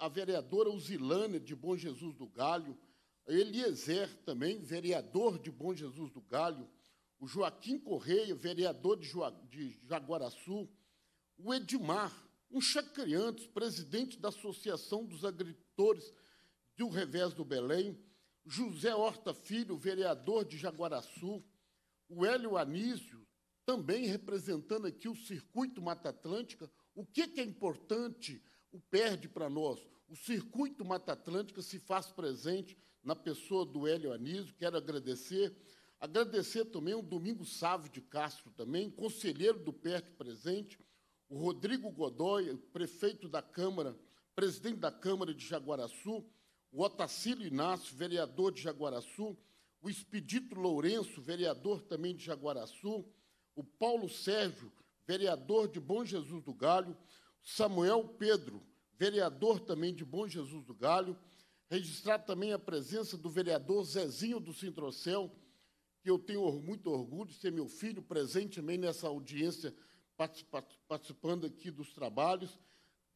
a vereadora Uzilane de Bom Jesus do Galho, Eliezer também, vereador de Bom Jesus do Galho, o Joaquim Correia, vereador de, Joa, de Jaguaraçu, o Edmar, um chacriantes, presidente da Associação dos Agricultores do Revés do Belém, José Horta Filho, vereador de Jaguaraçu, o Hélio Anísio, também representando aqui o circuito Mata Atlântica, o que, que é importante, o perde para nós? O circuito Mata Atlântica se faz presente na pessoa do Hélio Anísio, quero agradecer. Agradecer também o Domingo Sávio de Castro, também, conselheiro do PERT presente, o Rodrigo Godoy, prefeito da Câmara, presidente da Câmara de Jaguaraçu, o Otacílio Inácio, vereador de Jaguaraçu, o Expedito Lourenço, vereador também de Jaguaraçu, o Paulo Sérgio, vereador de Bom Jesus do Galho, Samuel Pedro, vereador também de Bom Jesus do Galho, registrar também a presença do vereador Zezinho do Cintrocel, que eu tenho muito orgulho de ser meu filho presente também nessa audiência, participando aqui dos trabalhos.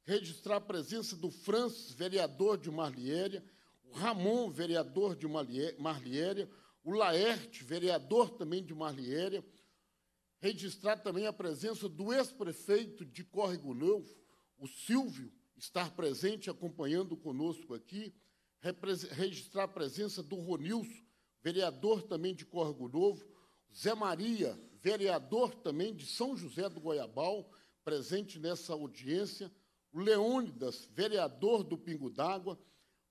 Registrar a presença do Francis, vereador de Marliéria, o Ramon, vereador de Marliéria, o Laerte, vereador também de Marliéria, registrar também a presença do ex-prefeito de Córrego Novo, o Silvio, estar presente, acompanhando conosco aqui, registrar a presença do Ronilson, vereador também de Córrego Novo, Zé Maria, vereador também de São José do Goiabal, presente nessa audiência, o Leônidas, vereador do Pingo d'Água,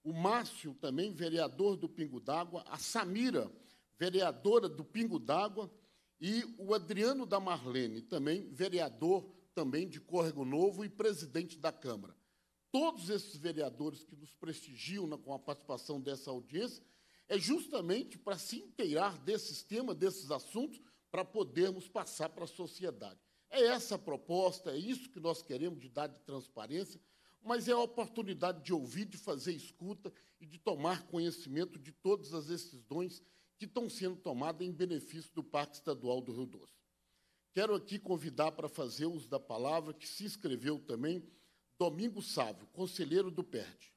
o Márcio, também vereador do Pingo d'Água, a Samira, vereadora do Pingo d'Água, e o Adriano da Marlene, também vereador também de Córrego Novo e presidente da Câmara. Todos esses vereadores que nos prestigiam na, com a participação dessa audiência é justamente para se inteirar desses temas, desses assuntos, para podermos passar para a sociedade. É essa a proposta, é isso que nós queremos de dar de transparência, mas é a oportunidade de ouvir, de fazer escuta e de tomar conhecimento de todas as decisões que estão sendo tomadas em benefício do Parque Estadual do Rio Doce. Quero aqui convidar para fazer uso da palavra que se inscreveu também Domingo Sávio, conselheiro do PERD.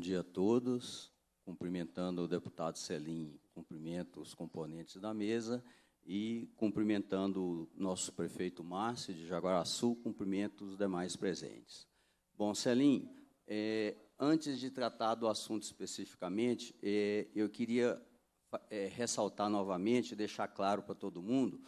dia a todos, cumprimentando o deputado Celim, cumprimento os componentes da mesa e cumprimentando o nosso prefeito Márcio de Jaguaraçu, cumprimento os demais presentes. Bom, Celim, é, antes de tratar do assunto especificamente, é, eu queria é, ressaltar novamente, deixar claro para todo mundo,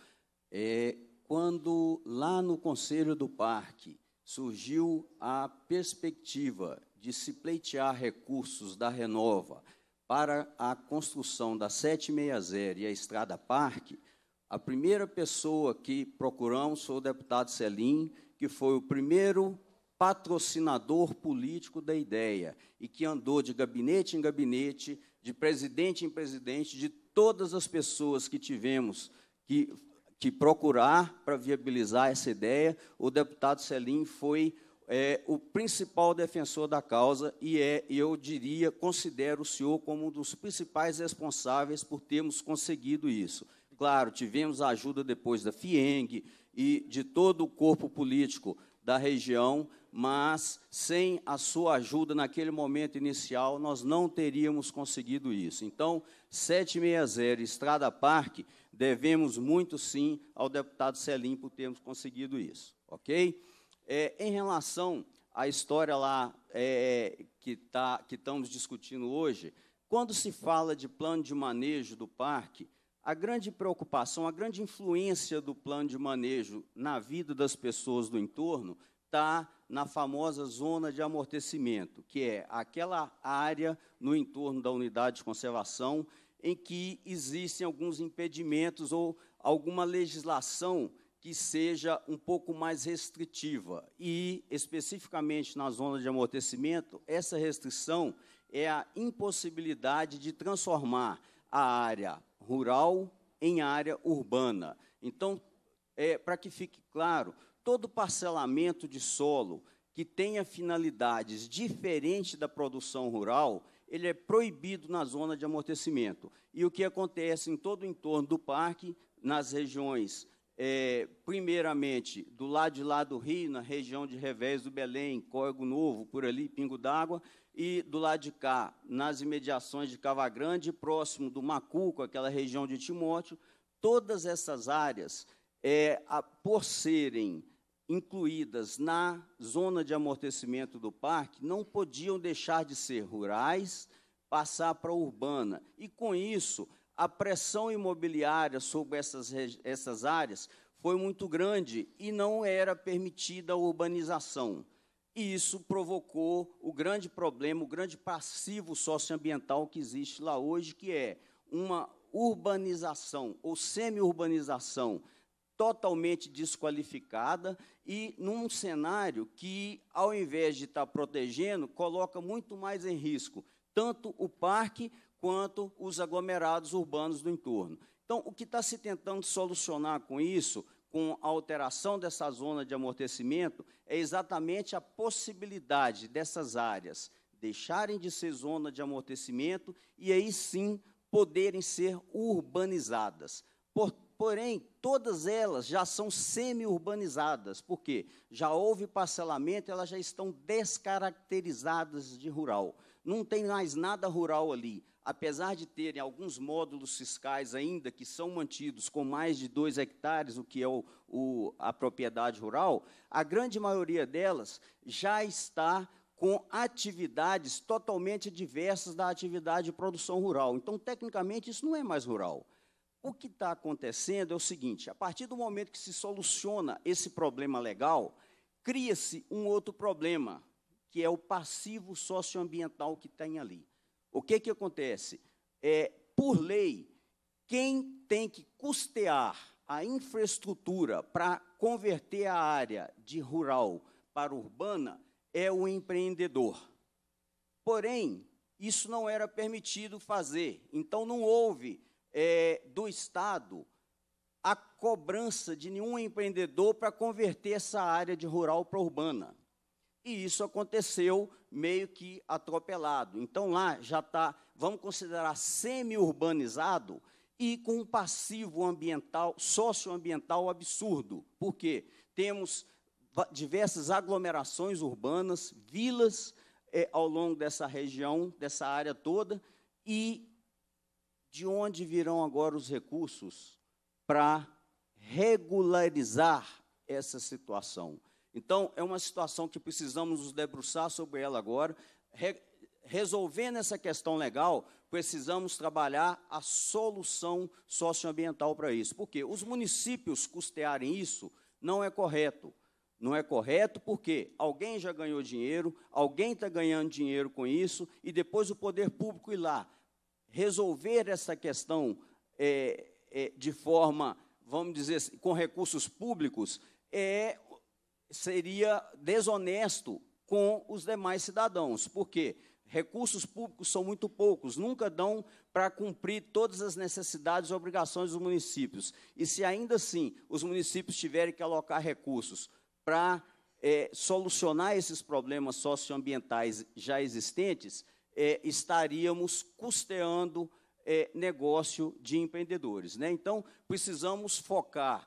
é, quando lá no Conselho do Parque surgiu a perspectiva de se pleitear recursos da Renova para a construção da 760 e a Estrada Parque, a primeira pessoa que procuramos foi o deputado Selim, que foi o primeiro patrocinador político da ideia e que andou de gabinete em gabinete, de presidente em presidente, de todas as pessoas que tivemos que, que procurar para viabilizar essa ideia. O deputado Selim foi é o principal defensor da causa e é, eu diria, considero o senhor como um dos principais responsáveis por termos conseguido isso. Claro, tivemos a ajuda depois da FIENG e de todo o corpo político da região, mas sem a sua ajuda naquele momento inicial, nós não teríamos conseguido isso. Então, 760 Estrada Parque, devemos muito sim ao deputado Selim por termos conseguido isso, ok? É, em relação à história lá é, que, tá, que estamos discutindo hoje, quando se fala de plano de manejo do parque, a grande preocupação, a grande influência do plano de manejo na vida das pessoas do entorno está na famosa zona de amortecimento, que é aquela área no entorno da unidade de conservação em que existem alguns impedimentos ou alguma legislação que seja um pouco mais restritiva. E, especificamente na zona de amortecimento, essa restrição é a impossibilidade de transformar a área rural em área urbana. Então, é, para que fique claro, todo parcelamento de solo que tenha finalidades diferentes da produção rural, ele é proibido na zona de amortecimento. E o que acontece em todo o entorno do parque, nas regiões é, primeiramente, do lado de lá do Rio, na região de Revés do Belém, Córrego Novo, por ali, Pingo d'Água, e do lado de cá, nas imediações de Cava Grande, próximo do Macuco, aquela região de Timóteo, todas essas áreas, é, a, por serem incluídas na zona de amortecimento do parque, não podiam deixar de ser rurais, passar para urbana. E, com isso, a pressão imobiliária sobre essas, essas áreas foi muito grande e não era permitida a urbanização. E isso provocou o grande problema, o grande passivo socioambiental que existe lá hoje, que é uma urbanização ou semi-urbanização totalmente desqualificada e num cenário que, ao invés de estar protegendo, coloca muito mais em risco tanto o parque quanto os aglomerados urbanos do entorno. Então, o que está se tentando solucionar com isso, com a alteração dessa zona de amortecimento, é exatamente a possibilidade dessas áreas deixarem de ser zona de amortecimento e aí sim poderem ser urbanizadas. Por, porém, todas elas já são semi-urbanizadas, porque já houve parcelamento, elas já estão descaracterizadas de rural. Não tem mais nada rural ali apesar de terem alguns módulos fiscais ainda que são mantidos com mais de dois hectares, o que é o, o, a propriedade rural, a grande maioria delas já está com atividades totalmente diversas da atividade de produção rural. Então, tecnicamente, isso não é mais rural. O que está acontecendo é o seguinte: a partir do momento que se soluciona esse problema legal, cria-se um outro problema, que é o passivo socioambiental que tem ali o que, que acontece? É, por lei, quem tem que custear a infraestrutura para converter a área de rural para urbana é o empreendedor. Porém, isso não era permitido fazer, então não houve é, do Estado a cobrança de nenhum empreendedor para converter essa área de rural para urbana. E isso aconteceu meio que atropelado. Então lá já está, vamos considerar semi-urbanizado e com um passivo ambiental, socioambiental absurdo. Por quê? Temos diversas aglomerações urbanas, vilas é, ao longo dessa região, dessa área toda, e de onde virão agora os recursos para regularizar essa situação? Então, é uma situação que precisamos nos debruçar sobre ela agora. Re resolvendo essa questão legal, precisamos trabalhar a solução socioambiental para isso. Porque os municípios custearem isso não é correto. Não é correto porque alguém já ganhou dinheiro, alguém está ganhando dinheiro com isso, e depois o poder público ir lá resolver essa questão é, é, de forma, vamos dizer, assim, com recursos públicos, é seria desonesto com os demais cidadãos, porque recursos públicos são muito poucos, nunca dão para cumprir todas as necessidades e obrigações dos municípios. E se ainda assim os municípios tiverem que alocar recursos para é, solucionar esses problemas socioambientais já existentes, é, estaríamos custeando é, negócio de empreendedores. Né? Então, precisamos focar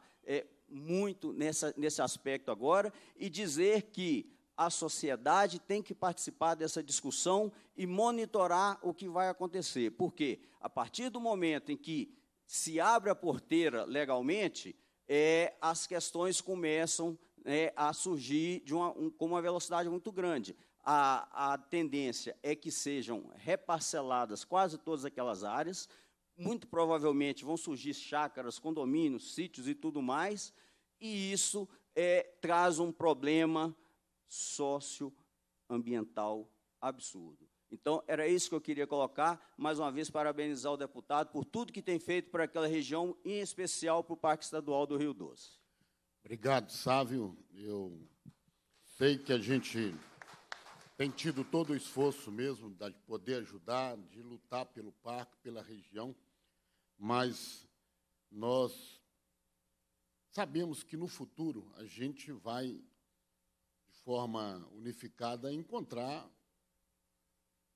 muito nessa, nesse aspecto agora e dizer que a sociedade tem que participar dessa discussão e monitorar o que vai acontecer, porque a partir do momento em que se abre a porteira legalmente, é, as questões começam é, a surgir uma, um, com uma velocidade muito grande. A, a tendência é que sejam reparceladas quase todas aquelas áreas, muito provavelmente vão surgir chácaras, condomínios, sítios e tudo mais, e isso é, traz um problema socioambiental absurdo. Então, era isso que eu queria colocar. Mais uma vez, parabenizar o deputado por tudo que tem feito para aquela região, em especial para o Parque Estadual do Rio Doce. Obrigado, Sávio. Eu sei que a gente tem tido todo o esforço mesmo de poder ajudar, de lutar pelo parque, pela região mas nós sabemos que no futuro a gente vai, de forma unificada, encontrar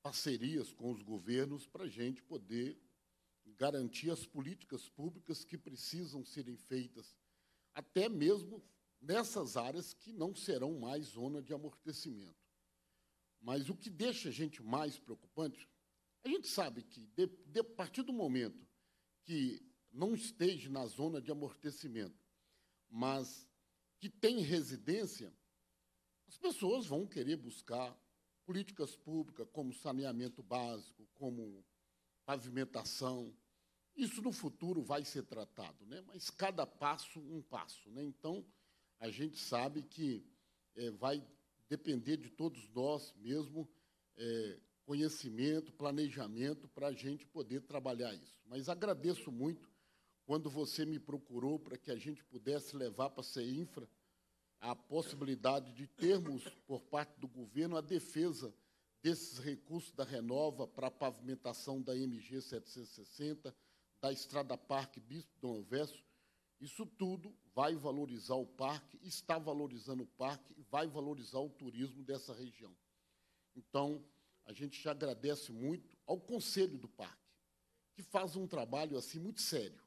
parcerias com os governos para a gente poder garantir as políticas públicas que precisam serem feitas, até mesmo nessas áreas que não serão mais zona de amortecimento. Mas o que deixa a gente mais preocupante, a gente sabe que, de, de, a partir do momento que não esteja na zona de amortecimento, mas que tem residência, as pessoas vão querer buscar políticas públicas como saneamento básico, como pavimentação. Isso no futuro vai ser tratado, né? mas cada passo, um passo. Né? Então, a gente sabe que é, vai depender de todos nós mesmo é, conhecimento, planejamento para a gente poder trabalhar isso. Mas agradeço muito quando você me procurou para que a gente pudesse levar para a CEINFRA a possibilidade de termos, por parte do governo, a defesa desses recursos da Renova para a pavimentação da MG 760, da Estrada Parque Bispo Dom Alverso. Isso tudo vai valorizar o parque, está valorizando o parque e vai valorizar o turismo dessa região. Então, a gente já agradece muito ao Conselho do Parque, que faz um trabalho assim muito sério.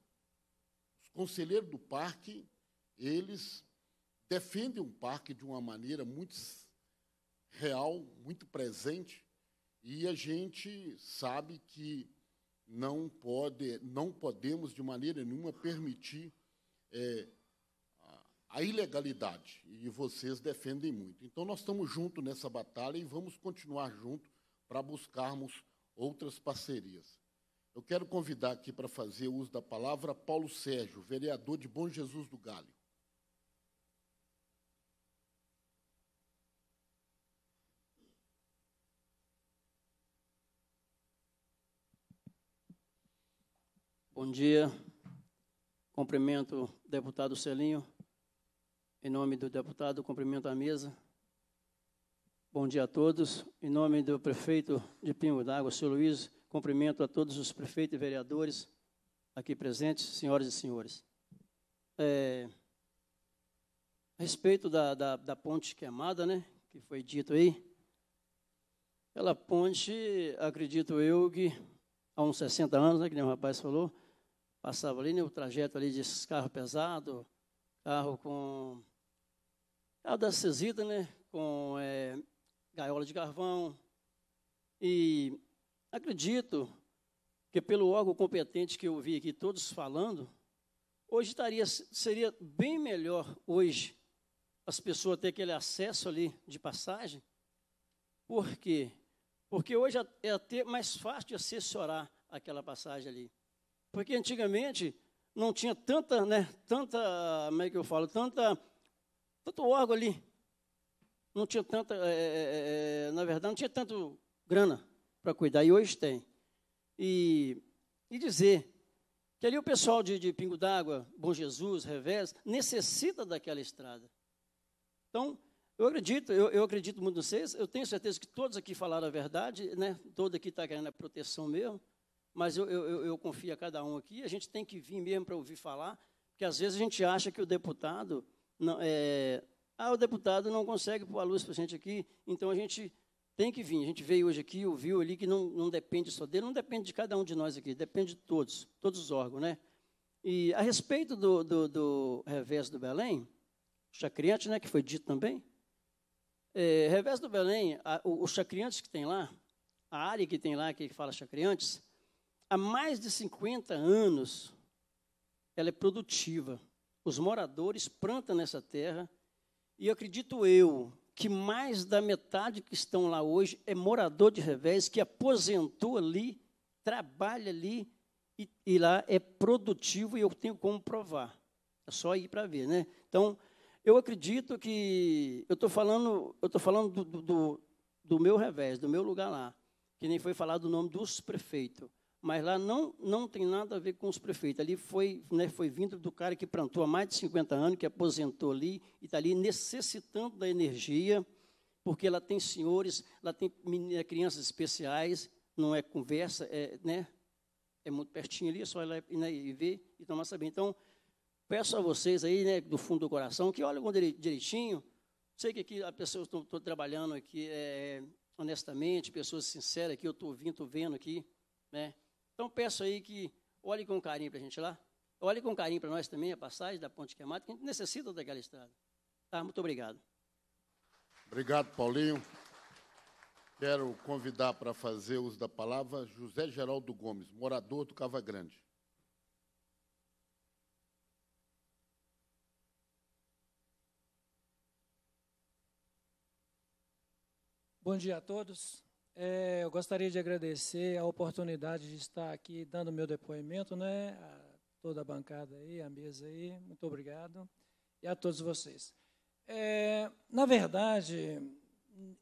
Os conselheiros do parque, eles defendem o parque de uma maneira muito real, muito presente, e a gente sabe que não pode, não podemos de maneira nenhuma permitir é, a ilegalidade. E vocês defendem muito. Então nós estamos juntos nessa batalha e vamos continuar junto para buscarmos outras parcerias. Eu quero convidar aqui para fazer uso da palavra Paulo Sérgio, vereador de Bom Jesus do Galho. Bom dia. Cumprimento o deputado Celinho. Em nome do deputado, cumprimento a mesa. Bom dia a todos. Em nome do prefeito de Pingo d'Água, seu Luiz, cumprimento a todos os prefeitos e vereadores aqui presentes, senhoras e senhores. É, a respeito da, da, da, ponte queimada, né, que foi dito aí, aquela ponte, acredito eu, que há uns 60 anos, né, que nem o rapaz falou, passava ali, né, o trajeto ali de carro pesado, carro com... a da Cesita, né, com é, gaiola de carvão. E acredito que, pelo órgão competente que eu vi aqui todos falando, hoje estaria, seria bem melhor hoje as pessoas terem aquele acesso ali de passagem. Por quê? Porque hoje é, é até mais fácil de assessorar aquela passagem ali. Porque antigamente não tinha tanta, né, tanta, como é que eu falo, tanta, tanto órgão ali não tinha tanta, é é, é, é, na verdade, não tinha tanto grana para cuidar, e hoje tem. E, e dizer que ali o pessoal de, de Pingo d'Água, Bom Jesus, Revés, necessita daquela estrada. Então, eu acredito, eu, eu acredito muito em vocês, eu tenho certeza que todos aqui falaram a verdade, né? todo aqui está querendo a proteção mesmo, mas eu, eu, eu confio a cada um aqui, a gente tem que vir mesmo para ouvir falar, porque às vezes a gente acha que o deputado não, é, ah, o deputado não consegue pôr a luz para a gente aqui, então a gente tem que vir. A gente veio hoje aqui, ouviu ali que não, não depende só dele, não depende de cada um de nós aqui, depende de todos, todos os órgãos, né? E a respeito do, do, do revés do Belém, chacriante, né, que foi dito também, é, revés do Belém, a, o, os chacriantes que tem lá, a área que tem lá, que fala chacriantes, há mais de 50 anos, ela é produtiva. Os moradores plantam nessa terra e acredito eu que mais da metade que estão lá hoje é morador de revés, que aposentou ali, trabalha ali e, e lá é produtivo e eu tenho como provar. É só ir para ver, né? Então, eu acredito que eu estou falando, eu tô falando do, do, do meu revés, do meu lugar lá, que nem foi falado o nome dos prefeitos mas lá não, não tem nada a ver com os prefeitos. Ali foi, né, foi vindo do cara que plantou há mais de 50 anos, que aposentou ali e está ali necessitando da energia, porque ela tem senhores, ela tem meninas, é, crianças especiais, não é conversa, é, né, é muito pertinho ali, é só ela né, e ver e tomar saber. Então, peço a vocês aí, né, do fundo do coração, que olhem direitinho. Sei que aqui as pessoas estão trabalhando aqui é, honestamente, pessoas sinceras aqui, eu estou ouvindo, estou vendo aqui, né? Então peço aí que olhe com carinho para a gente lá. Olhe com carinho para nós também a passagem da Ponte Queimada, que a gente necessita daquela estrada. Tá, muito obrigado. Obrigado, Paulinho. Quero convidar para fazer uso da palavra José Geraldo Gomes, morador do Cava Grande. Bom dia a todos. É, eu gostaria de agradecer a oportunidade de estar aqui dando meu depoimento, né? A toda a bancada aí, a mesa aí, muito obrigado. E a todos vocês. É, na verdade,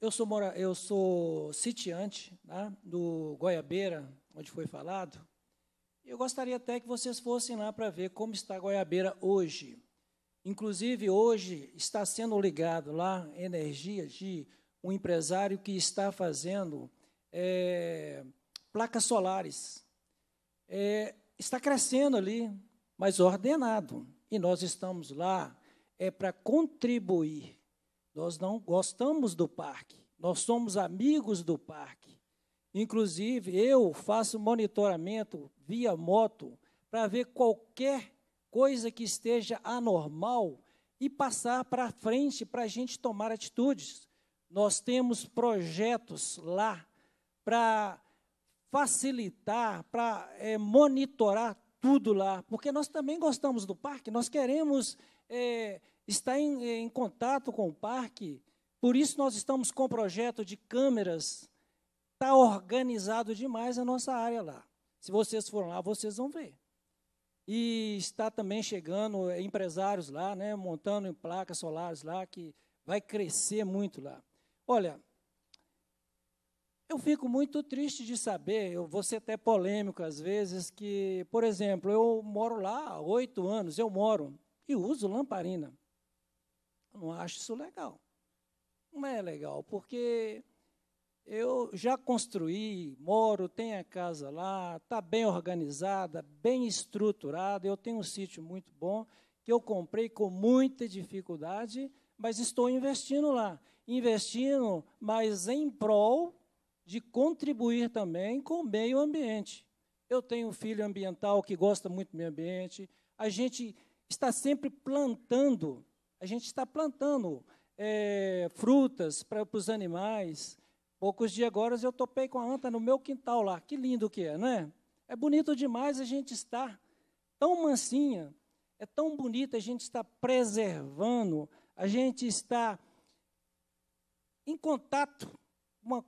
eu sou, mora, eu sou sitiante né? do Goiabeira, onde foi falado. Eu gostaria até que vocês fossem lá para ver como está a Goiabeira hoje. Inclusive, hoje está sendo ligado lá energia de um empresário que está fazendo é, placas solares. É, está crescendo ali, mas ordenado. E nós estamos lá é para contribuir. Nós não gostamos do parque, nós somos amigos do parque. Inclusive, eu faço monitoramento via moto para ver qualquer coisa que esteja anormal e passar para frente para a gente tomar atitudes. Nós temos projetos lá para facilitar, para é, eh, monitorar tudo lá, porque nós também gostamos do parque, nós queremos é, estar em, em contato com o parque, por isso nós estamos com o projeto de câmeras, está organizado demais a nossa área lá. Se vocês forem lá, vocês vão ver. E está também chegando empresários lá, né, montando em placas solares lá, que vai crescer muito lá. Olha, eu fico muito triste de saber, eu vou ser até polêmico às vezes, que, por exemplo, eu moro lá há oito anos, eu moro e uso lamparina. Eu não acho isso legal. Não é legal, porque eu já construí, moro, tenho a casa lá, está bem organizada, bem estruturada. Eu tenho um sítio muito bom que eu comprei com muita dificuldade, mas estou investindo lá investindo, mas em prol de contribuir também com o meio ambiente. Eu tenho um filho ambiental que gosta muito do meio ambiente. A gente está sempre plantando, a gente está plantando é, frutas para os animais. Poucos dias agora eu topei com a anta no meu quintal lá. Que lindo que é, não é? É bonito demais a gente estar tão mansinha, é tão bonito a gente estar preservando, a gente está em contato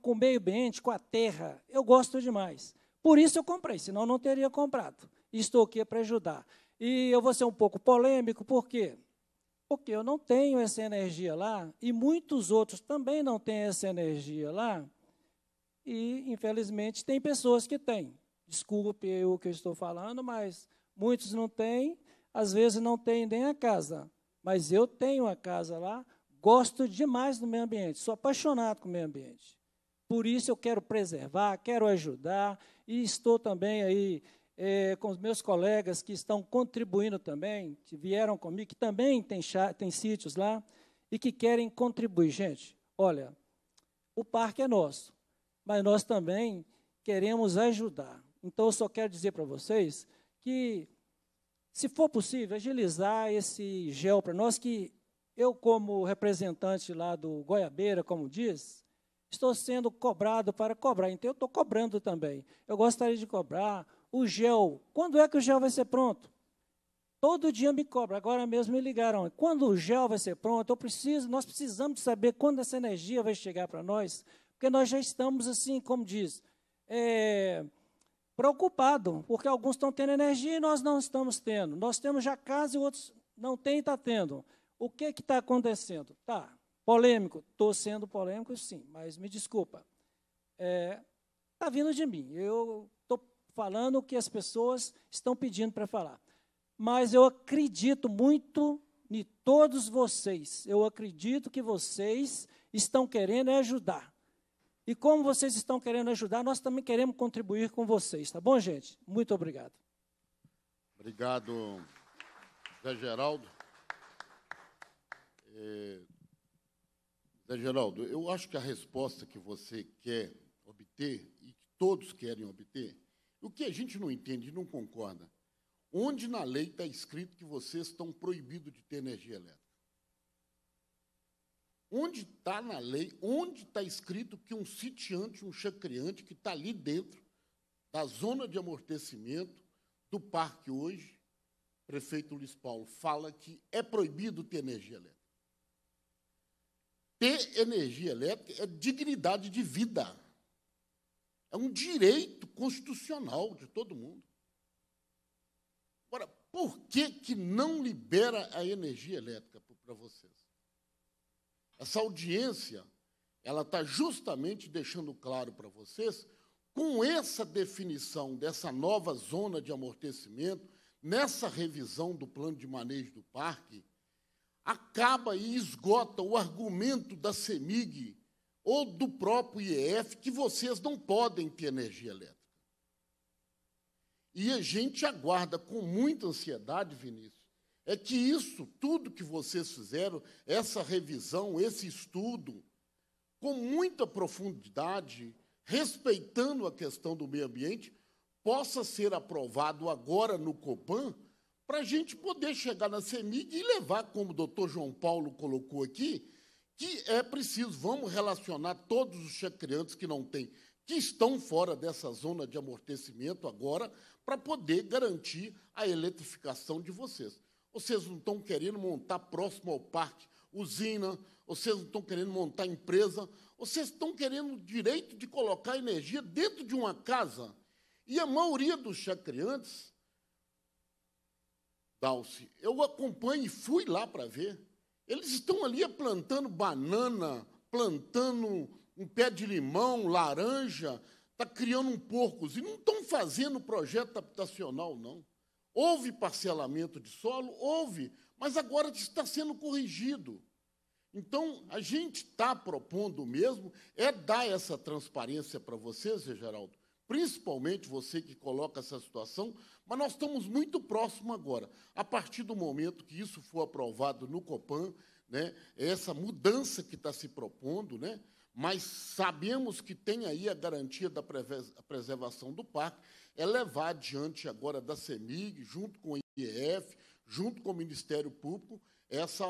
com o meio ambiente, com a terra. Eu gosto demais. Por isso eu comprei, senão eu não teria comprado. estou aqui para ajudar. E eu vou ser um pouco polêmico, por quê? Porque eu não tenho essa energia lá, e muitos outros também não têm essa energia lá, e, infelizmente, tem pessoas que têm. Desculpe o que eu estou falando, mas muitos não têm, às vezes não têm nem a casa. Mas eu tenho a casa lá, Gosto demais do meio ambiente, sou apaixonado com o meio ambiente. Por isso eu quero preservar, quero ajudar e estou também aí é, com os meus colegas que estão contribuindo também, que vieram comigo, que também tem, tem sítios lá e que querem contribuir. Gente, olha, o parque é nosso, mas nós também queremos ajudar. Então eu só quero dizer para vocês que se for possível, agilizar esse gel para nós, que eu, como representante lá do Goiabeira, como diz, estou sendo cobrado para cobrar, então eu estou cobrando também. Eu gostaria de cobrar o gel. Quando é que o gel vai ser pronto? Todo dia me cobra. Agora mesmo me ligaram. Quando o gel vai ser pronto? Eu preciso, nós precisamos saber quando essa energia vai chegar para nós, porque nós já estamos assim, como diz, é, preocupado, porque alguns estão tendo energia e nós não estamos tendo. Nós temos já casa e outros não têm e está tendo. O que está acontecendo? Tá, polêmico, estou sendo polêmico, sim, mas me desculpa. Está é, tá vindo de mim. Eu estou falando o que as pessoas estão pedindo para falar. Mas eu acredito muito em todos vocês. Eu acredito que vocês estão querendo ajudar. E como vocês estão querendo ajudar, nós também queremos contribuir com vocês, tá bom, gente? Muito obrigado. Obrigado, Zé Geraldo. É, Zé Geraldo, eu acho que a resposta que você quer obter, e que todos querem obter, o que a gente não entende e não concorda, onde na lei está escrito que vocês estão proibidos de ter energia elétrica? Onde está na lei, onde está escrito que um sitiante, um chacriante que está ali dentro da zona de amortecimento do parque hoje, prefeito Luiz Paulo fala que é proibido ter energia elétrica? ter energia elétrica é dignidade de vida. É um direito constitucional de todo mundo. Agora, por que, que não libera a energia elétrica para vocês? Essa audiência ela está justamente deixando claro para vocês, com essa definição dessa nova zona de amortecimento, nessa revisão do plano de manejo do parque, acaba e esgota o argumento da CEMIG ou do próprio IEF que vocês não podem ter energia elétrica. E a gente aguarda com muita ansiedade, Vinícius, é que isso, tudo que vocês fizeram, essa revisão, esse estudo, com muita profundidade, respeitando a questão do meio ambiente, possa ser aprovado agora no Copan para a gente poder chegar na CEMIG e levar, como o doutor João Paulo colocou aqui, que é preciso, vamos relacionar todos os chacriantes que não têm, que estão fora dessa zona de amortecimento agora, para poder garantir a eletrificação de vocês. Vocês não estão querendo montar próximo ao parque usina, vocês não estão querendo montar empresa, vocês estão querendo o direito de colocar energia dentro de uma casa. E a maioria dos chacriantes Dalce. Eu acompanho e fui lá para ver. Eles estão ali plantando banana, plantando um pé de limão, laranja, está criando um porcos. E não estão fazendo projeto habitacional, não. Houve parcelamento de solo, houve, mas agora está sendo corrigido. Então, a gente está propondo mesmo é dar essa transparência para vocês, Geraldo, Principalmente você que coloca essa situação, mas nós estamos muito próximo agora. A partir do momento que isso for aprovado no Copan, né, é essa mudança que está se propondo, né, mas sabemos que tem aí a garantia da preservação do parque, é levar adiante agora da CEMIG, junto com o IEF, junto com o Ministério Público, essa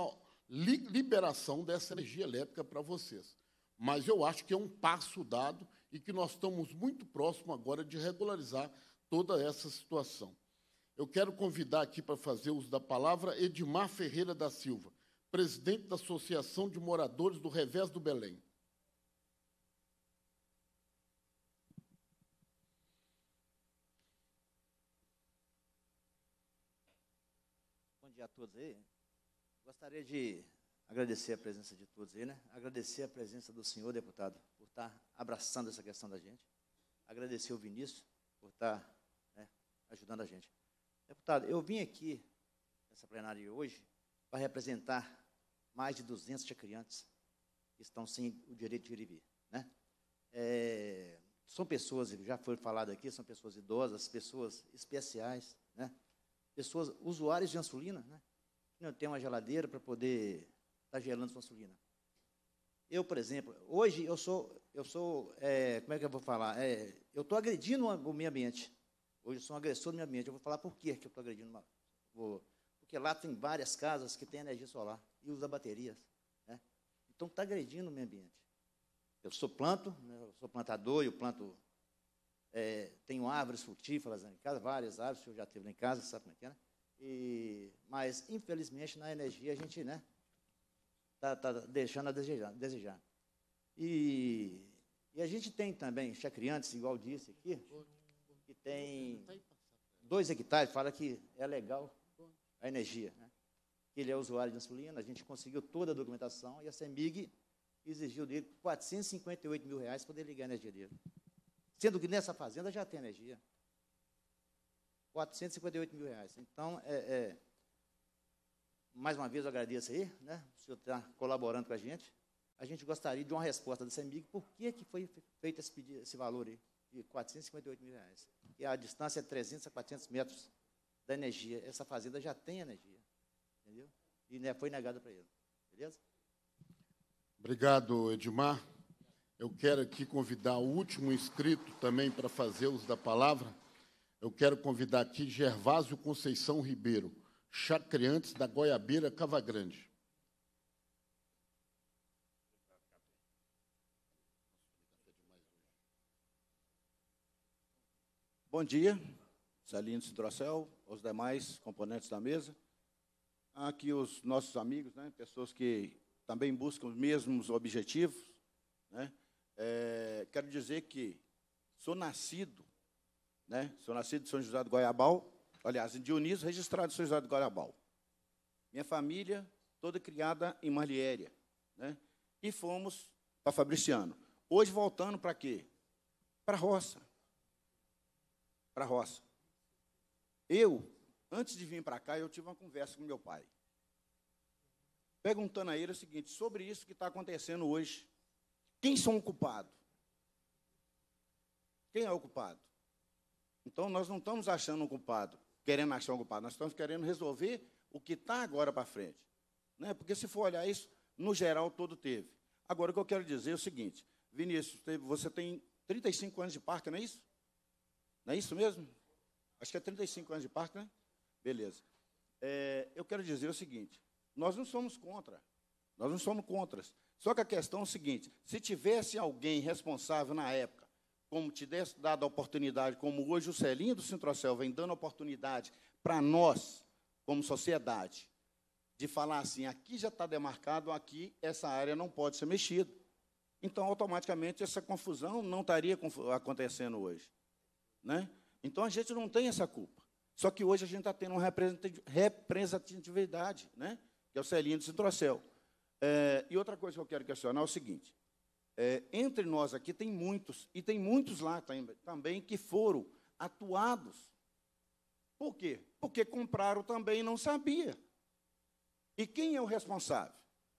liberação dessa energia elétrica para vocês. Mas eu acho que é um passo dado e que nós estamos muito próximo agora de regularizar toda essa situação. Eu quero convidar aqui para fazer uso da palavra Edmar Ferreira da Silva, presidente da Associação de Moradores do Revés do Belém. Bom dia a todos aí. Gostaria de agradecer a presença de todos aí, né? Agradecer a presença do senhor deputado por estar tá abraçando essa questão da gente. Agradecer o Vinícius por estar tá, né, ajudando a gente. Deputado, eu vim aqui nessa plenária hoje para representar mais de 200 crianças que estão sem o direito de ir e vir, né? É, são pessoas, já foi falado aqui, são pessoas idosas, pessoas especiais, né? Pessoas usuárias de insulina, né? Que não tem uma geladeira para poder está gerando insulina. Eu, por exemplo, hoje eu sou, eu sou, é, como é que eu vou falar? É, eu estou agredindo o meio ambiente. Hoje eu sou um agressor do meio ambiente. Eu vou falar por que que eu estou agredindo. Uma, vou, porque lá tem várias casas que têm energia solar e usa baterias. Né? Então está agredindo o meio ambiente. Eu sou planto, né? eu sou plantador, eu planto, é, tenho árvores frutíferas em casa, várias árvores que eu já tive em casa, sabe como é que é, né? E, mas, infelizmente, na energia a gente, né? está tá deixando a desejar. desejar. E, e, a gente tem também chacriantes, igual disse aqui, que tem dois hectares, fala que é legal a energia. Né? Ele é usuário de insulina, a gente conseguiu toda a documentação e a CEMIG exigiu dele 458 mil reais para poder ligar a energia dele. Sendo que nessa fazenda já tem energia. 458 mil reais. Então, é, é mais uma vez eu agradeço aí, né? O senhor está colaborando com a gente. A gente gostaria de uma resposta da amigo, por que, que foi feito esse, pedido, esse valor aí, de 458 mil reais? E a distância é 300 a 400 metros da energia. Essa fazenda já tem energia, entendeu? E né, foi negada para ele. Beleza? Obrigado, Edmar. Eu quero aqui convidar o último inscrito também para fazer uso da palavra. Eu quero convidar aqui Gervásio Conceição Ribeiro. Chacriantes da Goiabeira, Cavagrande. Bom dia, Celinho Cidrocel, os demais componentes da mesa. Aqui os nossos amigos, né, pessoas que também buscam os mesmos objetivos. Né? É, quero dizer que sou nascido, né, sou nascido de São José do Goiabal, aliás, em Dionísio, registrado em São José do Guarabal. Minha família toda criada em Marliéria. Né? E fomos para Fabriciano. Hoje voltando para quê? Para a roça. Para a roça. Eu, antes de vir para cá, eu tive uma conversa com meu pai. Perguntando a ele o seguinte, sobre isso que está acontecendo hoje. Quem são o culpado? Quem é o culpado? Então, nós não estamos achando um culpado querendo achar um culpado, nós estamos querendo resolver o que está agora para frente. Né? Porque se for olhar isso, no geral todo teve. Agora, o que eu quero dizer é o seguinte, Vinícius, você tem 35 anos de parque, não é isso? Não é isso mesmo? Acho que é 35 anos de parque, né? Beleza. É, eu quero dizer o seguinte, nós não somos contra, nós não somos contras. Só que a questão é o seguinte, se tivesse alguém responsável na época, como te desse dado a oportunidade, como hoje o Celinho do Sintrocel vem dando oportunidade para nós, como sociedade, de falar assim, aqui já está demarcado, aqui essa área não pode ser mexida. Então, automaticamente, essa confusão não estaria acontecendo hoje. Né? Então, a gente não tem essa culpa. Só que hoje a gente está tendo uma representatividade, né? que é o Celinho do Sintrocel. É, e outra coisa que eu quero questionar é o seguinte, é, entre nós aqui tem muitos, e tem muitos lá também que foram atuados. Por quê? Porque compraram também e não sabia. E quem é o responsável?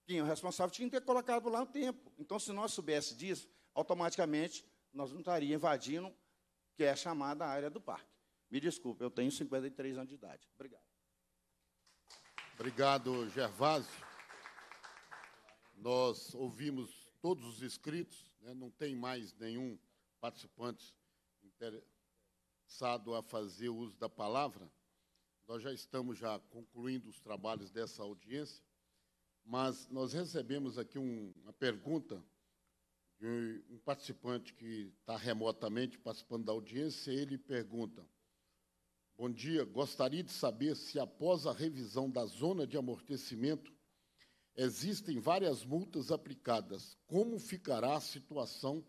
Quem é o responsável tinha que ter colocado lá o tempo. Então, se nós soubesse disso, automaticamente nós não estaríamos invadindo que é a chamada área do parque. Me desculpe, eu tenho 53 anos de idade. Obrigado. Obrigado, Gervásio. Nós ouvimos todos os inscritos, né, não tem mais nenhum participante interessado a fazer uso da palavra. Nós já estamos já concluindo os trabalhos dessa audiência, mas nós recebemos aqui um, uma pergunta de um participante que está remotamente participando da audiência. Ele pergunta: Bom dia, gostaria de saber se após a revisão da zona de amortecimento Existem várias multas aplicadas. Como ficará a situação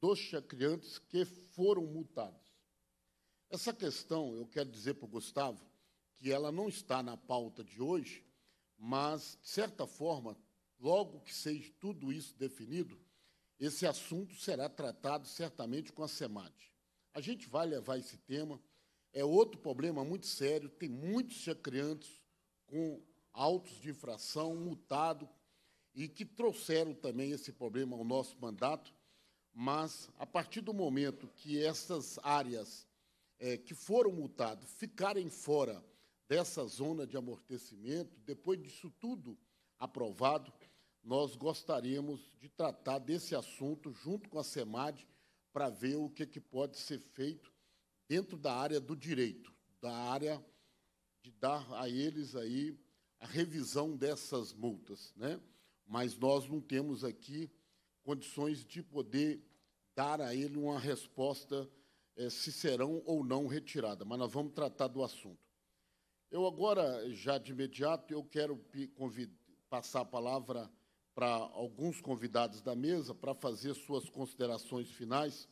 dos chacriantes que foram multados? Essa questão, eu quero dizer para o Gustavo, que ela não está na pauta de hoje, mas, de certa forma, logo que seja tudo isso definido, esse assunto será tratado certamente com a SEMAD. A gente vai levar esse tema. É outro problema muito sério. Tem muitos chacriantes com autos de infração, multado, e que trouxeram também esse problema ao nosso mandato. Mas, a partir do momento que essas áreas é, que foram multadas ficarem fora dessa zona de amortecimento, depois disso tudo aprovado, nós gostaríamos de tratar desse assunto junto com a SEMAD para ver o que, que pode ser feito dentro da área do direito, da área de dar a eles aí a revisão dessas multas, né? mas nós não temos aqui condições de poder dar a ele uma resposta é, se serão ou não retirada, mas nós vamos tratar do assunto. Eu agora, já de imediato, eu quero passar a palavra para alguns convidados da mesa para fazer suas considerações finais.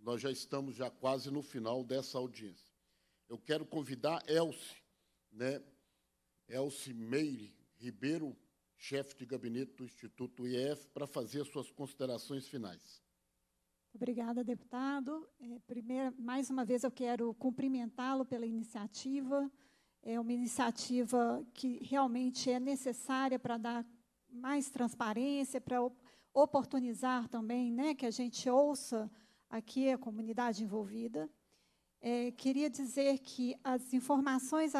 Nós já estamos já quase no final dessa audiência. Eu quero convidar Elce, né, Elcimeire Ribeiro, chefe de gabinete do Instituto IEF, para fazer suas considerações finais. Obrigada, deputado. É, mais uma vez, eu quero cumprimentá-lo pela iniciativa. É uma iniciativa que realmente é necessária para dar mais transparência, para oportunizar também né, que a gente ouça aqui a comunidade envolvida. É, queria dizer que as informações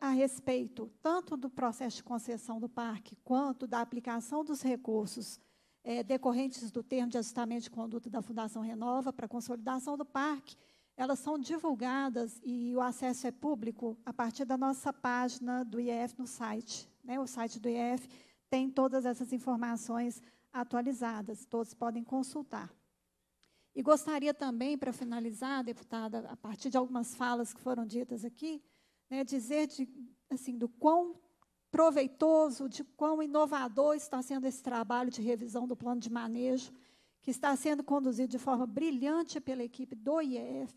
a respeito tanto do processo de concessão do parque quanto da aplicação dos recursos é, decorrentes do termo de ajustamento de conduta da Fundação Renova para a consolidação do parque, elas são divulgadas e o acesso é público a partir da nossa página do IEF no site. Né? O site do IEF tem todas essas informações atualizadas, todos podem consultar. E gostaria também, para finalizar, deputada, a partir de algumas falas que foram ditas aqui, né, dizer de, assim, do quão proveitoso, de quão inovador está sendo esse trabalho de revisão do plano de manejo, que está sendo conduzido de forma brilhante pela equipe do IEF.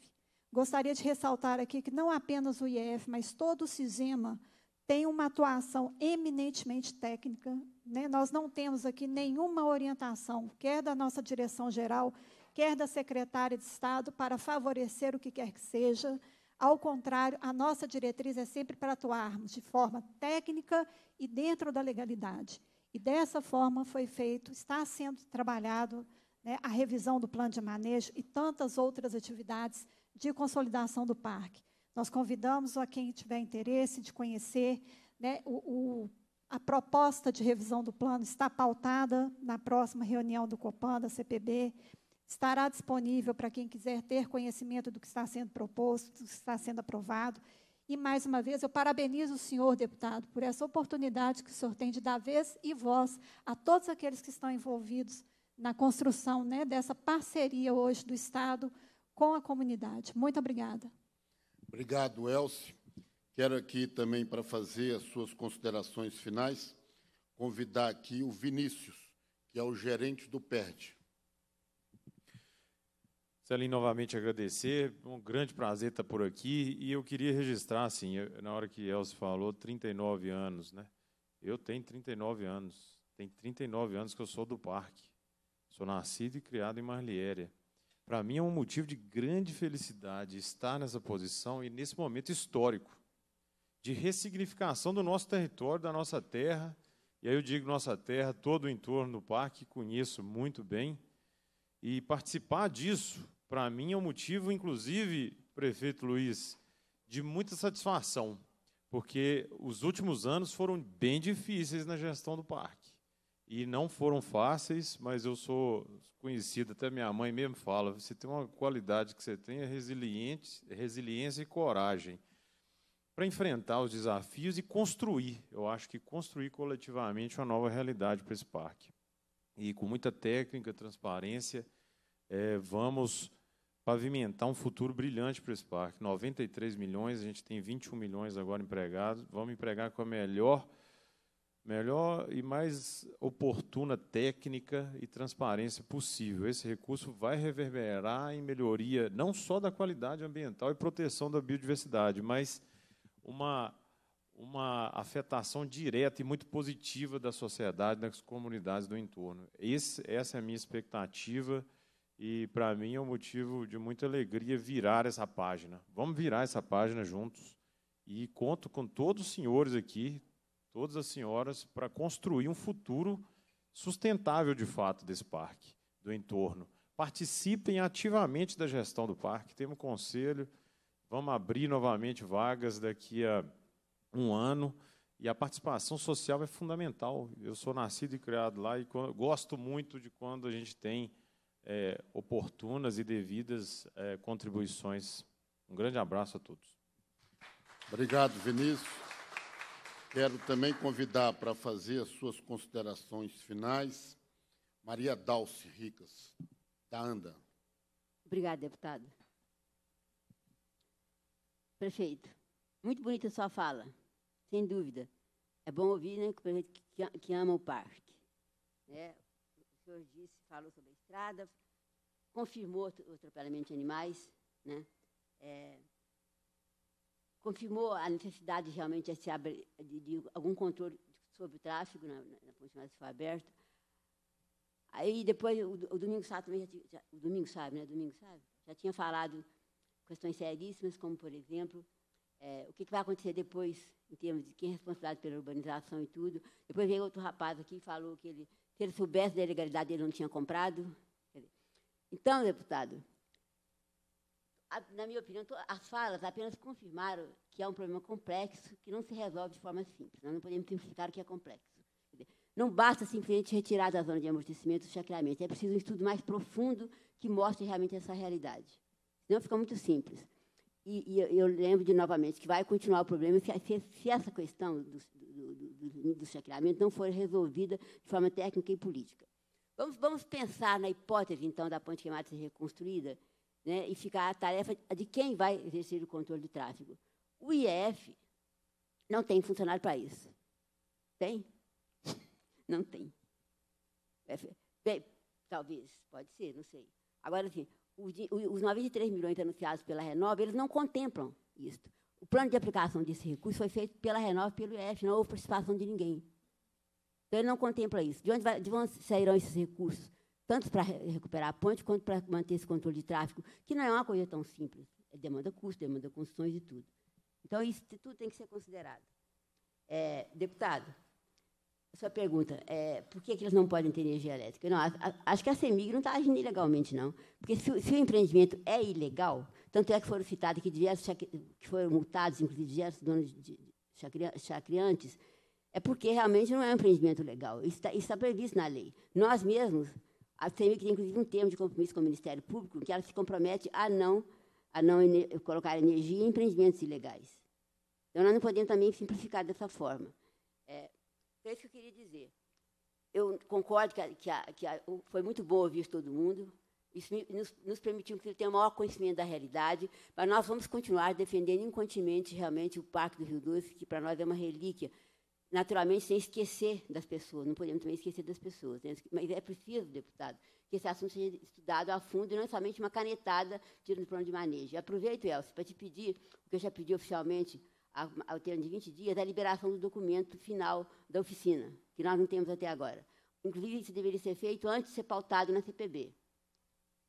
Gostaria de ressaltar aqui que não apenas o IEF, mas todo o SISEMA tem uma atuação eminentemente técnica. Né? Nós não temos aqui nenhuma orientação, quer da nossa direção geral, quer da secretária de Estado, para favorecer o que quer que seja. Ao contrário, a nossa diretriz é sempre para atuarmos de forma técnica e dentro da legalidade. E dessa forma foi feito, está sendo trabalhado né, a revisão do plano de manejo e tantas outras atividades de consolidação do parque. Nós convidamos a quem tiver interesse de conhecer né, o, o a proposta de revisão do plano está pautada na próxima reunião do Copan, da CPB estará disponível para quem quiser ter conhecimento do que está sendo proposto, do que está sendo aprovado. E, mais uma vez, eu parabenizo o senhor, deputado, por essa oportunidade que o senhor tem de dar vez e voz a todos aqueles que estão envolvidos na construção né, dessa parceria hoje do Estado com a comunidade. Muito obrigada. Obrigado, Elcio. Quero aqui também, para fazer as suas considerações finais, convidar aqui o Vinícius, que é o gerente do PERD. Celinho, novamente agradecer, é um grande prazer estar por aqui e eu queria registrar, assim, na hora que Elcio falou, 39 anos, né? Eu tenho 39 anos, tem 39 anos que eu sou do parque, sou nascido e criado em Marliéria. Para mim é um motivo de grande felicidade estar nessa posição e nesse momento histórico de ressignificação do nosso território, da nossa terra, e aí eu digo nossa terra, todo o entorno do parque, conheço muito bem, e participar disso para mim, é um motivo, inclusive, prefeito Luiz, de muita satisfação, porque os últimos anos foram bem difíceis na gestão do parque. E não foram fáceis, mas eu sou conhecido, até minha mãe mesmo fala, você tem uma qualidade que você tem, é resiliente, resiliência e coragem para enfrentar os desafios e construir, eu acho que construir coletivamente uma nova realidade para esse parque. E com muita técnica, transparência, é, vamos pavimentar um futuro brilhante para esse parque. 93 milhões, a gente tem 21 milhões agora empregados. Vamos empregar com a melhor, melhor e mais oportuna técnica e transparência possível. Esse recurso vai reverberar em melhoria não só da qualidade ambiental e proteção da biodiversidade, mas uma uma afetação direta e muito positiva da sociedade, das comunidades do entorno. Esse, essa é a minha expectativa e para mim é um motivo de muita alegria virar essa página. Vamos virar essa página juntos. E conto com todos os senhores aqui, todas as senhoras, para construir um futuro sustentável de fato desse parque, do entorno. Participem ativamente da gestão do parque. Temos um conselho, vamos abrir novamente vagas daqui a um ano. E a participação social é fundamental. Eu sou nascido e criado lá e gosto muito de quando a gente tem é, oportunas e devidas é, contribuições. Um grande abraço a todos. Obrigado, Vinícius. Quero também convidar para fazer as suas considerações finais Maria Dalce Ricas, da ANDA. Obrigada, deputado. Prefeito, muito bonita sua fala, sem dúvida. É bom ouvir né, que que ama o parque. Né? O senhor disse, falou sobre estrada, confirmou o atropelamento de animais, né? É, confirmou a necessidade realmente de, abrir, de, de algum controle sobre o tráfego na, na, na Ponte Marista foi aberta. Aí depois, o, o Domingo sábado também já, já, O Domingo sabe, né? Domingo sabe. Já tinha falado questões seríssimas, como, por exemplo, é, o que, que, vai acontecer depois, em termos de quem é responsável pela urbanização e tudo. Depois veio outro rapaz aqui e falou que ele se ele soubesse da ilegalidade, ele não tinha comprado. Então, deputado, a, na minha opinião, as falas apenas confirmaram que é um problema complexo, que não se resolve de forma simples. Nós não podemos simplificar o que é complexo. Não basta simplesmente retirar da zona de amortecimento o chacreamento. É preciso um estudo mais profundo que mostre realmente essa realidade. Senão fica muito simples. E, e eu lembro de novamente que vai continuar o problema se, se, se essa questão do, do chacreamento não foi resolvida de forma técnica e política. Vamos, vamos pensar na hipótese, então, da ponte queimada ser reconstruída né, e ficar a tarefa de quem vai exercer o controle do tráfego. O IEF não tem funcionário para isso. Tem? Não tem. É, bem, talvez, pode ser, não sei. Agora, assim, os 93 milhões anunciados pela Renova, eles não contemplam isso. O plano de aplicação desse recurso foi feito pela Renova pelo IF, não houve participação de ninguém. Então, ele não contempla isso. De onde, vai, de onde sairão esses recursos? Tanto para recuperar a ponte, quanto para manter esse controle de tráfego, que não é uma coisa tão simples. É demanda custo, demanda construções e tudo. Então, isso tudo tem que ser considerado. É, deputado, sua pergunta, é, por que, que eles não podem ter energia elétrica? Não, a, a, acho que a CEMIG não está agindo ilegalmente, não. Porque se, se, o empreendimento é ilegal, tanto é que foram citados que diversos que foram multados, inclusive diversos donos de, chacriantes, é porque realmente não é um empreendimento legal. Isso está, tá previsto na lei. Nós mesmos, a CEMIG tem inclusive um termo de compromisso com o Ministério Público, que ela se compromete a não, a não ener colocar energia em empreendimentos ilegais. Então, nós não podemos também simplificar dessa forma. É isso que eu queria dizer. Eu concordo que, a, que, a, que a, foi muito bom ouvir todo mundo. Isso nos, nos permitiu que ele tenha maior conhecimento da realidade, mas nós vamos continuar defendendo incontinente realmente o Parque do Rio Doce, que para nós é uma relíquia. Naturalmente, sem esquecer das pessoas, não podemos também esquecer das pessoas. Né? Mas é preciso, deputado, que esse assunto seja estudado a fundo e não é somente uma canetada tirando o plano de manejo. Aproveito, Elcio, para te pedir, o que eu já pedi oficialmente ao termo de 20 dias, a liberação do documento final da oficina, que nós não temos até agora. Inclusive, isso deveria ser feito antes de ser pautado na CPB.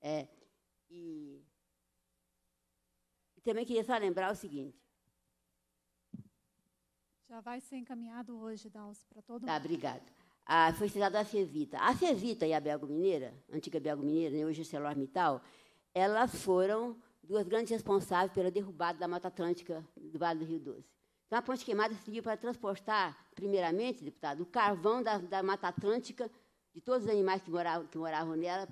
É, e, e também queria só lembrar o seguinte. Já vai ser encaminhado hoje, Dalcio, para todo tá, mundo. Obrigada. obrigado. Ah, foi citada a Cevita. A Cevita e a Belgo Mineira, antiga Belgo Mineira, né, hoje a é ArcelorMittal, elas foram duas grandes responsáveis pela derrubada da Mata Atlântica do Vale do Rio Doce. Então, a Ponte Queimada serviu para transportar, primeiramente, deputado, o carvão da, da Mata Atlântica, de todos os animais que moravam, que moravam nela,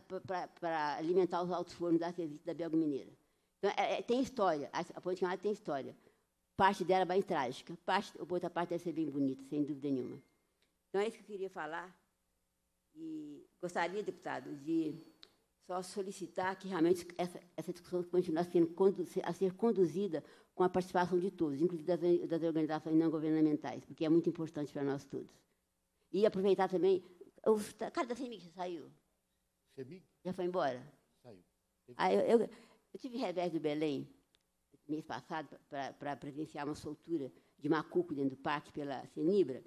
para alimentar os altos fornos da serviço da Belga Mineira. Então, é, é, tem história, a, a Ponte Queimada tem história. Parte dela é bem trágica, parte, outra parte deve ser bem bonita, sem dúvida nenhuma. Então, é isso que eu queria falar. E gostaria, deputado, de só solicitar que realmente essa, essa discussão continue sendo a ser conduzida com a participação de todos, inclusive das, das organizações não governamentais, porque é muito importante para nós todos. E aproveitar também. o cara da FEMIG saiu. FEMIG? Já foi embora? Saiu. Ah, eu, eu, eu tive revés do Belém, mês passado, para presenciar uma soltura de macuco dentro do parque pela Cenibra.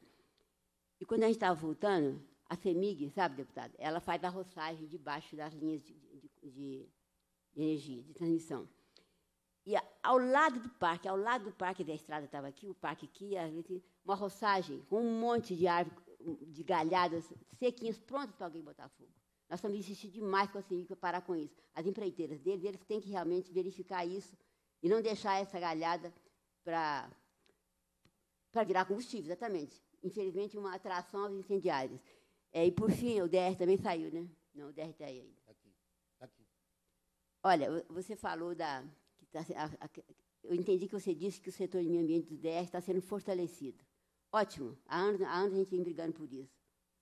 E quando a gente estava voltando, a FEMIG, sabe, deputado? Ela faz a roçagem debaixo das linhas de, de, de, de energia, de transmissão. E ao lado do parque, ao lado do parque da estrada estava aqui, o parque aqui, uma roçagem com um monte de árvores, de galhadas sequinhas, prontas para alguém botar fogo. Nós estamos insistindo demais com a CEMIG para parar com isso. As empreiteiras deles, eles têm que realmente verificar isso e não deixar essa galhada para virar combustível, exatamente. Infelizmente, uma atração aos incendiários. É, e por fim, o DR também saiu, né? Não, o DR está aí ainda. Tá aqui, tá aqui. Olha, você falou da. Tá, a, a, eu entendi que você disse que o setor de meio ambiente do DR está sendo fortalecido. Ótimo, há anos, há anos a gente vem brigando por isso.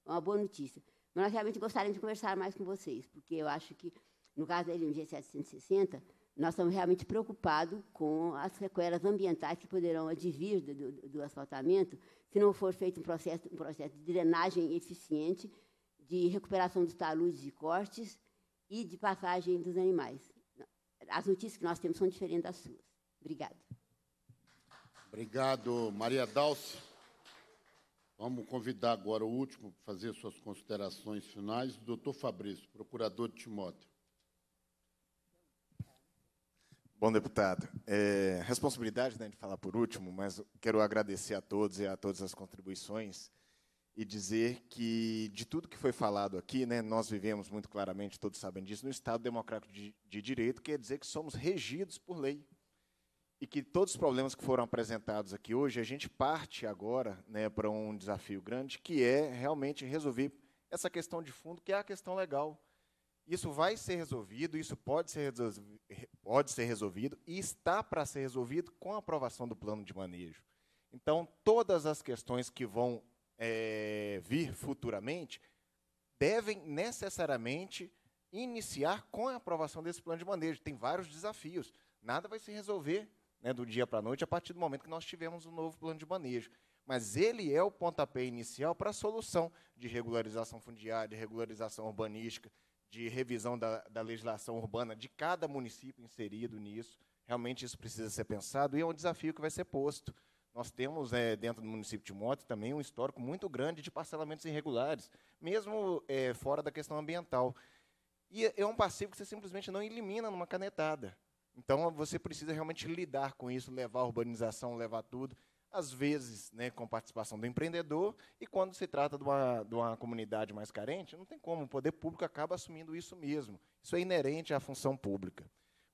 É uma boa notícia. Mas nós realmente gostaríamos de conversar mais com vocês, porque eu acho que, no caso da LMG 760, nós estamos realmente preocupados com as sequelas ambientais que poderão advir do, do asfaltamento se não for feito um processo, um processo de drenagem eficiente, de recuperação dos taludes e cortes e de passagem dos animais. As notícias que nós temos são diferentes das suas. Obrigada. Obrigado, Maria Dalce. Vamos convidar agora o último para fazer suas considerações finais, o doutor Fabrício, procurador de Timóteo. Bom, deputado, é, responsabilidade né, de falar por último, mas quero agradecer a todos e a todas as contribuições e dizer que, de tudo que foi falado aqui, né, nós vivemos muito claramente, todos sabem disso, no Estado Democrático de, de Direito, quer dizer que somos regidos por lei. E que todos os problemas que foram apresentados aqui hoje, a gente parte agora né, para um desafio grande, que é realmente resolver essa questão de fundo, que é a questão legal isso vai ser resolvido, isso pode ser, resolvido, pode ser resolvido e está para ser resolvido com a aprovação do plano de manejo. Então, todas as questões que vão é, vir futuramente devem necessariamente iniciar com a aprovação desse plano de manejo. Tem vários desafios. Nada vai se resolver né, do dia para a noite a partir do momento que nós tivemos um novo plano de manejo. Mas ele é o pontapé inicial para a solução de regularização fundiária, de regularização urbanística, de revisão da, da legislação urbana de cada município inserido nisso. Realmente isso precisa ser pensado e é um desafio que vai ser posto. Nós temos, é, dentro do município de Motos, também um histórico muito grande de parcelamentos irregulares, mesmo é, fora da questão ambiental. E é um passivo que você simplesmente não elimina numa canetada. Então, você precisa realmente lidar com isso, levar a urbanização, levar tudo às vezes né, com participação do empreendedor, e quando se trata de uma, de uma comunidade mais carente, não tem como, o poder público acaba assumindo isso mesmo. Isso é inerente à função pública.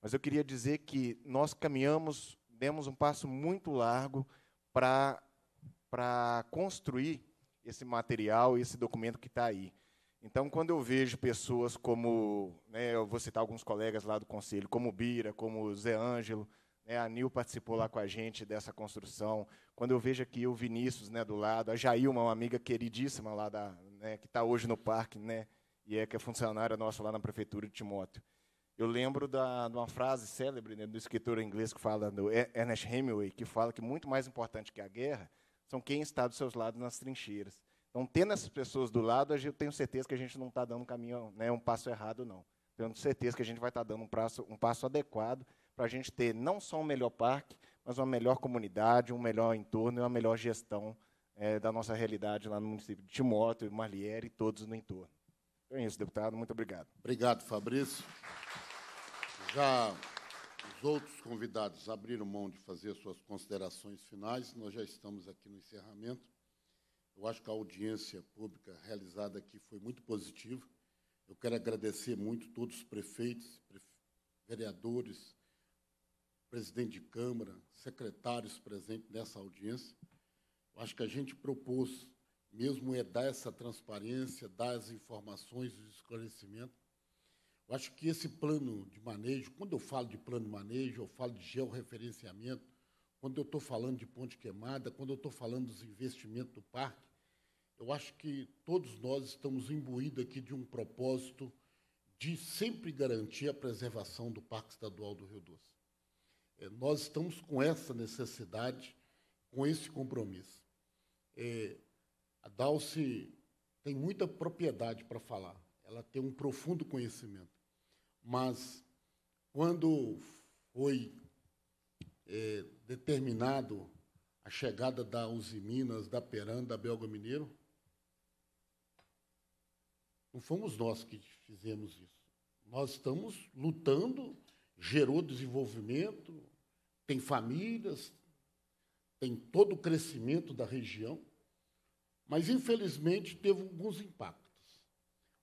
Mas eu queria dizer que nós caminhamos, demos um passo muito largo para construir esse material, esse documento que está aí. Então, quando eu vejo pessoas como, né, eu vou citar alguns colegas lá do Conselho, como Bira, como Zé Ângelo, né, a Nil participou lá com a gente dessa construção. Quando eu vejo aqui o Vinícius né, do lado, a Jailma, uma amiga queridíssima lá da, né, que está hoje no parque, né, e é que é funcionária nossa lá na prefeitura de Timóteo. Eu lembro da, de uma frase célebre né, do escritor inglês que fala, do Ernest Hemingway, que fala que muito mais importante que a guerra são quem está dos seus lados nas trincheiras. Então, tendo essas pessoas do lado, eu tenho certeza que a gente não está dando um caminho, né, um passo errado, não. Tenho certeza que a gente vai estar tá dando um, prazo, um passo adequado para a gente ter não só um melhor parque, mas uma melhor comunidade, um melhor entorno e uma melhor gestão é, da nossa realidade lá no município de Timóteo, Marliere e todos no entorno. Então é isso, deputado. Muito obrigado. Obrigado, Fabrício. Já os outros convidados abriram mão de fazer suas considerações finais. Nós já estamos aqui no encerramento. Eu acho que a audiência pública realizada aqui foi muito positiva. Eu quero agradecer muito todos os prefeitos, vereadores, presidente de Câmara, secretários presentes nessa audiência. Eu acho que a gente propôs, mesmo é dar essa transparência, dar as informações, os esclarecimentos. Eu acho que esse plano de manejo, quando eu falo de plano de manejo, eu falo de georreferenciamento, quando eu estou falando de ponte queimada, quando eu estou falando dos investimentos do parque, eu acho que todos nós estamos imbuídos aqui de um propósito de sempre garantir a preservação do Parque Estadual do Rio Doce. É, nós estamos com essa necessidade, com esse compromisso. É, a Dalce tem muita propriedade para falar, ela tem um profundo conhecimento. Mas, quando foi é, determinado a chegada da Uzi Minas, da Peran, da Belga Mineiro, não fomos nós que fizemos isso. Nós estamos lutando, gerou desenvolvimento, tem famílias, tem todo o crescimento da região, mas infelizmente teve alguns impactos.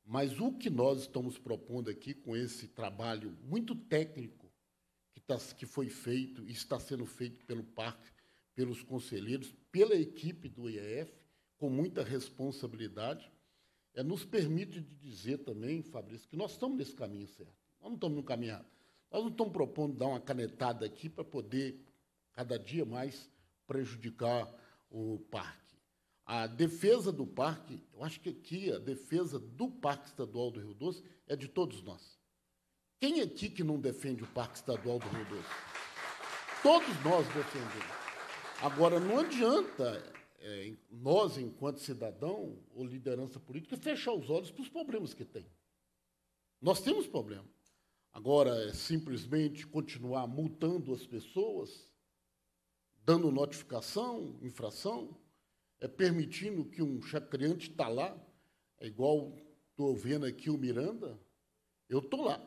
Mas o que nós estamos propondo aqui com esse trabalho muito técnico que, tá, que foi feito e está sendo feito pelo parque, pelos conselheiros, pela equipe do IEF, com muita responsabilidade, é, nos permite dizer também, Fabrício, que nós estamos nesse caminho certo. Nós não estamos no caminho errado. Nós não estamos propondo dar uma canetada aqui para poder, cada dia mais, prejudicar o parque. A defesa do parque, eu acho que aqui a defesa do Parque Estadual do Rio Doce é de todos nós. Quem aqui que não defende o Parque Estadual do Rio Doce? Todos nós defendemos. Agora, não adianta é, nós, enquanto cidadão ou liderança política, fechar os olhos para os problemas que tem. Nós temos problemas. Agora é simplesmente continuar multando as pessoas, dando notificação, infração, é permitindo que um chacreante está lá, é igual estou vendo aqui o Miranda, eu estou lá.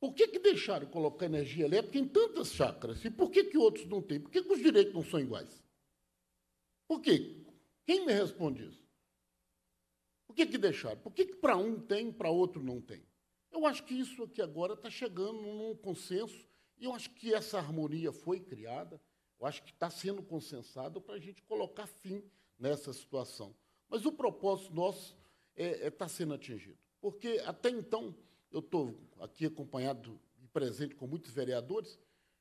Por que, que deixaram colocar energia elétrica em tantas chácaras? E por que, que outros não têm? Por que, que os direitos não são iguais? Por quê? Quem me responde isso? Por que, que deixaram? Por que, que para um tem e para outro não tem? Eu acho que isso aqui agora está chegando num consenso, e eu acho que essa harmonia foi criada, eu acho que está sendo consensado para a gente colocar fim nessa situação. Mas o propósito nosso está é, é, tá sendo atingido. Porque até então, eu estou aqui acompanhado e presente com muitos vereadores,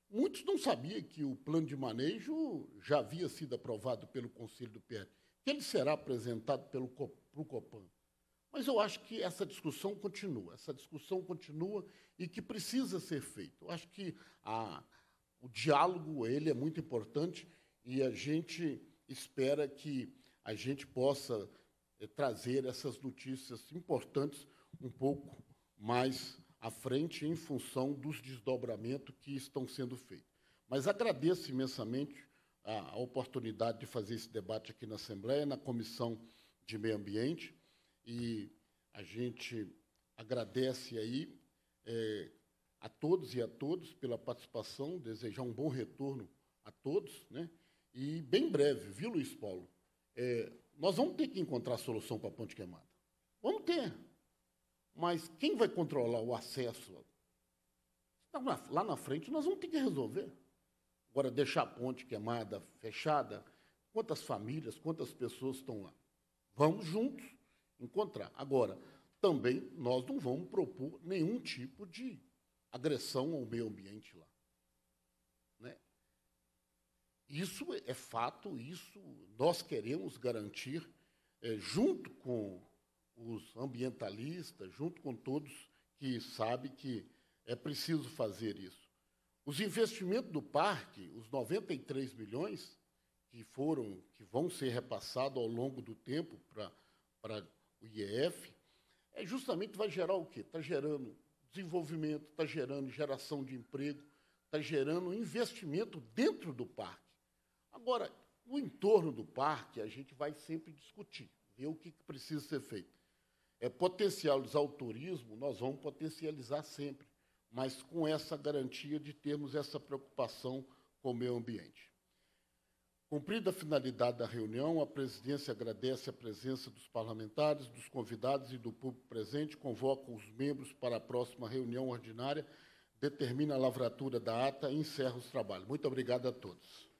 muitos não sabiam que o plano de manejo já havia sido aprovado pelo Conselho do PR, que ele será apresentado pelo COPAN. Mas eu acho que essa discussão continua, essa discussão continua e que precisa ser feita. Eu acho que a, o diálogo ele é muito importante e a gente espera que a gente possa é, trazer essas notícias importantes um pouco mais à frente em função dos desdobramentos que estão sendo feitos. Mas agradeço imensamente a, a oportunidade de fazer esse debate aqui na Assembleia, na Comissão de Meio Ambiente e a gente agradece aí é, a todos e a todos pela participação, desejar um bom retorno a todos, né? E bem breve, viu, Luiz Paulo? É, nós vamos ter que encontrar solução para a ponte queimada. Vamos ter. Mas quem vai controlar o acesso? Lá na frente nós vamos ter que resolver. Agora, deixar a ponte queimada fechada, quantas famílias, quantas pessoas estão lá? Vamos juntos encontrar. Agora, também nós não vamos propor nenhum tipo de agressão ao meio ambiente lá. Né? Isso é fato, isso nós queremos garantir, é, junto com os ambientalistas, junto com todos que sabem que é preciso fazer isso. Os investimentos do parque, os 93 milhões que foram, que vão ser repassados ao longo do tempo para o IEF, é justamente vai gerar o quê? Está gerando desenvolvimento, está gerando geração de emprego, está gerando investimento dentro do parque. Agora, no entorno do parque, a gente vai sempre discutir, ver o que, que precisa ser feito. É potencializar o turismo, nós vamos potencializar sempre, mas com essa garantia de termos essa preocupação com o meio ambiente. Cumprida a finalidade da reunião, a presidência agradece a presença dos parlamentares, dos convidados e do público presente, convoca os membros para a próxima reunião ordinária, determina a lavratura da ata e encerra os trabalhos. Muito obrigado a todos.